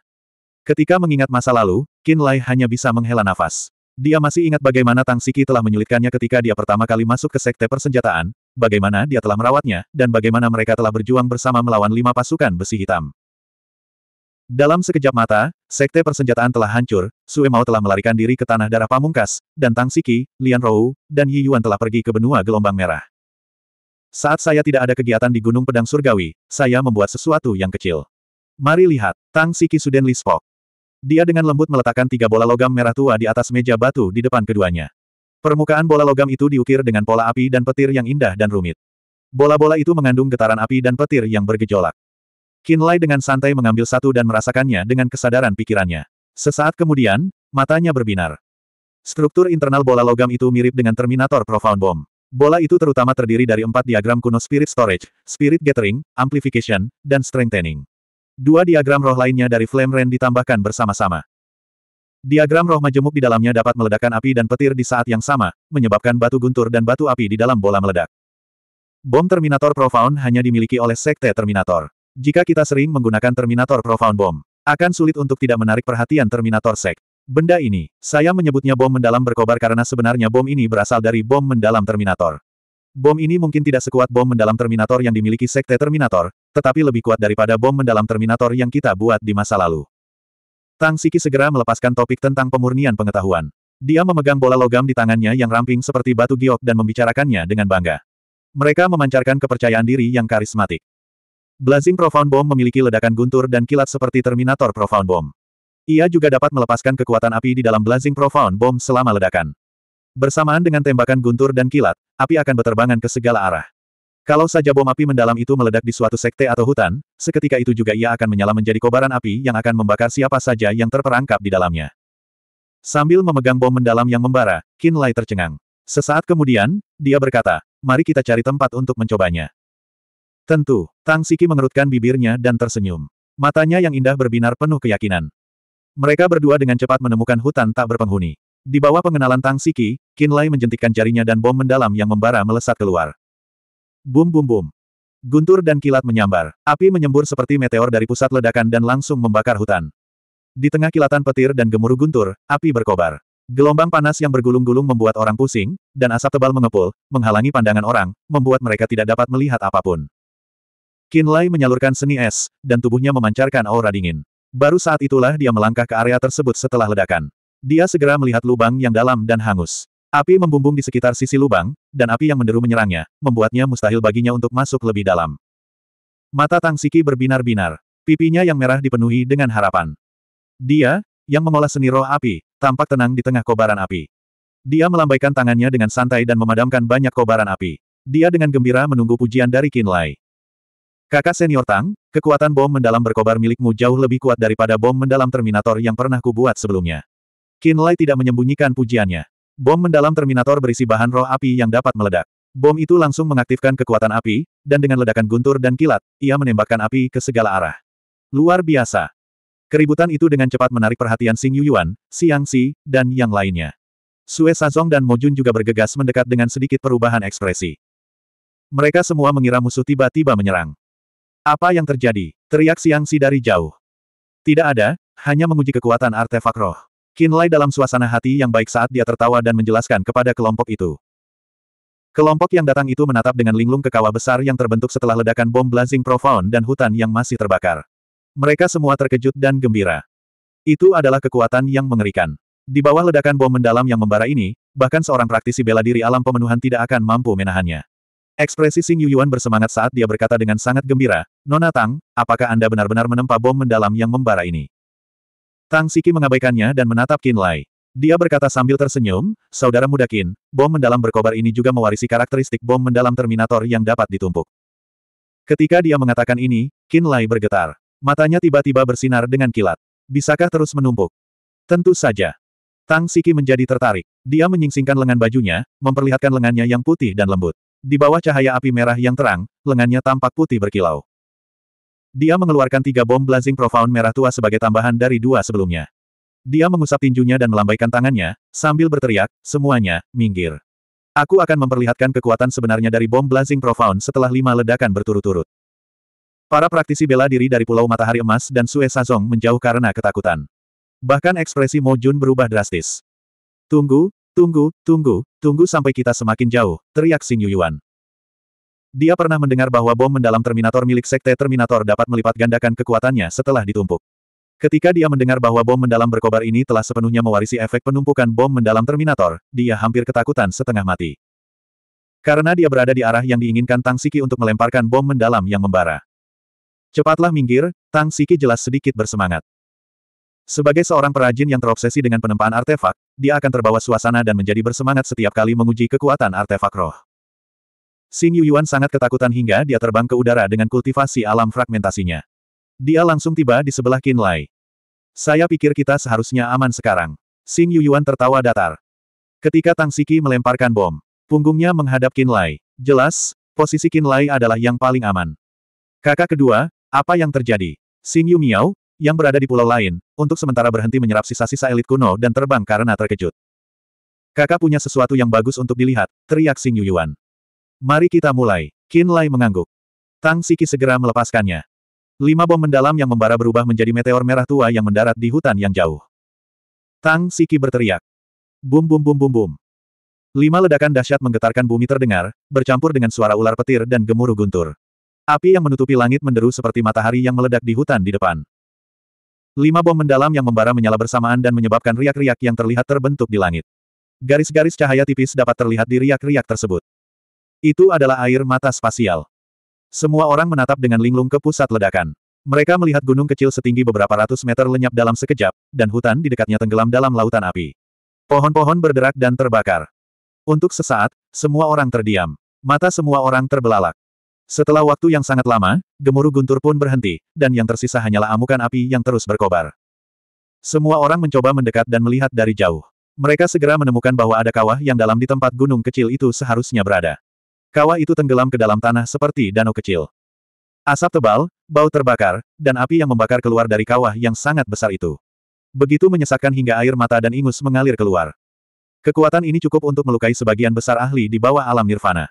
Ketika mengingat masa lalu, Qin Lai hanya bisa menghela nafas. Dia masih ingat bagaimana Tang Siki telah menyulitkannya ketika dia pertama kali masuk ke sekte persenjataan, bagaimana dia telah merawatnya, dan bagaimana mereka telah berjuang bersama melawan lima pasukan besi hitam. Dalam sekejap mata, sekte persenjataan telah hancur, Sue Mao telah melarikan diri ke tanah darah pamungkas, dan Tang Siki, Lian Rou, dan Yi Yuan telah pergi ke benua gelombang merah. Saat saya tidak ada kegiatan di Gunung Pedang Surgawi, saya membuat sesuatu yang kecil. Mari lihat, Tang Siki Suden Lispok. Dia dengan lembut meletakkan tiga bola logam merah tua di atas meja batu di depan keduanya. Permukaan bola logam itu diukir dengan pola api dan petir yang indah dan rumit. Bola-bola itu mengandung getaran api dan petir yang bergejolak. Kinlay dengan santai mengambil satu dan merasakannya dengan kesadaran pikirannya. Sesaat kemudian, matanya berbinar. Struktur internal bola logam itu mirip dengan Terminator Profound Bomb. Bola itu terutama terdiri dari empat diagram kuno Spirit Storage, Spirit Gathering, Amplification, dan Strengthening. Dua diagram roh lainnya dari Flame Rain ditambahkan bersama-sama. Diagram roh majemuk di dalamnya dapat meledakkan api dan petir di saat yang sama, menyebabkan batu guntur dan batu api di dalam bola meledak. Bom Terminator Profound hanya dimiliki oleh Sekte Terminator. Jika kita sering menggunakan Terminator Profound Bomb, akan sulit untuk tidak menarik perhatian Terminator Sek. Benda ini, saya menyebutnya bom mendalam berkobar karena sebenarnya bom ini berasal dari bom mendalam Terminator. Bom ini mungkin tidak sekuat bom mendalam Terminator yang dimiliki Sekte Terminator, tetapi lebih kuat daripada bom mendalam Terminator yang kita buat di masa lalu. Tang Siki segera melepaskan topik tentang pemurnian pengetahuan. Dia memegang bola logam di tangannya yang ramping seperti batu giok dan membicarakannya dengan bangga. Mereka memancarkan kepercayaan diri yang karismatik. Blazing Profound Bomb memiliki ledakan guntur dan kilat seperti Terminator Profound Bomb. Ia juga dapat melepaskan kekuatan api di dalam Blazing Profound Bomb selama ledakan. Bersamaan dengan tembakan guntur dan kilat, api akan berterbangan ke segala arah. Kalau saja bom api mendalam itu meledak di suatu sekte atau hutan, seketika itu juga ia akan menyala menjadi kobaran api yang akan membakar siapa saja yang terperangkap di dalamnya. Sambil memegang bom mendalam yang membara, Kinlay tercengang. Sesaat kemudian, dia berkata, mari kita cari tempat untuk mencobanya. Tentu, Tang Siki mengerutkan bibirnya dan tersenyum. Matanya yang indah berbinar penuh keyakinan. Mereka berdua dengan cepat menemukan hutan tak berpenghuni. Di bawah pengenalan Tang Siki, Lai menjentikkan jarinya dan bom mendalam yang membara melesat keluar. Bum bum bum. Guntur dan kilat menyambar. Api menyembur seperti meteor dari pusat ledakan dan langsung membakar hutan. Di tengah kilatan petir dan gemuruh guntur, api berkobar. Gelombang panas yang bergulung-gulung membuat orang pusing, dan asap tebal mengepul, menghalangi pandangan orang, membuat mereka tidak dapat melihat apapun. Qin Lai menyalurkan seni es, dan tubuhnya memancarkan aura dingin. Baru saat itulah dia melangkah ke area tersebut setelah ledakan. Dia segera melihat lubang yang dalam dan hangus. Api membumbung di sekitar sisi lubang, dan api yang menderu menyerangnya, membuatnya mustahil baginya untuk masuk lebih dalam. Mata Tang Siki berbinar-binar. Pipinya yang merah dipenuhi dengan harapan. Dia, yang mengolah seni roh api, tampak tenang di tengah kobaran api. Dia melambaikan tangannya dengan santai dan memadamkan banyak kobaran api. Dia dengan gembira menunggu pujian dari Kinlay. Kakak senior Tang, kekuatan bom mendalam berkobar milikmu jauh lebih kuat daripada bom mendalam Terminator yang pernah kubuat sebelumnya. Lai tidak menyembunyikan pujiannya. Bom mendalam Terminator berisi bahan roh api yang dapat meledak. Bom itu langsung mengaktifkan kekuatan api, dan dengan ledakan guntur dan kilat, ia menembakkan api ke segala arah. Luar biasa. Keributan itu dengan cepat menarik perhatian Xing Yuyuan, Xiang Xi, dan yang lainnya. Sue Sazong dan Mo Jun juga bergegas mendekat dengan sedikit perubahan ekspresi. Mereka semua mengira musuh tiba-tiba menyerang. Apa yang terjadi? Teriak Siang Si dari jauh. Tidak ada, hanya menguji kekuatan artefak roh. Kinlay dalam suasana hati yang baik saat dia tertawa dan menjelaskan kepada kelompok itu. Kelompok yang datang itu menatap dengan linglung ke kawah besar yang terbentuk setelah ledakan bom blazing profound dan hutan yang masih terbakar. Mereka semua terkejut dan gembira. Itu adalah kekuatan yang mengerikan. Di bawah ledakan bom mendalam yang membara ini, bahkan seorang praktisi bela diri alam pemenuhan tidak akan mampu menahannya. Ekspresi Xing Yuyuan bersemangat saat dia berkata dengan sangat gembira, Nona Tang, apakah Anda benar-benar menempa bom mendalam yang membara ini? Tang Siki mengabaikannya dan menatap Qin Lai. Dia berkata sambil tersenyum, Saudara muda Qin, bom mendalam berkobar ini juga mewarisi karakteristik bom mendalam Terminator yang dapat ditumpuk. Ketika dia mengatakan ini, Qin Lai bergetar. Matanya tiba-tiba bersinar dengan kilat. Bisakah terus menumpuk? Tentu saja. Tang Siki menjadi tertarik. Dia menyingsingkan lengan bajunya, memperlihatkan lengannya yang putih dan lembut. Di bawah cahaya api merah yang terang, lengannya tampak putih berkilau. Dia mengeluarkan tiga bom blazing profound merah tua sebagai tambahan dari dua sebelumnya. Dia mengusap tinjunya dan melambaikan tangannya, sambil berteriak, semuanya, minggir. Aku akan memperlihatkan kekuatan sebenarnya dari bom blazing profound setelah lima ledakan berturut-turut. Para praktisi bela diri dari Pulau Matahari Emas dan Sue Sazong menjauh karena ketakutan. Bahkan ekspresi Mo Jun berubah drastis. Tunggu, tunggu, tunggu, tunggu sampai kita semakin jauh, teriak Xing Yuyuan. Dia pernah mendengar bahwa bom mendalam Terminator milik Sekte Terminator dapat melipat gandakan kekuatannya setelah ditumpuk. Ketika dia mendengar bahwa bom mendalam berkobar ini telah sepenuhnya mewarisi efek penumpukan bom mendalam Terminator, dia hampir ketakutan setengah mati. Karena dia berada di arah yang diinginkan Tang Siki untuk melemparkan bom mendalam yang membara. Cepatlah minggir, Tang Siki jelas sedikit bersemangat. Sebagai seorang perajin yang terobsesi dengan penempaan artefak, dia akan terbawa suasana dan menjadi bersemangat setiap kali menguji kekuatan artefak roh. Xing Yuyuan sangat ketakutan hingga dia terbang ke udara dengan kultivasi alam fragmentasinya. Dia langsung tiba di sebelah Qin Lai. Saya pikir kita seharusnya aman sekarang. Xing Yuyuan tertawa datar. Ketika Tang Siki melemparkan bom, punggungnya menghadap Qin Lai. Jelas, posisi Qin Lai adalah yang paling aman. Kakak kedua, apa yang terjadi? Xing Yu Miao, yang berada di pulau lain, untuk sementara berhenti menyerap sisa-sisa elit kuno dan terbang karena terkejut. Kakak punya sesuatu yang bagus untuk dilihat, teriak Xing Yuyuan. Mari kita mulai. Qin Lai mengangguk. Tang Siki segera melepaskannya. Lima bom mendalam yang membara berubah menjadi meteor merah tua yang mendarat di hutan yang jauh. Tang Siki berteriak. Bum bum bum bum bum. Lima ledakan dahsyat menggetarkan bumi terdengar, bercampur dengan suara ular petir dan gemuruh guntur. Api yang menutupi langit menderu seperti matahari yang meledak di hutan di depan. Lima bom mendalam yang membara menyala bersamaan dan menyebabkan riak-riak yang terlihat terbentuk di langit. Garis-garis cahaya tipis dapat terlihat di riak-riak tersebut. Itu adalah air mata spasial. Semua orang menatap dengan linglung ke pusat ledakan. Mereka melihat gunung kecil setinggi beberapa ratus meter lenyap dalam sekejap, dan hutan di dekatnya tenggelam dalam lautan api. Pohon-pohon berderak dan terbakar. Untuk sesaat, semua orang terdiam. Mata semua orang terbelalak. Setelah waktu yang sangat lama, gemuruh guntur pun berhenti, dan yang tersisa hanyalah amukan api yang terus berkobar. Semua orang mencoba mendekat dan melihat dari jauh. Mereka segera menemukan bahwa ada kawah yang dalam di tempat gunung kecil itu seharusnya berada. Kawah itu tenggelam ke dalam tanah seperti danau kecil. Asap tebal, bau terbakar, dan api yang membakar keluar dari kawah yang sangat besar itu. Begitu menyesakkan hingga air mata dan ingus mengalir keluar. Kekuatan ini cukup untuk melukai sebagian besar ahli di bawah alam nirvana.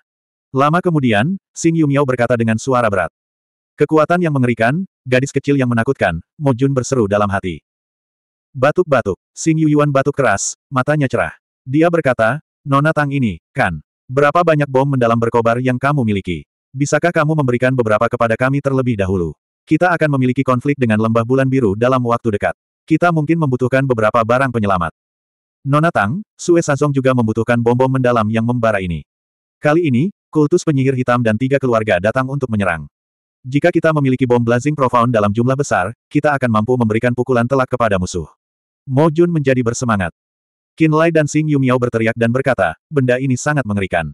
Lama kemudian, Xing Yumiao berkata dengan suara berat. Kekuatan yang mengerikan, gadis kecil yang menakutkan, Mo Jun berseru dalam hati. Batuk-batuk, Xing Yuyuan batuk keras, matanya cerah. Dia berkata, Nona Tang ini, kan, Berapa banyak bom mendalam berkobar yang kamu miliki? Bisakah kamu memberikan beberapa kepada kami terlebih dahulu? Kita akan memiliki konflik dengan lembah bulan biru dalam waktu dekat. Kita mungkin membutuhkan beberapa barang penyelamat. Nona Tang, Sue Sazong juga membutuhkan bom-bom mendalam yang membara ini. Kali ini, kultus penyihir hitam dan tiga keluarga datang untuk menyerang. Jika kita memiliki bom blazing profound dalam jumlah besar, kita akan mampu memberikan pukulan telak kepada musuh. Mo Jun menjadi bersemangat. Lai dan Xing Yumiao berteriak dan berkata, benda ini sangat mengerikan.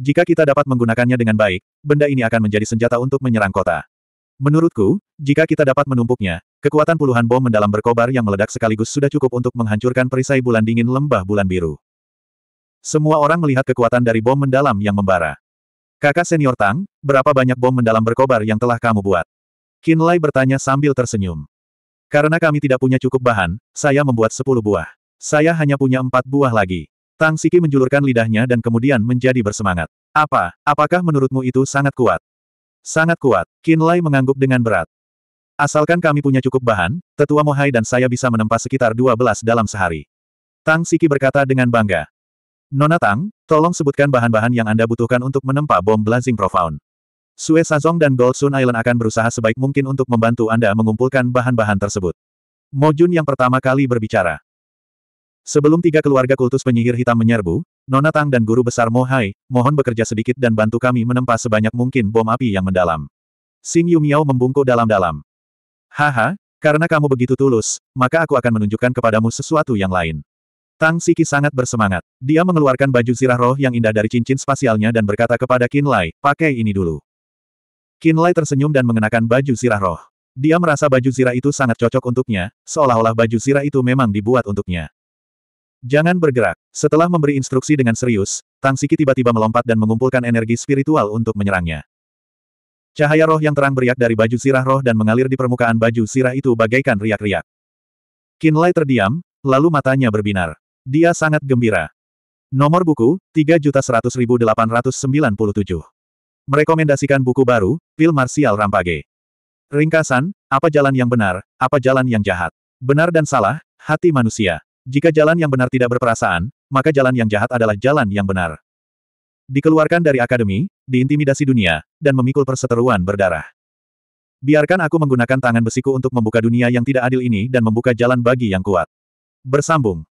Jika kita dapat menggunakannya dengan baik, benda ini akan menjadi senjata untuk menyerang kota. Menurutku, jika kita dapat menumpuknya, kekuatan puluhan bom mendalam berkobar yang meledak sekaligus sudah cukup untuk menghancurkan perisai bulan dingin lembah bulan biru. Semua orang melihat kekuatan dari bom mendalam yang membara. Kakak senior Tang, berapa banyak bom mendalam berkobar yang telah kamu buat? Qin Lai bertanya sambil tersenyum. Karena kami tidak punya cukup bahan, saya membuat sepuluh buah. Saya hanya punya empat buah lagi. Tang Siki menjulurkan lidahnya dan kemudian menjadi bersemangat. Apa, apakah menurutmu itu sangat kuat? Sangat kuat, Qin Lai mengangguk dengan berat. Asalkan kami punya cukup bahan, tetua Mohai dan saya bisa menempa sekitar dua belas dalam sehari. Tang Siki berkata dengan bangga. Nona Tang, tolong sebutkan bahan-bahan yang Anda butuhkan untuk menempa bom Blazing Profound. Sue Sazong dan Gold Sun Island akan berusaha sebaik mungkin untuk membantu Anda mengumpulkan bahan-bahan tersebut. Mojun yang pertama kali berbicara. Sebelum tiga keluarga kultus penyihir hitam menyerbu, Nona Tang dan Guru Besar Hai, mohon bekerja sedikit dan bantu kami menempa sebanyak mungkin bom api yang mendalam. Sing Yu Miao membungkuk dalam-dalam. Haha, karena kamu begitu tulus, maka aku akan menunjukkan kepadamu sesuatu yang lain. Tang Siki sangat bersemangat. Dia mengeluarkan baju zirah roh yang indah dari cincin spasialnya dan berkata kepada Qin Lai, pakai ini dulu. Qin Lai tersenyum dan mengenakan baju zirah roh. Dia merasa baju zirah itu sangat cocok untuknya, seolah-olah baju zirah itu memang dibuat untuknya. Jangan bergerak. Setelah memberi instruksi dengan serius, Tang Siki tiba-tiba melompat dan mengumpulkan energi spiritual untuk menyerangnya. Cahaya roh yang terang beriak dari baju sirah roh dan mengalir di permukaan baju sirah itu bagaikan riak-riak. Kinlay terdiam, lalu matanya berbinar. Dia sangat gembira. Nomor buku, 3.100.897. Merekomendasikan buku baru, Pil Martial Rampage. Ringkasan, apa jalan yang benar, apa jalan yang jahat. Benar dan salah, hati manusia. Jika jalan yang benar tidak berperasaan, maka jalan yang jahat adalah jalan yang benar. Dikeluarkan dari akademi, diintimidasi dunia, dan memikul perseteruan berdarah. Biarkan aku menggunakan tangan besiku untuk membuka dunia yang tidak adil ini dan membuka jalan bagi yang kuat. Bersambung.